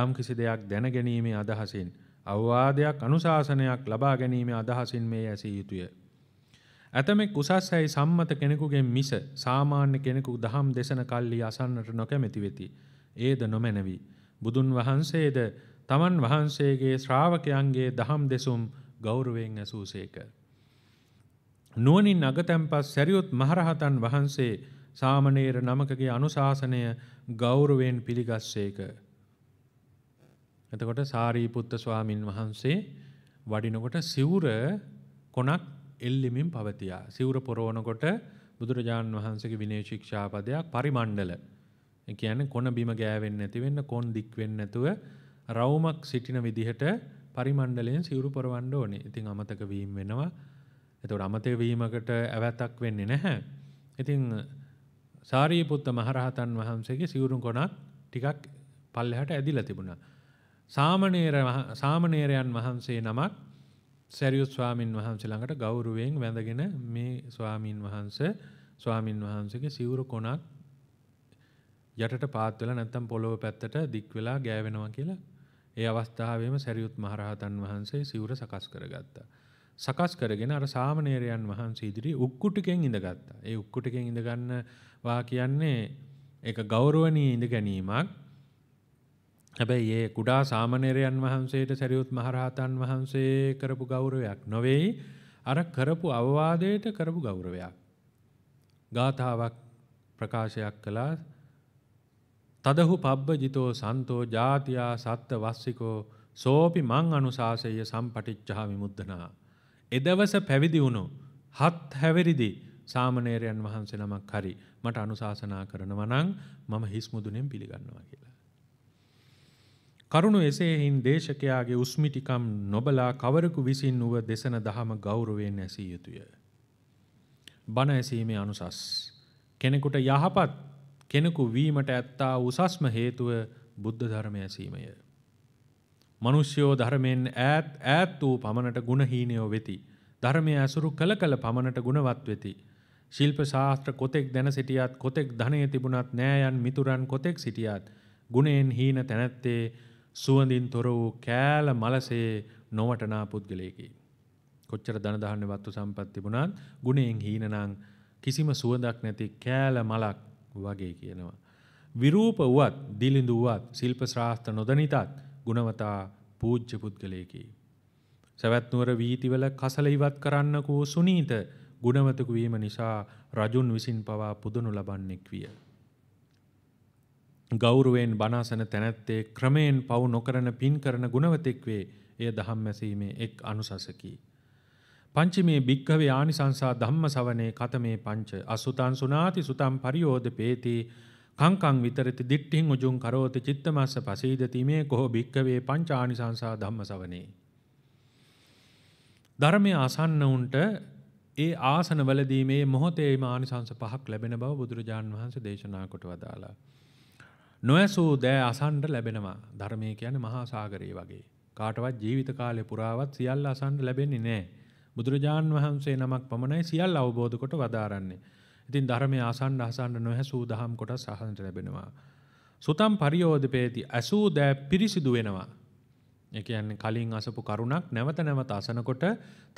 යම් කිසි දෙයක් දැනගැනීමේ අදහසින් අවවාදයක් අනුශාසනයක් ලබා ගැනීමේ අදහසින් මේ ඇසිය යුතුය. ඇතමෙක් උසස් ඇයි සම්මත කෙනෙකුගෙන් මිස සාමාන්‍ය කෙනෙකු දහම් දෙසන කල්ලි අසන්නට නොකැමැති වෙති. ඒද නොමැනවි. බුදුන් වහන්සේද තමන් වහන්සේගේ ශ්‍රාවකයන්ගේ දහම් දෙසුම් ගෞරවයෙන් ඇසූසේක. නුවනින් අගතැන්පස් සැරියුත් මහරහතන් වහන්සේ සාමනේර නමකගේ අනුශාසනය ගෞරවයෙන් පිළිගස්සේක. එතකොට සාරීපුත්ත ස්වාමින් වහන්සේ වඩිනකොට සිවුර කොනක් එල්ලිමින් පවතියා. සිවුර පොරවනකොට බුදුරජාන් වහන්සේගේ විනය ශික්ෂාපදයක් පරිමණ්ඩල. ඒ කියන්නේ කොන බිම ගෑවෙන්නේ නැති වෙන්න කොන් දික් වෙන්නේ නැතුව රවුමක් සිටින විදිහට පරිමණ්ඩලයෙන් සිවුරු පොරවන්න ඕනේ. ඉතින් අමතක වීම වෙනවා. එතකොට අමතක වීමකට ඇවැතක් වෙන්නේ නැහැ. ඉතින් සාරිපුත්ත මහරහතන් වහන්සේගේ සිවුරු කොනක් ටිකක් පල්ලෙහාට ඇදිලා තිබුණා. සාමණේර සාමණේරයන් වහන්සේ නමක් සරියුත් ස්වාමින් වහන්සේ ළඟට ගෞරවයෙන් වැඳගෙන මේ ස්වාමින් වහන්සේ ස්වාමින් වහන්සේගේ සිවුරු කොනක් යටට පාත් වෙලා නැත්නම් පොළොව පැත්තට දික් වෙලා ගෑවෙනවා කියලා ඒ අවස්ථාවේම සරියුත් මහරහතන් වහන්සේ සිවුර සකස් කරගත්තා. සකස් කරගෙන අර සාමණේරයන් වහන්සේ ඉදිරියේ උක්කුටිකෙන් ඉඳගත්තා. ඒ උක්කුටිකෙන් ඉඳගන්නවා කියන්නේ ඒක ගෞරවණීය ඉඳ ගැනීමක්. හැබැයි ඒ කුඩා සාමණේරයන් වහන්සේට සරියුත් මහරහතන් වහන්සේ කරපු ගෞරවයක් නොවේයි අර කරපු අවවාදයට කරපු ගෞරවයක්. ගාථාවක් ප්‍රකාශයක් කළා තදහු පබ්බජිතෝ සන්තෝ ජාතියා සත්ත වස්සිකෝ සෝපි මං අනුසාසය සම්පටිච්චා විමුද්දනා. එදවස පැවිදි වුණු හත් හැවිරිදි සාමණේරයන් වහන්සේ නමක් හරි මට අනුශාසනා කරනවා නම් මම හිස් මුදුනෙන් පිළිගන්නවා කියලා. කරුණු එසේහින් දේශකයාගේ උස්මිටිකම් නොබලා කවරකු විසින් වුව දෙසන දහම ගෞරවයෙන් ඇසිය යුතුය. බණ ඇසීමේ අනුසස්. කෙනෙකුට යහපත් කෙනෙකු වීමට ඇත්තා උසස්ම හේතුව බුද්ධ ධර්ම ඇසීමය. මනුෂ්‍යයෝ ධර්මයෙන් ඈත් ඈත් වූ පමණට ගුණහීනයෝ වෙති. ධර්මය ඇසුරු කළ කළ පමණට ගුණවත් වෙති. ශිල්ප ශාස්ත්‍ර කොතෙක් දැන සිටියත් කොතෙක් ධනය තිබුණත් නෑයන් මිතුරන් කොතෙක් සිටියත් ගුණයෙන් හීන තැනැත්තේ සුවඳින් තොර වූ කෑල මලසේ නොවටනා පුද්ගලයෙකි. කොච්චර ධනදහන්න වත්තු සම්පත් තිබුණත් ගුණයෙන් හීනනං කිසිම සුවඳක් නැති කෑල මලක් වගේ කියනවා. විරූප වුවත් දිලිඳු වුවත් ශිල්ප ශ්‍රාස්ත නොදනිතත් ගුණවතා පූජ්‍ය පුද්ගලයෙකි. සැවැත්නුවර වීතිවල කසල ඉවත් කරන්නකූ සුනීත ගුණවතකු වීම නිසා රජුන් විසින් පවා පුදනු ලබන්නෙක් විය. ගෞරුවෙන් බනාසන තැනැත්තේ ක්‍රමයෙන් පවු නොකරන පින් කරන ගුණවතෙක්වේ එය දහම් මැසීමේ එක් අනුසසකි. පංචි මේ භික්කවේ ආනිසංසා ධම්ම සවනේ කතමේ පංච අසුතන් සුනාති සුතම් පරියෝධ පේති කංකං විතරති දිට්ටිං උජුන් කරෝති චිත්තමස්ස පසීදති මේ කොහො භික්කවේ පංච ආනිසංසා ධම්ම සවනේ. ධර්මය අසන්නවුන්ට ඒ ආසනවලදීමේ මොහොතේම ආනිසංස පහක් ලැබෙන බව බුදුරජාණන් වහන්සේ දේශනා කොට වදාලා. නොයසූ දෑ අසන්ඩ ලැබෙනවා ධර්මය කියන මහා සාගරයේ වගේ. කාටවත් ජීවිත කාලය පුරාවත් සියල්ල අසන්ඩ ලැබෙන්නේ නෑ. බුදුරජාන් වහන්සේ නමක් පමණයි සියල් අවබෝධ කොට වදාරන්නේ. ඉතින් ධර්මය අසන්ඩ අසන්ඩ නොහැසූ දහම් කොට සහන්ට ලැබෙනවා. සුතම් පරියෝධපේති ඇසූ දෑ පිරිසිදු වෙනවා. එක යන්නේ කලින් අසපු කරුණක් නැවත නැවත අසනකොට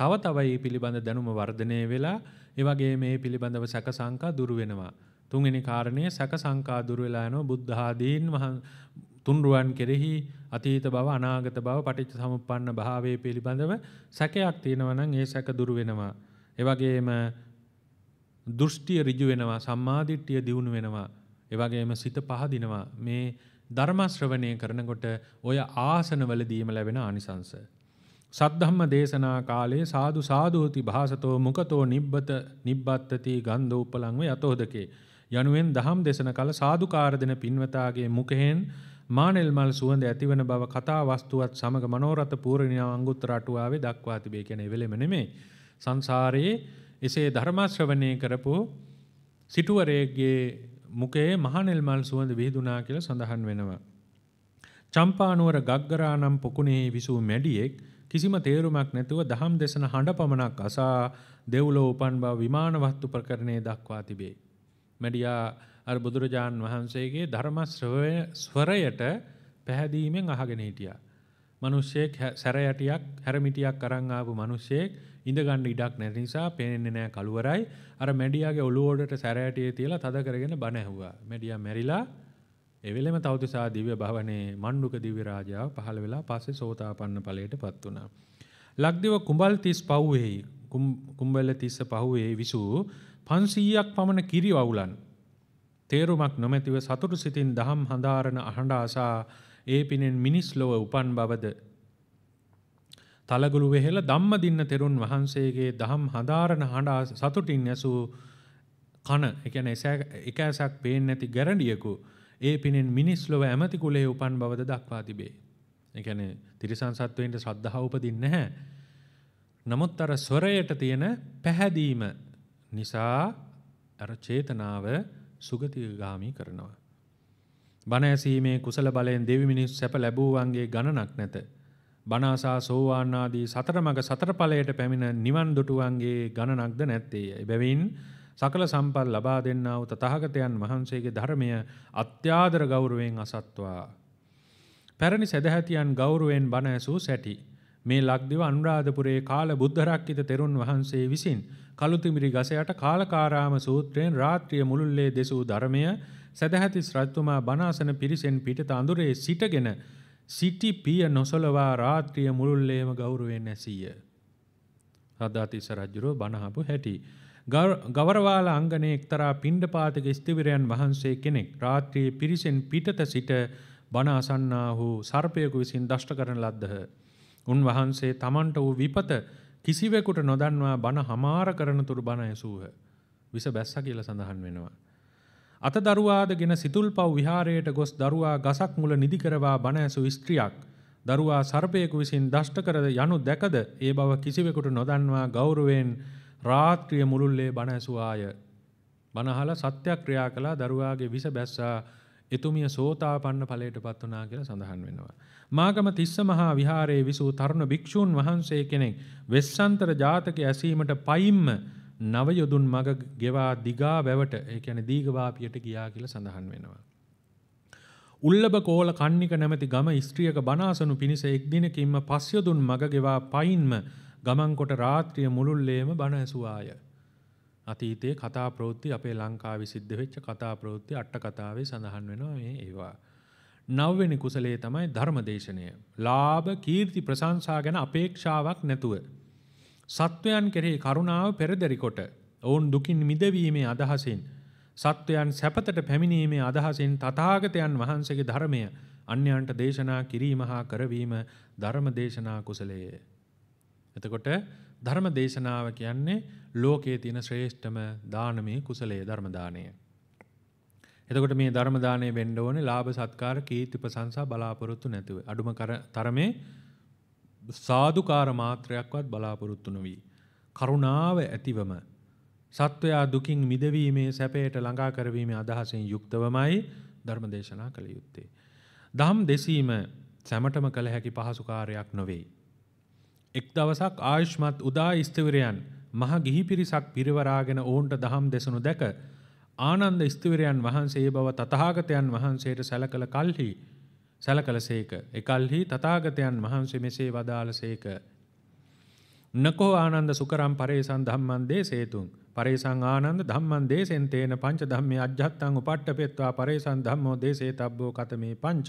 තව තවයි පිළිබඳ දැනුම වර්ධනය වෙලා ඒවගේ මේ පිළිබඳව සැකසංකා දුරුවෙනවා. තුන්වෙනි කාරණය සැක සංකා දුර වෙලා යනවා බුද්ධ ආදීන් තුන්රුවන් කෙරෙහි අතීත බව අනාගත බව පටිච්ච සමුප්පන්න භාවයේ පිළිබඳව සැකයක් තියෙනවා නම් ඒ සැක දුර වෙනවා. ඒ වගේම දෘෂ්ටිය ඍජු වෙනවා, සම්මාදිට්ඨිය දියුණු වෙනවා. ඒ වගේම සිත පහදිනවා. මේ ධර්ම ශ්‍රවණය කරනකොට ඔය ආසනවලදීම ලැබෙන ආනිසංශ. සද්ධම්ම දේශනා කාලේ සාදු සාදෝති භාසතෝ මුකතෝ නිබ්බත නිබ්බත්තති ගන්ධෝපලං වේ යතෝදකේ යනුවෙන් දහම් දෙසන කල සාදුකාර දෙන පින්වතාගේ මුඛයෙන් මානෙල් මල් සුවඳ ඇතිවන බව කතා වස්තුවත් සමග මනෝරත පූර්ණියා අංගුත්තර අටුවාවේ දක්වා තිබේ කියන එවෙලෙම නෙමෙයි. සංසාරයේ එසේ ධර්ම ශ්‍රවණය කරපු සිටුවරයෙක්ගේ මුඛයේ මහනෙල් මල් සුවඳ විහිදුනා කියලා සඳහන් වෙනවා. චම්පානුවර ගග්ගරා නම් පොකුණේ විසූ මැඩියෙක් කිසිම තේරුමක් නැතුව දහම් දෙසන හඬ පමණක් අසා දෙව්ලෝ උපන් බව විමාන වස්තු ප්‍රකරණයේ දක්වා තිබේ. මැඩියා අර බුදුරජාණන් වහන්සේගේ ධර්ම ස්වරයට පැහැදීමෙන් අහගෙන හිටියා. මිනිස්සෙක් සැරයටියක් හැරමිටියක් අරන් ආපු මිනිස්සෙක් ඉඳගන්න ඉඩක් නැති නිසා පේන්නේ නැහැ කළුවරයි. අර මැඩියාගේ ඔළුව උඩට සැරයටියේ තියලා තද කරගෙන බණ ඇහුවා. මැඩියා මැරිලා ඒ වෙලෙම තවතිසා දිව්‍ය භවනේ මණ්ඩුක දිව්‍ය රාජාව පහළ වෙලා පස්සේ සෝතාපන්න ඵලයටපත් වුණා. ලක්දිව කුඹල් 30 පව්වේහි කුම්බල 30 පහුවේ විසූ පන්සීයක් පමණ කිරි වවුලන්. තේරුමක් නොමැතිව සතුටු සිතින් දහම් හඳාරණ අහඬ අසා ඒ පිනෙන් මිනිස් ලොව උපන් බවද. තලගුළු වෙහෙල දම්ම දින්න තෙරුන් වහන්සේගේ දහම් හදාරණ හඬා සතුටින් ඇසූ කන එකන එකඇසක් පේෙන් නැති ගැරඩියකු ඒ පිනෙන් මිනිස් ලොව ඇමති කුලේ උපන් බවද දක්වා තිබේ. එකන තිරිසන් සත්වයට ශ්‍රද්ධහවපදින් නැහැ. නමුත් අර ස්වරයට තියෙන පැහැදීම නිසා අර චේතනාව සුගතිගාමී කරනවා. බණ ඇසීමේ කුසල බලයෙන් දෙවි මිනිස් සැප ලැබුවන්ගේ ගණනක් නැත. බනාසා සෝවාන් ආදී සතර මඟ සතර ඵලයට පැමිණ නිවන් දුටුවන්ගේ ගණනක්ද නැත්තේය. එබැවින් සකල සම්පත් ලබා දෙන්නා වූ තථාගතයන් වහන්සේගේ ධර්මය අත්‍යාදර ගෞරවයෙන් අසත්වා. පැරණි සදැහැතියන් ගෞරවයෙන් බණ ඇසූ සැටි මේ ලක්දිව අනුරාධපුරයේ කාල බුද්ධරක්කිත තෙරුන් වහන්සේ විසින් කළුතිමිරි ගස යට කාලකාරාම සූත්‍රයෙන් රාත්‍රිය මුළුල්ලේ දෙසූ ධර්මය සදැහැති ශ්‍රත්තුමා බණාසන පිරිසෙන් පිටත අඳුරේ සිටගෙන සිටි පිය නොසලවා රාත්‍රිය මුළුල්ලේම ගෞරවයෙන් ඇසීය. සද්ධාතිස්ස රජුරෝ බණහපු හැටි. ගවරවාල අංගනේ එක්තරා පිණ්ඩපාතික ස්තිවිරයන් වහන්සේ කෙනෙක් රාත්‍රියේ පිරිසෙන් පිටත සිට බණ අසන්නා වූ සර්පයෙකු විසින් දෂ්ට කරන ලද්දහ. උන්වහන්සේ තමන්ට වූ විපත කිසිවෙකුට නොදන්වා බණ හමාර කරන තුරු බණ ඇසූහ. විස බැස්ස කියලා සඳහන් වෙනවා. අත දරුවාද ගෙන සිතුල්පව් විහාරයට ගොස් දරුවා ගසක් මුල නිදි කරවා බණ ඇසූ ස්ත්‍රියක් දරුවා සර්පයෙකු විසින් දෂ්ට කරද යනු දැකද ඒ බව කිසිවෙකුට නොදන්වා ගෞරවයෙන් රාත්‍රිය මුළුල්ලේ බණ ඇසුආය. බණහල සත්‍යක්‍රියා කළා දරුවාගේ විස බැස්සා එතුමිය සෝතාපන්න ඵලයට පත් වුණා කියලා සඳහන් වෙනවා. මාගම තිස්ස මහා විහාරයේ විසූ තරුණ භික්ෂූන් වහන්සේ කෙනෙක් වෙස්සන්තර ජාතක ඇසීමට පයින්ම නව යොදුන් මග ගෙවා දිගා වැවට ඒ කියන්නේ දීඝවාපියට ගියා කියලා සඳහන් වෙනවා. උල්ලබ කෝල කන්නික නැමැති ගම ස්ත්‍රියක බනාසනු පිණිස එක් දිනකින්ම පස්යොදුන් මග ගෙවා පයින්ම ගමන් කොට රාත්‍රිය මුළුල්ලේම බණ ඇසුවාය. අතීතයේ කතා ප්‍රවෘත්ති අපේ ලංකාවේ සිද්ධ වෙච්ච කතා ප්‍රවෘත්ති අට කතාවේ සඳහන් වෙනවා මේ ඒවා. නවවෙනි කුසලයේ තමයි ධර්මදේශනය. ලාභ කීර්ති ප්‍රශංසා ගැන අපේක්ෂාවක් නැතුව. සත්වයන් කෙරෙහි කරුණාව පෙරදරිකොට ඔවුන් දුකින් මිදවීමේ අදහසින් සත්වයන් සැපතට පැමිණීමේ අදහසින් තථාගතයන් වහන්සේගේ ධර්මය අන්‍යයන්ට දේශනා කිරීම හා කරවීම ධර්ම දේශනා කුසලයේ. එතකොට ධර්ම දේශනාව කියන්නේ ලෝකයේ තියෙන ශ්‍රේෂ්ඨම දානමය කුසලයේ ධර්ම දාණය. එතකොට මේ ධර්ම දාණය වෙන්න ඕනේ ලාභ සත්කාර කීර්ති ප්‍රශංසා බලාපොරොත්තු නැතුව. අඩුම තරමේ සාදුකාර මාත්‍රයක්වත් බලාපොරොත්තු නොවි. කරුණාව ඇතිවම සත්වයා දුකින් මිදවීමේ සැපයට ළඟා කරවීමේ අදහසෙන් යුක්තවමයි ධර්ම දේශනා කළ යුත්තේ. දහම් දෙසීම සැමටම කළ හැකි පහසු කාර්යයක් නොවේ. එක් දවසක් ආයුෂ්මත් උදා ස්ථවිරයන් මහ ගිහි පිරිසක් පිරිවරාගෙන ඔවුන්ට දහම් දෙසනු දැක ආනන්ද ස්තුවරයන් වහන්සේ බව තතහාගතයන් වහන්සේට සැලකළ කල්හි සැලකලසේක එකල්හි තතාගතයන් වහන්සේ මෙසේ වදාලසේක. නකෝ ආනන්ද සුකරම් පරේසන් ධම්මන් දේසේතුන් පරේසං ආනන්ද ධම්මන් දේසෙන් තේන පංච ධම්මේ අජ්ජත්තං උපට්ඨ පෙත්වා පරේසන් ධම්මෝ දේසේ තබ්බෝ කතමේ පංච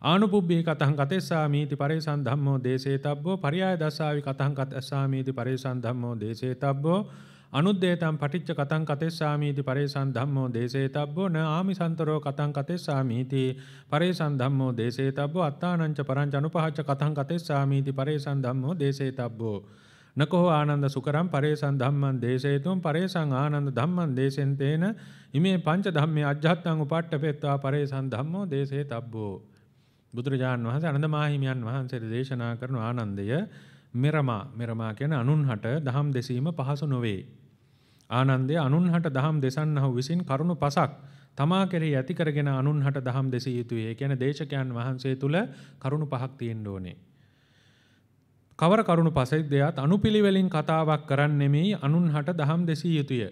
ආනුපුබ්බේ කතං කතෙස්සාමීති පරේසං ධම්මෝ දේසේතබ්බෝ පරියාය දස්සාවි කතං කතෙස්සාමීති පරේසං ධම්මෝ දේසේතබ්බෝ අනුද්දේතම් පටිච්ච කතං කතෙස්සාමීති පරේසං ධම්මෝ දේසේතබ්බෝ න ආමිසන්තරෝ කතං කතෙස්සාමීති පරේසං ධම්මෝ දේසේතබ්බෝ අත්තානංච පරංච අනුපහච්ච කතං කතෙස්සාමීති පරේසං ධම්මෝ දේසේතබ්බෝ නකෝ ආනන්ද සුකරම් පරේසං ධම්මං දේශේතුම් පරේසං ආනන්ද ධම්මං දේශෙන්තේන ඉමේ පංච ධම්මේ අජ්ජත්තං උපට්ඨපෙත්වා පරේසං ධම්මෝ දේශේතබ්බෝ බුදුරජාණන් වහන්සේ අනන්දමාහිමියන් වහන්සේට දේශනා කරන ආනන්දය මෙරමා මෙරමා කියන අනුන්හට දහම් දෙසීම පහසු නොවේ. ආනන්දය අනුන්හට දහම් දෙසන්නහු විසින් කරුණු පසක් තමා කෙරෙහි ඇති කරගෙන අනුන්හට දහම් දෙසිය යුතුය. ඒ කියන්නේ දේශකයන් වහන්සේ තුල කරුණු පහක් තියෙන්න ඕනේ. කවර කරුණු පසෙද්දයත් අනුපිළිවෙලින් කතාවක් කරන්නෙමි අනුන්හට දහම් දෙසිය යුතුය.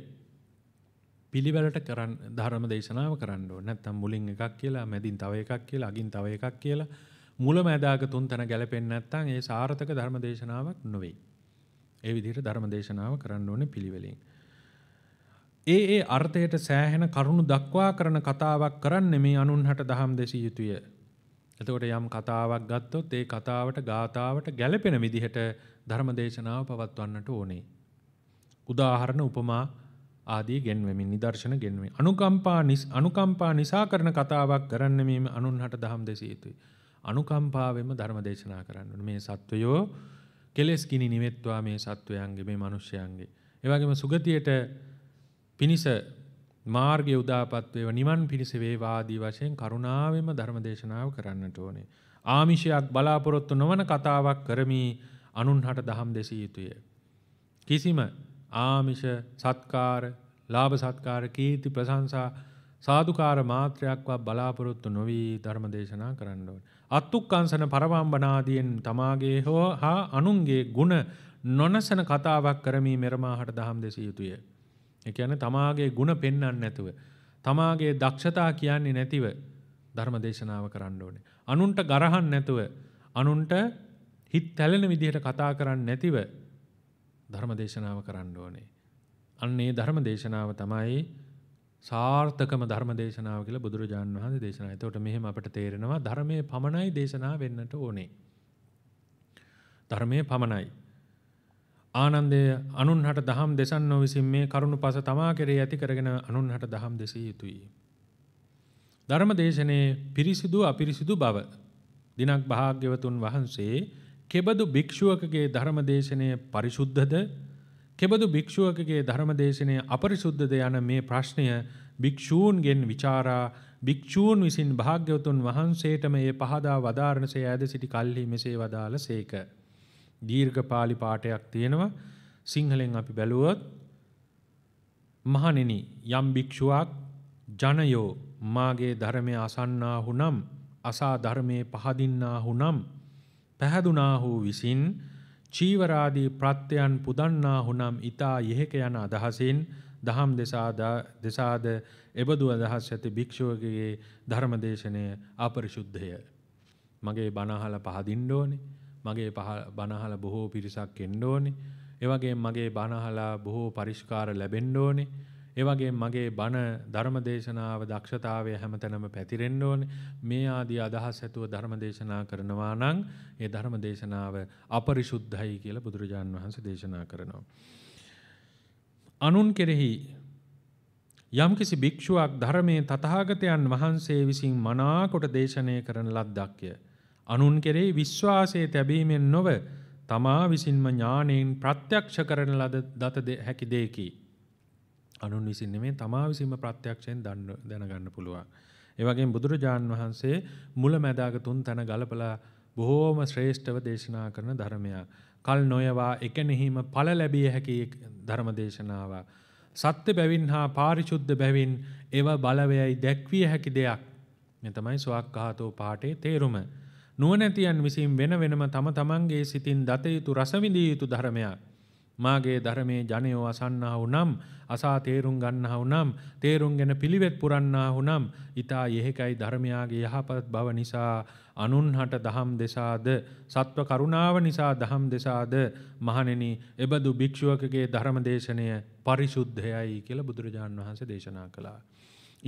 පිළිවෙලට කරන් ධර්ම දේශනාව කරන්න ඕනේ. නැත්නම් මුලින් එකක් කියලා, මැදින් තව එකක් කියලා, අගින් තව එකක් කියලා මුල මැදාග තුන් තැන ගැලපෙන්නේ නැත්නම් ඒ සාර්ථක ධර්ම දේශනාවක් නොවේ. ඒ විදිහට ධර්ම දේශනාව කරන්න ඕනේ පිළිවෙලින්. ඒ ඒ අර්ථයට සෑහෙන කරුණු දක්වා කරන කතාවක් කරන්න මේ අනුන්හට දහම් දෙසිය යුතුය. එතකොට යම් කතාවක් ගත්තොත් ඒ කතාවට ගාතාවට ගැලපෙන විදිහට ධර්ම දේශනාව පවත්වන්නට ඕනේ. උදාහරණ උපමා ආදී ගෙන්වෙමින් නිදර්ශන ගෙන්වෙමින් අනුකම්පා අනුකම්පා නිසා කරන කතාවක් කරන්න මෙීම අනුන්හට දහම් දෙසිය යුතුයි. අනුකම්පාවෙම ධර්ම දේශනා කරන්න ඕනේ. මේ සත්වයෝ කෙලෙස් කිනි නිවෙත්වා මේ සත්වයන්ගේ මේ මිනිස්යන්ගේ. ඒ වගේම සුගතියට පිනිස මාර්ගය උදාපත් වේවා නිවන් පිණිස වේවා ආදී වශයෙන් කරුණාවෙම ධර්ම දේශනාව කරන්නට ඕනේ. ආමිෂයක් බලාපොරොත්තු නොවන කතාවක් කරමි අනුන්හට දහම් දෙසිය යුතුය. කිසිම ආමිෂ සත්කාර ලාභ සත්කාර කීර්ති ප්‍රශංසා සාදුකාර මාත්‍රයක්වත් බලාපොරොත්තු නොවී ධර්ම දේශනා කරන්න ඕනේ. අත්තුක්කංශන පරවම්බනාදීන් තමාගේ හෝ හා අනුන්ගේ ಗುಣ නොනසන කතාවක් කරමී මෙරමාහට දහම් දෙසිය යුතුය. ඒ කියන්නේ තමාගේ ಗುಣ පෙන්වන්න නැතුව තමාගේ දක්ෂතා කියන්නේ නැතිව ධර්ම දේශනාව කරන්න ඕනේ. අනුන්ට ගරහන් නැතුව අනුන්ට හිත් තැලෙන විදිහට කතා කරන්නේ නැතිව ධර්ම දේශනාව කරන්න ඕනේ. අන්න ඒ ධර්ම දේශනාව තමයි සාර්ථකම ධර්ම දේශනාව කියලා බුදුරජාණන් වහන්සේ දේශනා. එතකොට මෙහෙම අපිට තේරෙනවා ධර්මයේ පමණයි දේශනා වෙන්නට ඕනේ. ධර්මයේ පමණයි. ආනන්දය අනුන්හට දහම් දෙසන්න විසින් මේ කරුණු පස තමා කෙරේ ඇති කරගෙන අනුන්හට දහම් දෙසිය යුතුයි. ධර්ම දේශනයේ පිරිසිදු අපිරිසිදු බව දිනක් භාග්‍යවතුන් වහන්සේ කෙබඳු භික්ෂුවකගේ ධර්මදේශනය පරිශුද්ධද කෙබඳු භික්ෂුවකගේ ධර්මදේශනය අපරිශුද්ධද යන මේ ප්‍රශ්නය භික්ෂූන්ගෙන් විචාරා භික්ෂූන් විසින් භාග්‍යවතුන් වහන්සේටම ඒ පහදා වදාරණසේ ඇද සිටි කල්හි මෙසේ වදාළ සේක. දීර්ඝ පාලි පාඨයක් තියෙනවා සිංහලෙන් අපි බැලුවොත් මහණෙනි යම් භික්ෂුවක් ජනයෝ මාගේ ධර්මය අසන්නාහු නම් අසා ධර්මයේ පහදින්නාහු නම් පැහැදුනාහු විසින් චීවරාදී ප්‍රත්‍යයන් පුදන්නාහු නම් ඊතා යෙහෙක යන අදහසින් දහම් දෙසාද එබඳු අදහස් ඇති භික්ෂුවකගේ ධර්මදේශනය අපරිශුද්ධය. මගේ බණහල පහදින්න ඕනේ. මගේ බණහල බොහෝ පිරිසක් එන්න ඕනේ. එවගේ මගේ බණහලා බොහෝ පරිෂ්කාර ලැබෙන්න ඕනේ. ඒවගේ මගේ බණ ධර්මදේශනාව දක්ෂතාවය හැමතැනම පැතිරෙන්න ඕනේ. මේ ආදී අදහස් ඇතුව ධර්මදේශනා කරනවා නම් ඒ ධර්මදේශනාව අපරිශුද්ධයි කියලා බුදුරජාන් වහන්සේ දේශනා කරනවා. අනුන් කෙරෙහි යම්කිසි භික්ෂුවක් ධර්මයේ තථාගතයන් වහන්සේ විසින් මනාකොට දේශනය කරන ලද්දක්ය. අනුන් කෙරෙහි විශ්වාසයේ තැබීමෙන් නොව තමා විසින්ම ඥාණයෙන් ප්‍රත්‍යක්ෂ කරන ලද දත හැකි දෙකී. අනුන් විසින් නෙමෙයි තමා විසින්ම ප්‍රත්‍යක්ෂයෙන් දැනගන්න පුළුවන්. ඒ වගේම බුදුරජාන් වහන්සේ මුල මැදාග තුන් තැන ගලපලා බොහෝම ශ්‍රේෂ්ඨව දේශනා කරන ධර්මයක්. කල් නොයවා එකෙනෙහිම ඵල ලැබිය හැකි ධර්ම දේශනාවක්. සත්‍ය බැවින් හා පාරිශුද්ධ බැවින් ඒව බලවයයි දැක්විය හැකි දෙයක්. මේ තමයි සුවක්ඝාතෝ පාඨයේ තේරුම. නුවණැතියන් විසින් වෙන වෙනම තම තමන්ගේ සිතින් දත යුතු රස විඳිය යුතු ධර්මයක්. මාගේ ධර්මයේ ජනයෝ අසන්නා වුනම් අසා තේරුම් ගන්නා වුනම් තේරුම්ගෙන පිළිවෙත් පුරන්නා වුනම් ඊතා යෙහිකයි ධර්මයාගේ යහපත් බව නිසා අනුන්හට දහම් දෙසාද සත්ව කරුණාව නිසා දහම් දෙසාද මහණෙනි එබඳු භික්ෂුවකගේ ධර්ම දේශනය පරිශුද්ධයයි කියලා බුදුරජාන් වහන්සේ දේශනා කළා.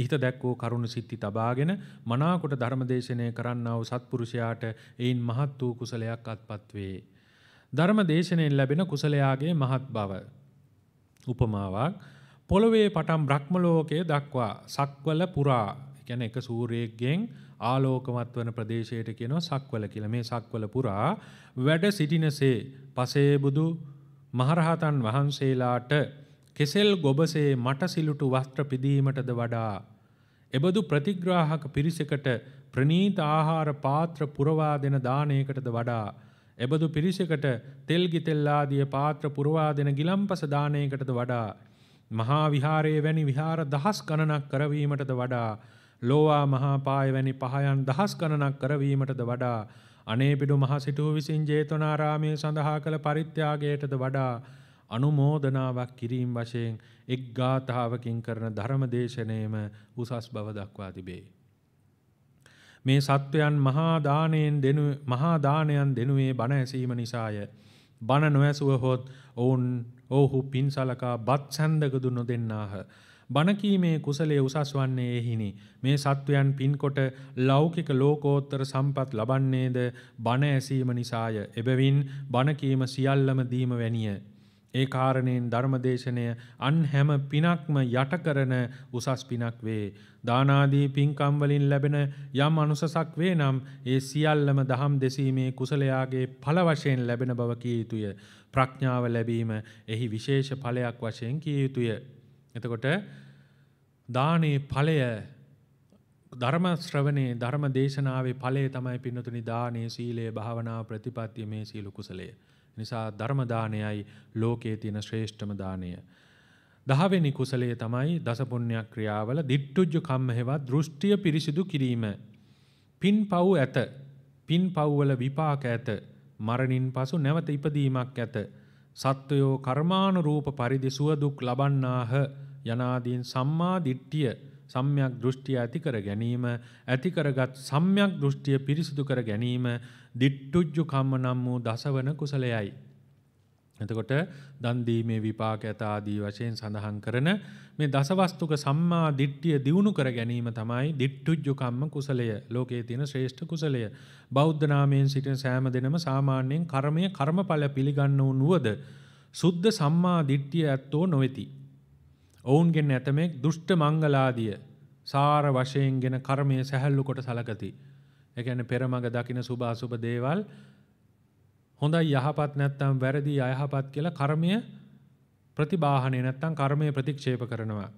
ඉහිත දැක්වූ කරුණ සිත්ති තබාගෙන මනාකොට ධර්මදේශනය කරන්නාව සත්පුරුෂයාට එයින් මහත් වූ කුසලයක් අත්පත්වේ. ධර්ම දේශනෙන් ලැබෙන කුසලයාගේ මහත් බව. උපමාවක් පොළොවේ පටන් බ්‍රහ්ම ලෝකයේ දක්වා සක්වල පුරා කියන්නේ එක සූර්යයෙන් ආලෝකමත් වන ප්‍රදේශයට කියනවා සක්වල කියලා. මේ සක්වල පුරා වැඩ සිටිනසේ පසේ බුදු මහරහතන් වහන්සේලාට කෙසෙල් ගොබසේ මට සිලුටු වස්ත්‍ර පිදීමටද වඩා එබඳු ප්‍රතිග්‍රාහක පිරිසකට ප්‍රනීත ආහාර පාත්‍ර පුරවා දෙන දානයකටද වඩා එබඳු පිරිසකට තෙල්ගි තෙල්ලාදිය පාත්‍ර පුරවා දෙන ගිලම්පස දානයකටද වඩා මහා විහාරයේ වැනි විහාර දහස් ගණනක් කරවීමටද වඩා ලෝවා මහාපාය වැනි පහයන් දහස් ගණනක් කරවීමටද වඩා අනේපිඩු මහ සිටුව විසින් ජේතවනාරාමය සඳහා කළ පරිත්‍යාගයටද වඩා අනුමෝදනාවක් කිරීම් වශයෙන් එක් ගාථාවකින් කරන ධර්ම දේශනයම උසස් බව දක්වා තිබේ. මේ සත්වයන් මහා දාණයෙන් දෙනු මහා දාණයන් දෙනුවේ බණ ඇසීම නිසාය. බණ නොඇසුව හොත් ඔවුන් ඔහු පින්සලකා බත් සඳකදු නොදෙන්නාහ. බණ කීමේ කුසලයේ උසස් වන්නේ එහිනි. මේ සත්වයන් පින්කොට ලෞකික ලෝකෝත්තර සම්පත් ලබන්නේද බණ ඇසීම නිසාය. එබැවින් බණ කීම සියල්ලම දීම වැනිය. ඒ කාරණයෙන් ධර්මදේශනය අන් හැම පිනක්ම යටකරන උසස් පිනක් වේ. දානාදී පින්කම්වලින් ලැබෙන යම් අනුසසක් වේ නම් ඒ සියල්ලම දහම් දෙසීමේ කුසලයාගේ පලවශයෙන් ලැබෙන බව කිය යුතුය. ප්‍රඥාව ලැබීම එහි විශේෂ පලයක් වශයෙන් කිය යුතුය. එතකොට දානේ පලය ධර්මශ්‍රවනේ ධර්ම දේශනාවේ පලේ තමයි පින්නතුනි දානේ සීලයේ භාවනාව ප්‍රතිපත්තිය මේ සීලු කුසලයේ. නිසා ධර්ම දානයයි ලෝකයේ තියෙන ශ්‍රේෂ්ඨම දානය. දහවෙනි කුසලයේ තමයි දස පුණ්‍ය ක්‍රියාවල දිට්ඨුජ්ජ කම්මෙහිවත් දෘෂ්ටිය පිරිසිදු කිරීම. පින්පව් ඇත. පින්පව් වල විපාක ඇත. මරණින් පසු නැවත ඉපදීමක් ඇත. සත්වයෝ කර්මානුරූප පරිදි සුව දුක් ලබන්නාහ යනාදීන් සම්මා දිට්ඨිය සම්්‍යක් දෘෂ්ටිය ඇති කර ගැනීම ඇති කරගත් සම්්‍යක් දෘෂ්ටිය පිරිසිදු කර ගැනීම දිට්ටුජ්ජු කම්ම නම් වූ දසවන කුසලයයි. එතකොට දන් දීමේ විපාක ඇත ආදී වශයෙන් සඳහන් කරන මේ දසවස්තුක සම්මා දිට්ඨිය දියුණු කර ගැනීම තමයි දිට්ඨුජ්ජු කම්ම කුසලය ලෝකයේ තියෙන ශ්‍රේෂ්ඨ කුසලය බෞද්ධ නාමයෙන් සිටින සෑම දිනම සාමාන්‍යයෙන් කර්මය කර්මඵල පිළිගන්න වුනුවද සුද්ධ සම්මා දිට්ඨිය ඇත්තෝ නොවේති ඔවුන්ගෙන් ඇතමෙක් දුෂ්ට මංගලාදිය සාර වශයෙන්ගෙන කර්මය සැහැල්ලු කොට සලකති එකන පෙරමඟ දකින සුභාසුභ දේවල් හොඳයි යහපත් නැත්තම් වැරදි අයහපත් කියලා කර්මය ප්‍රතිබාහනය නැත්තම් කර්මය ප්‍රතික්ෂේප කරනවා.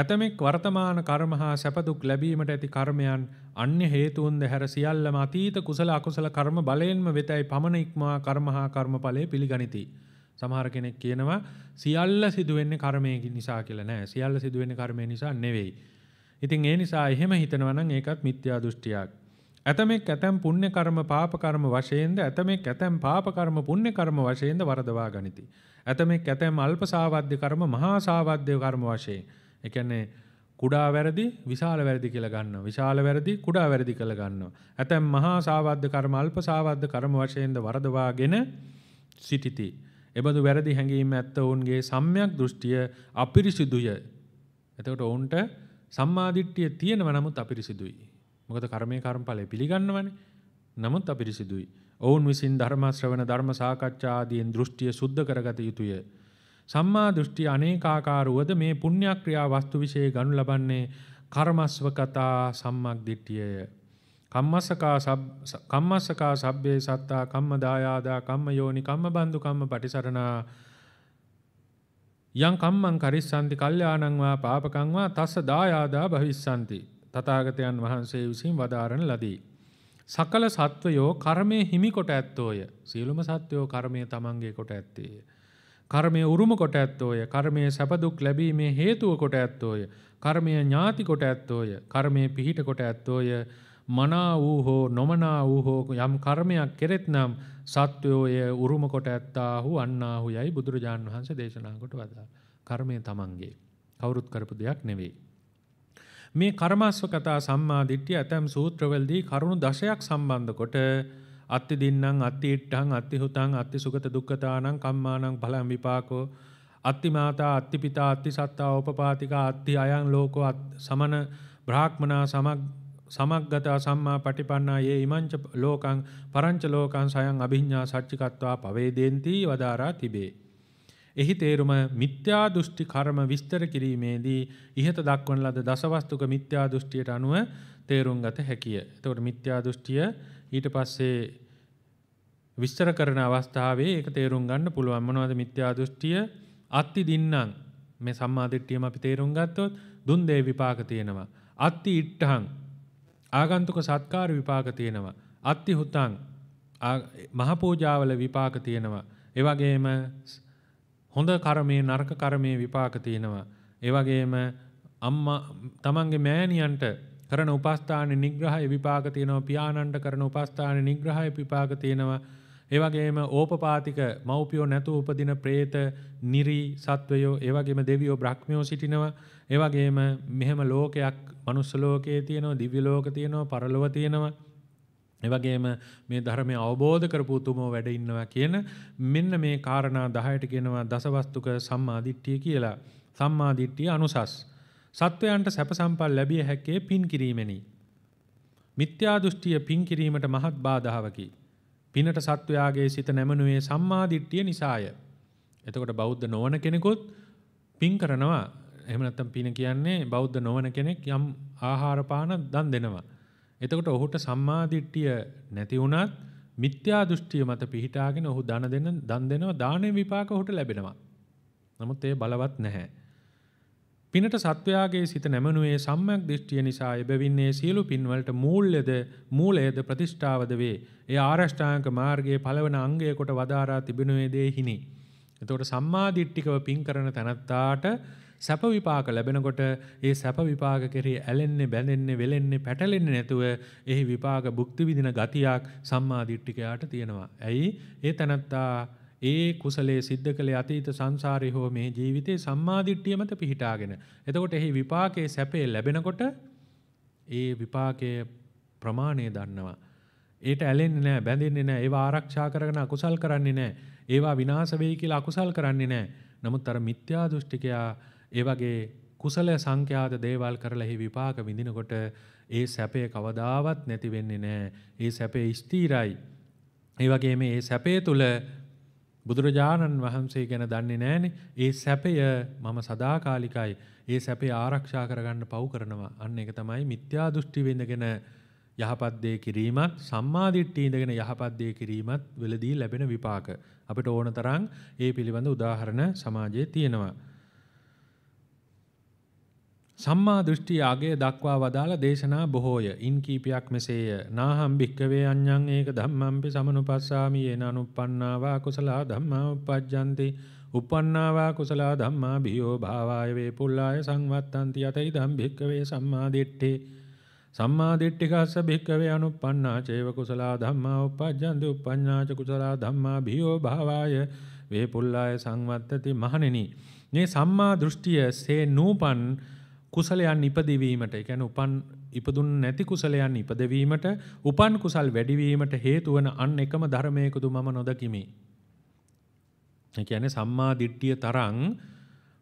ඇතමෙක් වර්තමාන කර්ම හා සැපදුක් ලැබීමට ඇති කර්මයන් අන්‍ය හේතුන් දැහැර සියල්ලම අතීත කුසල අකුසල කර්ම බලයෙන්ම වෙතයි පමණ ඉක්මවා කර්ම හා කර්මඵලය පිළිගනිති. සමහර කෙනෙක් කියනවා සියල්ල සිදුවෙන්නේ කර්මය නිසා කියලා නෑ. සියල්ල සිදුවෙන්නේ කර්මය නිසා නෙවෙයි. ඉතින් ඒ නිසා එහෙම හිතනවා නම් ඒකත් මිත්‍යා දෘෂ්ටියක්. ඇතමෙක් ඇතැම් පුණ්‍ය කර්ම පාප කර්ම වශයෙන්ද ඇතමෙක් ඇතැම් පාප කර්ම පුණ්‍ය කර්ම වශයෙන්ද වරදවා ගනිති. ඇතමෙක් ඇතැම් අල්ප සාවද්‍ය කර්ම මහා සාවද්‍ය කර්ම වශයෙන්. ඒ කියන්නේ කුඩා වැරදි විශාල වැරදි කියලා ගන්නවා. විශාල වැරදි කුඩා වැරදි කියලා ගන්නවා. ඇතැම් මහා සාවද්ද කර්ම අල්ප සාවද්ද කර්ම වශයෙන්ද වරදවාගෙන සිටිති. එබඳු වැරදි හැඟීම් ඇත්ත ඔවුන්ගේ සම්්‍යක් දෘෂ්ටිය අපිරිසිදුය. එතකොට ඔවුන්ට සම්මාදිට්ඨිය තියෙනව නමුත් අපිරිසිදුයි. මොකද කර්මය කර්මඵලය පිළිගන්නවන නමුත් අපිරිසිදුයි. ඔවුන් විසින් ධර්මශ්‍රවන ධර්ම සාකච්ඡාදීන් දෘෂ්ටිය සුද්ධ කරගත යුතුය. සම්මා දෘෂ්ටි අනේකාකාරුවද මේ පුණ්‍යක්‍රියා වස්තු විශේෂ ගනු ලබන්නේ කර්මස්වකතා සම්මක් දිට්ඨියය. කම්මස්සකා කම්මස්සකා සබ්බේ සත්තා කම්ම දායාදා කම්ම යෝනි කම්ම බන්දු කම්ම පටිසරණා යං කම්මං කරිස්සanti කල්යාණං වා පාපකං වා තස්ස දායාදා භවිස්සanti තථාගතයන් වහන්සේ විසින් වදාරන ලදී. සකල සත්වයෝ කර්මය හිමි කොට ඇත්තෝය. සියලුම සත්වයෝ කර්මය තමන්ගේ කොට ඇත්තේය. කර්මය උරුම කොට ඇත්තෝය. කර්මය සැපදුක් ලැබීමේ හේතුව කොට ඇත්තෝය. කර්මය ඥාති කොට ඇත්තෝය. කර්මය පිහිට කොට ඇත්තෝය. මනා වූ හෝ නොමනා වූ හෝ යම් කර්මයක් කෙරෙත් නම් සත්වයෝය උරුම කොට ඇත්තාහු අන්නාහු යයි බුදුරජාණන් වහන්සේ දේශනා කොට වදා. කර්මය තමන්ගේ. කවුරුත් කරපු දෙයක් නෙවෙයි. මේ කර්මස්ව කතා සම්මාදිට්ඨිය ඇතම් සූත්‍රවලදී කරුණු දශයක් සම්බන්ධ කොට අත්ති දින්නම් අත්ති ඉට්ඨං අත්ති හුතං අත්ති සුගත දුක්ඛතානං කම්මානං බලං විපාකෝ අත්ති මාතා අත්ති පිතා අත්ති සත්තා උපපාතිකා අත්ති අයං ලෝකෝ සමන බ්‍රාහ්මනා සමග් සමග්ගතා සම්මා පටිපන්නා යේ ඉමංච ලෝකං පරංච ලෝකං සයන් අභිඤ්ඤා සච්චිකත්වා පවේදෙන්ති වදාරා තිබේ එහි තේරුම මිත්‍යා දෘෂ්ටි කර්ම විස්තර කිරීමේදී ඉහත දක්වන ලද දසවස්තුක මිත්‍යා දෘෂ්ටියට අනුව තේරුම් ගත හැකිය. එතකොට මිත්‍යා දෘෂ්ටිය ඊට පස්සේ විස්තර කරන අවස්ථාවේ ඒක තේරුම් ගන්න පුළුවන් මොනවද මිත්‍යා දෘෂ්ටිය? අත්ති දින්නම් මේ සම්මා දිට්ඨියම අපි තේරුම් ගත්තොත් දුන් දේ විපාක තියෙනවා. අත්ති ඉට්ඨං ආගන්තුක සත්කාර විපාක තියෙනවා. අත්ති හුතං මහ පූජාවල විපාක තියෙනවා. ඒ වගේම හොඳ කර්මයේ නරක කර්මයේ විපාක තියෙනවා. ඒ වගේම අම්මා තමන්ගේ මෑණියන්ට කරන උපස්ථාන නිග්‍රහය විපාක තියෙනවා. පියාණන්ට කරන උපස්ථාන නිග්‍රහය විපාක තියෙනවා. ඒ වගේම ඕපපාතික මව්පියෝ නැතුව උපදින പ്രേත, නිරි සත්වයෝ, ඒ වගේම දෙවියෝ බ්‍රහ්මයෝ සිටිනවා. ඒ වගේම මෙහෙම ලෝකයක්, manuss ලෝකයේ තියෙනවා, දිව්‍ය ලෝක තියෙනවා, පරලොව තියෙනවා. එවගේම මේ ධර්මය අවබෝධ කරපු උතුමෝ වැඩ ඉන්නවා කියන මෙන්න මේ කාරණා 10ට කියනවා දසවස්තුක සම්මා දිට්ඨිය කියලා. සම්මා දිට්ඨිය අනුසස්. සත්වයන්ට සැප සම්පත් ලැබිය හැකේ පින් කිරීමෙනි. මිත්‍යා දෘෂ්ටිය පින් කිරීමට මහත් බාධාවකි. පිනට සත්වයාගේ සිත නැමනුවේ සම්මා දිට්ඨිය නිසාය. එතකොට බෞද්ධ නොවන කෙනෙකුත් පින් කරනවා. එහෙම නැත්නම් පින කියන්නේ බෞද්ධ නොවන කෙනෙක් යම් ආහාර පාන දන් දෙනවා. එතකොට ඔහුට සම්මාධිට්ටිය නැති වුණත් මිත්‍යා දෘෂ්ටිය මත පිහිටාගෙන ඔහු දන දෙන දන් දෙනවා දානය විපාක ඔහුට ලැබෙනවා. නමුත් ඒ බලවත් නැහැ. පිනට සත්වයාගේ සිත නැමනුවේ සම්මයක් දිෂ්ටිය නිසා එබැවින්නේ සියලු පින්වලට මූල්්‍යද මූලයද ප්‍රතිෂ්ඨාවද වේ. ඒ ආරෂ්ඨාංක මාර්ගයේ පළවන අංගය කොට වදාරා තිබෙනුවේදේ හිනි. එතකොට සම්මාධිට්ටිකව පින් කරන තැනත්තාට සැප විපාක ලැබෙනකොට ඒ සැප විපාක කෙරේ ඇලෙන්නේ බැඳෙන්නේ වෙලෙන්නේ පැටලෙන්නේ නැතුව එහි විපාක භුක්ති විඳින ගතියක් සම්මා දිට්ඨිකයාට තියෙනවා. ඇයි? ඒ තනත්තා ඒ කුසලයේ සිද්ධ කළේ අතීත සංසාරේ හෝ මේ ජීවිතේ සම්මා දිට්ඨිය මත පිහිටාගෙන. එතකොට එහි විපාකයේ සැපේ ලැබෙනකොට ඒ විපාකයේ ප්‍රමාණය දන්නවා. ඒට ඇලෙන්නේ නැහැ, බැඳෙන්නේ නැහැ, ඒවා ආරක්ෂා කරගෙන අකුසල් කරන්නේ නැහැ. ඒවා විනාශ වෙයි කියලා අකුසල් කරන්නේ නැහැ. නමුත් අර මිත්‍යා දෘෂ්ටිකයා ඒ වගේ කුසල සංඛ්‍යාත දේවල් කරලා එහි විපාක විඳිනකොට ඒ සැපේ කවදාවත් නැති වෙන්නේ නැහැ. ඒ සැපේ ස්ථිරයි. ඒ වගේම මේ සැපේ තුල බුදුරජාණන් වහන්සේ ගැන දන්නේ නැහනේ. ඒ සැපය මම සදාකාලිකයි. ඒ සැපේ ආරක්ෂා කරගන්න පව් කරනවා. අන්න ඒක තමයි මිත්‍යා දෘෂ්ටි වෙඳගෙන යහපත් දේ කිරීමත් සම්මා දිට්ඨිය ඉඳගෙන යහපත් දේ කිරීමත් වලදී ලැබෙන විපාක. අපිට ඕන තරම් ඒ පිළිබඳ උදාහරණ සමාජයේ තියෙනවා. සම්මා දෘෂ්ටි ආගය දක්වා වදාළ දේශනා බොහෝය. ඉන් කීපයක් මෙසේය. නාහම් භික්කවේ අඤ්ඤං ඒක ධම්මම්පි සමනුපස්සාමි යේන අනුප්පන්නාවා කුසලා ධම්මා උපජ්ජಂತಿ. උපන්නාවා කුසලා ධම්මා බියෝ භාවාය වේ පුල්ලාය සංවත්තන්ති යතයි ධම් භික්කවේ සම්මා දිට්ඨේ. සම්මා දිට්ඨිකස්ස භික්කවේ අනුප්පන්නා චේව කුසලා ධම්මා උපජ්ජන්ති උපඤ්ඤාච කුසලා ධම්මා භියෝ භාවාය වේ පුල්ලාය සංවත්තති මහණෙනි මේ සම්මා දෘෂ්ටිය සේ නූපන් කුසලයන් ඉපදවීමට එකැන උපන් ඉපදුන් නැති කුසලයන් ඉපදවීමට උපන් කුසල් වැඩිවීමට හේතුවන අන් එකම ධර්මයකුදු මම නොදකිමි. එකැන සම්මා දිට්ටිය තරං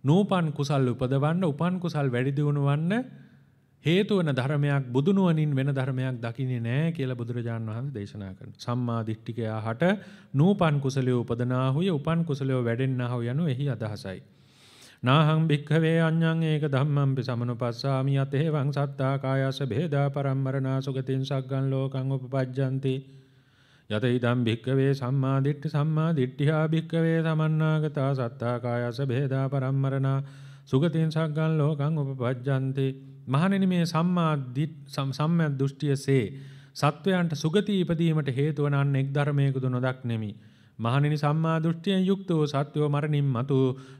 නූපන් කුසල් උපදවන්න උපන් කුසල් වැඩිදිවුණුවන්න හේතුවන ධර්මයක් බුදුනුවනින් වෙන ධර්මයක් දකිනෙ නෑ කියල බුදුරජාණන් වහන්ස දේශනා කරන සම්මා දිට්ටිකයා හට නූපන් කුසලයෝ උපදනාහුය උපන් කුසලයෝ වැඩෙන්න්නාහු යනු එහි අදහසයි. නාහං භික්ඛවේ අඤ්ඤං ඒක ධම්මම්පි සමනුපස්සාමි අතේවං සත්තා කායස භේදා පරම්මරණා සුගතින් සග්ගං ලෝකං උපපජ්ජಂತಿ යත ඉදම් භික්කවේ සම්මා දිට්ඨි සම්මා දිට්ඨිහා භික්කවේ සමන්නාගතා සත්තා කායස භේදා පරම්මරණා සුගතින් සග්ගන් ලෝකං උපපජ්ජන්ති මහණෙනි මේ සම්මා සම්මා දෘෂ්ටියසේ සත්වයන්ට සුගති ඉපදීමට හේතු වන අනෙක් ධර්මයක දුනොදක් නෙමි මහණෙනි සම්මා දෘෂ්ටියෙන් යුක්ත වූ සත්වෝ මරණින් මතු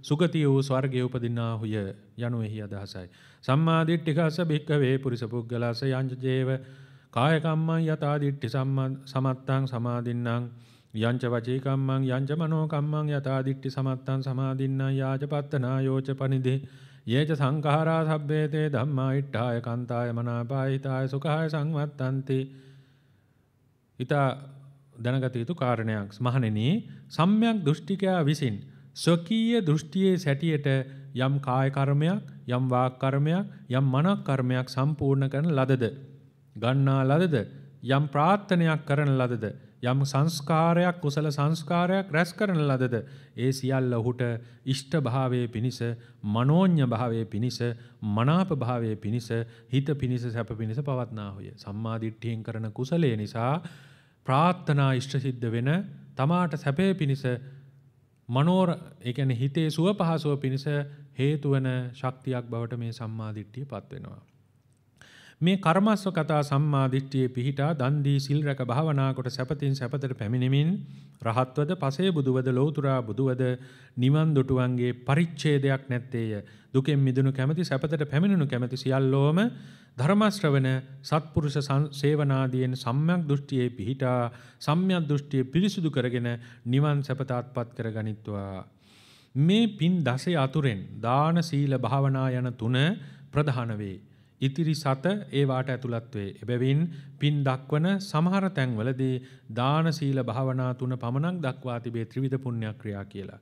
සුගතිය වූ ස්වර්ගයේ උපදින්නාහුය යනු එහි අදහසයි. සම්මා දිට්ඨිකස භික්ඛවේ පුරිස පුද්ගලස යංජේව කාය කම්මං යතා දිට්ඨි සමත්තං සමාදින්නම් යංච වචී කම්මං යංච මනෝ කම්මං යතා දිට්ඨි සමත්තං සමාදින්නම් යාජපත්තනා යෝච පනිදේ යේච සංඛාරා සබ්බේතේ ධම්මා ඉට්ඨාය කන්තාය මනාපායිතාය සුඛාය සංවත්තන්ති ඊතා දැනගත යුතු කාරණයක් මහණෙනි සම්්‍යක් දෘෂ්ටිකයා විසින් ස්වකීය දෘෂ්ටියේ සැටියට යම් කාය කර්මයක් යම් වාක් කර්මයක් යම් මනක් කර්මයක් සම්පූර්ණ කරන ලදද ගන්නා ලදද යම් ප්‍රාර්ථනයක් කරන ලදද යම් සංස්කාරයක් කුසල සංස්කාරයක් රැස් කරන ලදද ඒ සියල්ල ඔහුට ඉෂ්ට භාවයේ පිනිස මනෝඤ්ඤ භාවයේ පිනිස මනාප භාවයේ පිනිස හිත පිනිස සැප පිනිස පවත්නාහුය සම්මා දිට්ඨියෙන් කරන කුසලයේ නිසා ප්‍රාත්ථනා ඉෂ්ටසිද්ධ වෙන තමාට සැපේ පිණිස මනෝර එකන හිතේ සුව පහසුව පිණිස හේතුවන ශක්තියක් බවට මේ සම්මාධිට්ටිය පත්වෙනවා. මේ කර්මස්ව කතා සම්මාදිට්ඨියේ පිහිටා දන් දී සිල් රැක භාවනා කොට සැපතින් සැපතට පැමිණෙමින් රහත්වද පසේ බුදුවද ලෝතුරා බුදුවද නිවන් දොටුවන්ගේ පරිච්ඡේදයක් නැත්තේය දුකෙන් මිදුණු කැමැති සැපතට පැමිණුණු කැමැති සියල්ලෝම ධර්ම ශ්‍රවණ සත්පුරුෂ සේවනාදීන් සම්‍යක් දෘෂ්ටියේ පිහිටා සම්‍යක් දෘෂ්ටිය පිරිසුදු කරගෙන නිවන් සපතාත්පත් කරගනිත්වා මේ පින් දසේ අතුරෙන් දාන සීල භාවනා යන තුන ප්‍රධාන වේ ඉතිරි සත ඒවාට ඇතුළත් වේ. එබැවින් පින් දක්වන සමහර තැන්වලදී දාන සීල භාවනා තුන පමණක් දක්වා තිබේ ත්‍රිවිධ පුණ්‍ය ක්‍රියා කියලා.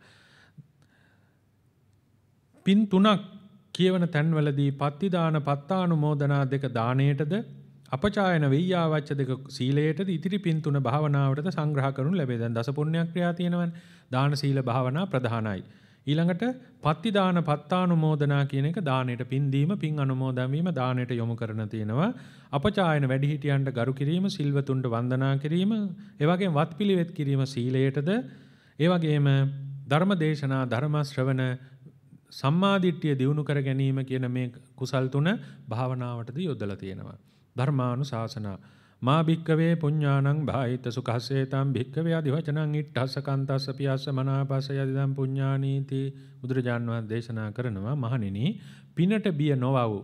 පින් තුනක් කියවන තැන්වලදී පත්ති දාන පත්තානුමෝදනා දෙක දාණයටද අපචායන වෙය්‍යාවච්ච දෙක සීලයටද ඉතිරි පින් තුන භාවනාවටද සංග්‍රහ කරනු ලැබේ. දැන් දස පුණ්‍ය ක්‍රියා තියෙනවනේ. දාන සීල භාවනා ප්‍රධානයි. ඊළඟට පත්තිදාන පත්තානුමෝදනා කියන එක දාණයට පින්දීම පින් අනුමෝදන් වීම දාණයට යොමු කරන තියෙනවා අපචායන වැඩිහිටියන්ට ගරු කිරීම සිල්වතුන්ට වන්දනා කිරීම ඒ වගේම වත්පිළිවෙත් කිරීම සීලයටද ඒ වගේම ධර්ම දේශනා ධර්ම ශ්‍රවණ සම්මාදිට්ඨිය දියුණු කර ගැනීම කියන මේ කුසල් තුන භාවනාවටද යොදලා තියෙනවා ධර්මානුශාසනා මා භික්කවේ පුඤ්ඤාණං භායිත සුඛසේතං භික්කවේ අධිවචනං ඉට්ඨස්ස කන්තස්ස පියස්ස මනාපස යදිදම් පුඤ්ඤානීති බුදුරජාන් වහන්සේ දේශනා කරනවා මහණෙනි පිනට බිය නොවව්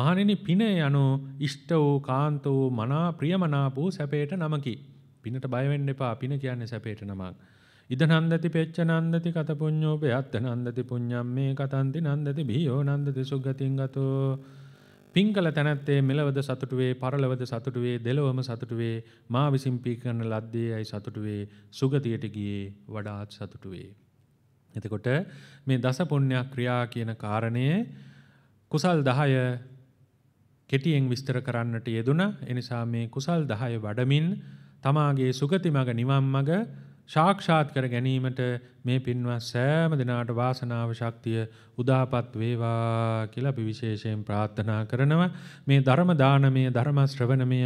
මහණෙනි පින යනු ඉෂ්ට වූ කාන්ත වූ මනා ප්‍රියමනාප වූ සැපේට නමකි පිනට බය වෙන්න එපා පින කියන්නේ සැපේට නමක් ඉද නන්දති පෙච්ච නන්දති කත පුඤ්ඤෝ බයත් නන්දති පුඤ්ඤම් මේ කතන්ති නන්දති බියෝ නන්දති සුගතින් ගතෝ පින්කල තැනැත්තේ මෙලවද සතුටුවේ පරලවද සතුටුවේ දෙලොවම සතුටුවේ මා විසින් පිකරන ලද්දේ යයි සතුටුවේ සුගතියට ගියේ වඩාත් සතුටුවේ. එතකොට මේ දස පුණ්‍යයක් ක්‍රියා කියන කාරණය කුසල් 10 කෙටියෙන් විස්තර කරන්නට යෙදුණා. එනිසා මේ කුසල් 10 වඩමින් තමාගේ සුගති මඟ නිවන් මඟ සාක්ෂාත් කර ගැනීමට මේ පින්වත් සෑම දෙනාට වාසනාව ශක්තිය උදාපත් වේවා කියලා අපි විශේෂයෙන් ප්‍රාර්ථනා කරනවා මේ ධර්ම දානමය ධර්ම ශ්‍රවණමය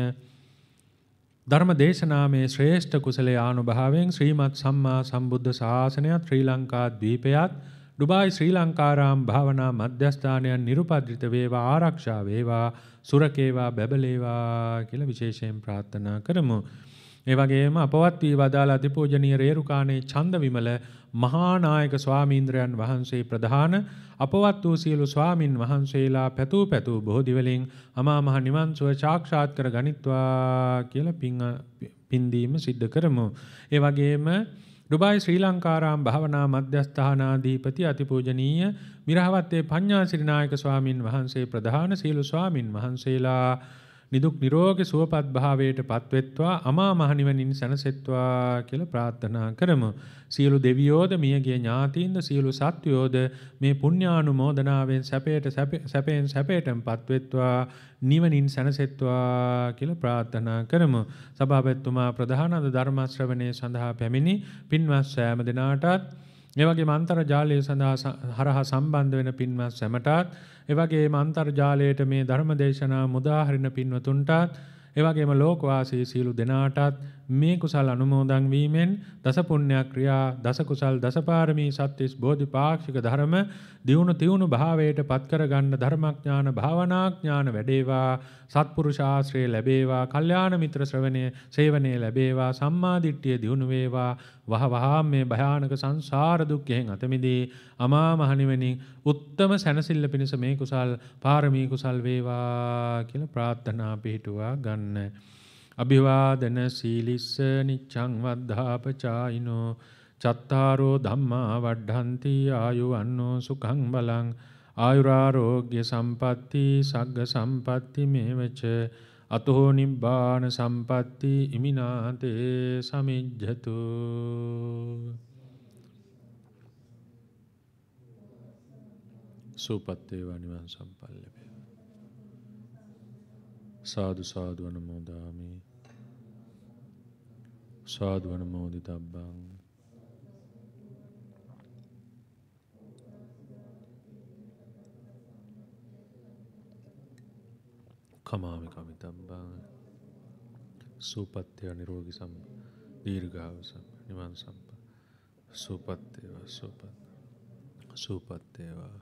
ධර්ම දේශනාමේ ශ්‍රේෂ්ඨ කුසලයේ ආනුභාවයෙන් ශ්‍රීමත් සම්මා සම්බුද්ධ ශාසනයත් ශ්‍රී ලංකා ද්වීපයත් ඩුබායි ශ්‍රී ලංකාරාම් භාවනා මධ්‍යස්ථානයන් නිරුපද්‍රිත වේවා ආරක්ෂා වේවා සුරකේවා බැබලේවා කියලා විශේෂයෙන් ප්‍රාර්ථනා කරමු. ඒ වගේම අපවත් වී වදාළ අධිපෝජනීය රේරුකාණේ චන්දවිමල මහානායක ස්වාමීන්ද්‍රයන් වහන්සේ ප්‍රධාන අපවත් වූ සියලු ස්වාමින් වහන්සේලා පැතූ පැතූ බෝධි වලින් අමා මහ නිවන් සුව සාක්ෂාත් කර ගනිත්වා කියලා පින් පින්දීම සිද්ධ කරමු. ඒ වගේම ඩුබයි ශ්‍රී ලංකාරාම් භාවනා මධ්‍යස්ථානාධීපති අතිපූජනීය මිරහවත්තේ පඤ්ඤාසිරිනායක ස්වාමින් වහන්සේ ප්‍රධාන සීල ස්වාමින් වහන්සේලා නිදුක් නිරෝගී සුවපත් භාවයට පත්වෙත්වා අමා මහ නිවනින් සැනසෙත්වා කියලා ප්‍රාර්ථනා කරමු. සියලු දෙවියෝද මියගිය ඥාතීන්ද සියලු සත්වයෝද මේ පුණ්‍යානුමෝදනාවෙන් සැපයට සැපයෙන් සැපයටම පත්වෙත්වා නිවනින් සැනසෙත්වා කියලා ප්‍රාර්ථනා කරමු. සභාපතිතුමා ප්‍රධාන අද ධර්ම ශ්‍රවණයේ සඳහා පැමිණි පින්වත් සෑම දිනාටත් මේ වගේ මන්තර ජාලය සඳහා හරහා සම්බන්ධ වෙන පින්වත් සැමටත් එවගේ මන්තර්ජාලයට මේ ධර්ම දේශනා මුදාහරින පින්වතුන්ටත් එවගේම ලෝකවාසී සියලු දෙනාටත් මේ කුසල් අනුමෝදන් වීමෙන් දස පුණ්‍ය ක්‍රියා දස කුසල් දස පාරමී සත්‍තිස් බෝධිපාක්ෂික ධර්ම දියුණු තියුණු භාවයට පත් කරගන්න ධර්මඥාන භාවනාඥාන වැඩේවා සත්පුරුෂ ආශ්‍රය ලැබේවා කල්යාණ මිත්‍ර ශ්‍රවණයේ සේවනයේ ලැබේවා සම්මා දිට්ඨිය දියුණු වේවා වහ වහා මේ භයානක සංසාර දුක්යෙන් අත මිදී අමා මහ නිවනින් උත්තම සැනසෙල්ල පිණිස මේ කුසල් පාරමී කුසල් වේවා කියලා ප්‍රාර්ථනා පිහිටුවා ගන්න අභිවාදන සීලිස්ස නිච්ඡං වද්ධාපචායිනෝ චත්තාරෝ ධම්මා වඩ්ඩಂತಿ ආයුවන්නෝ සුඛං බලං ආයුරාෝග්‍ය සම්පatti සග්ග සම්පatti මේවච අතෝ නිබ්බාන සම්පatti ඉමිනාතේ සමිජ්ජතු සූපත්තේ වනිවන් සම්පල්ලපේ සාදු සාදු අනුමෝදාමි සාධුවන මෝදි තබ්බං කමාමි කමි තබ්බං සූපත්්‍යය නිරෝගි සම් දීර්ගාව සම් නිවන් සම්ප සූපත්තේවා සූපත් සූපත්තේවා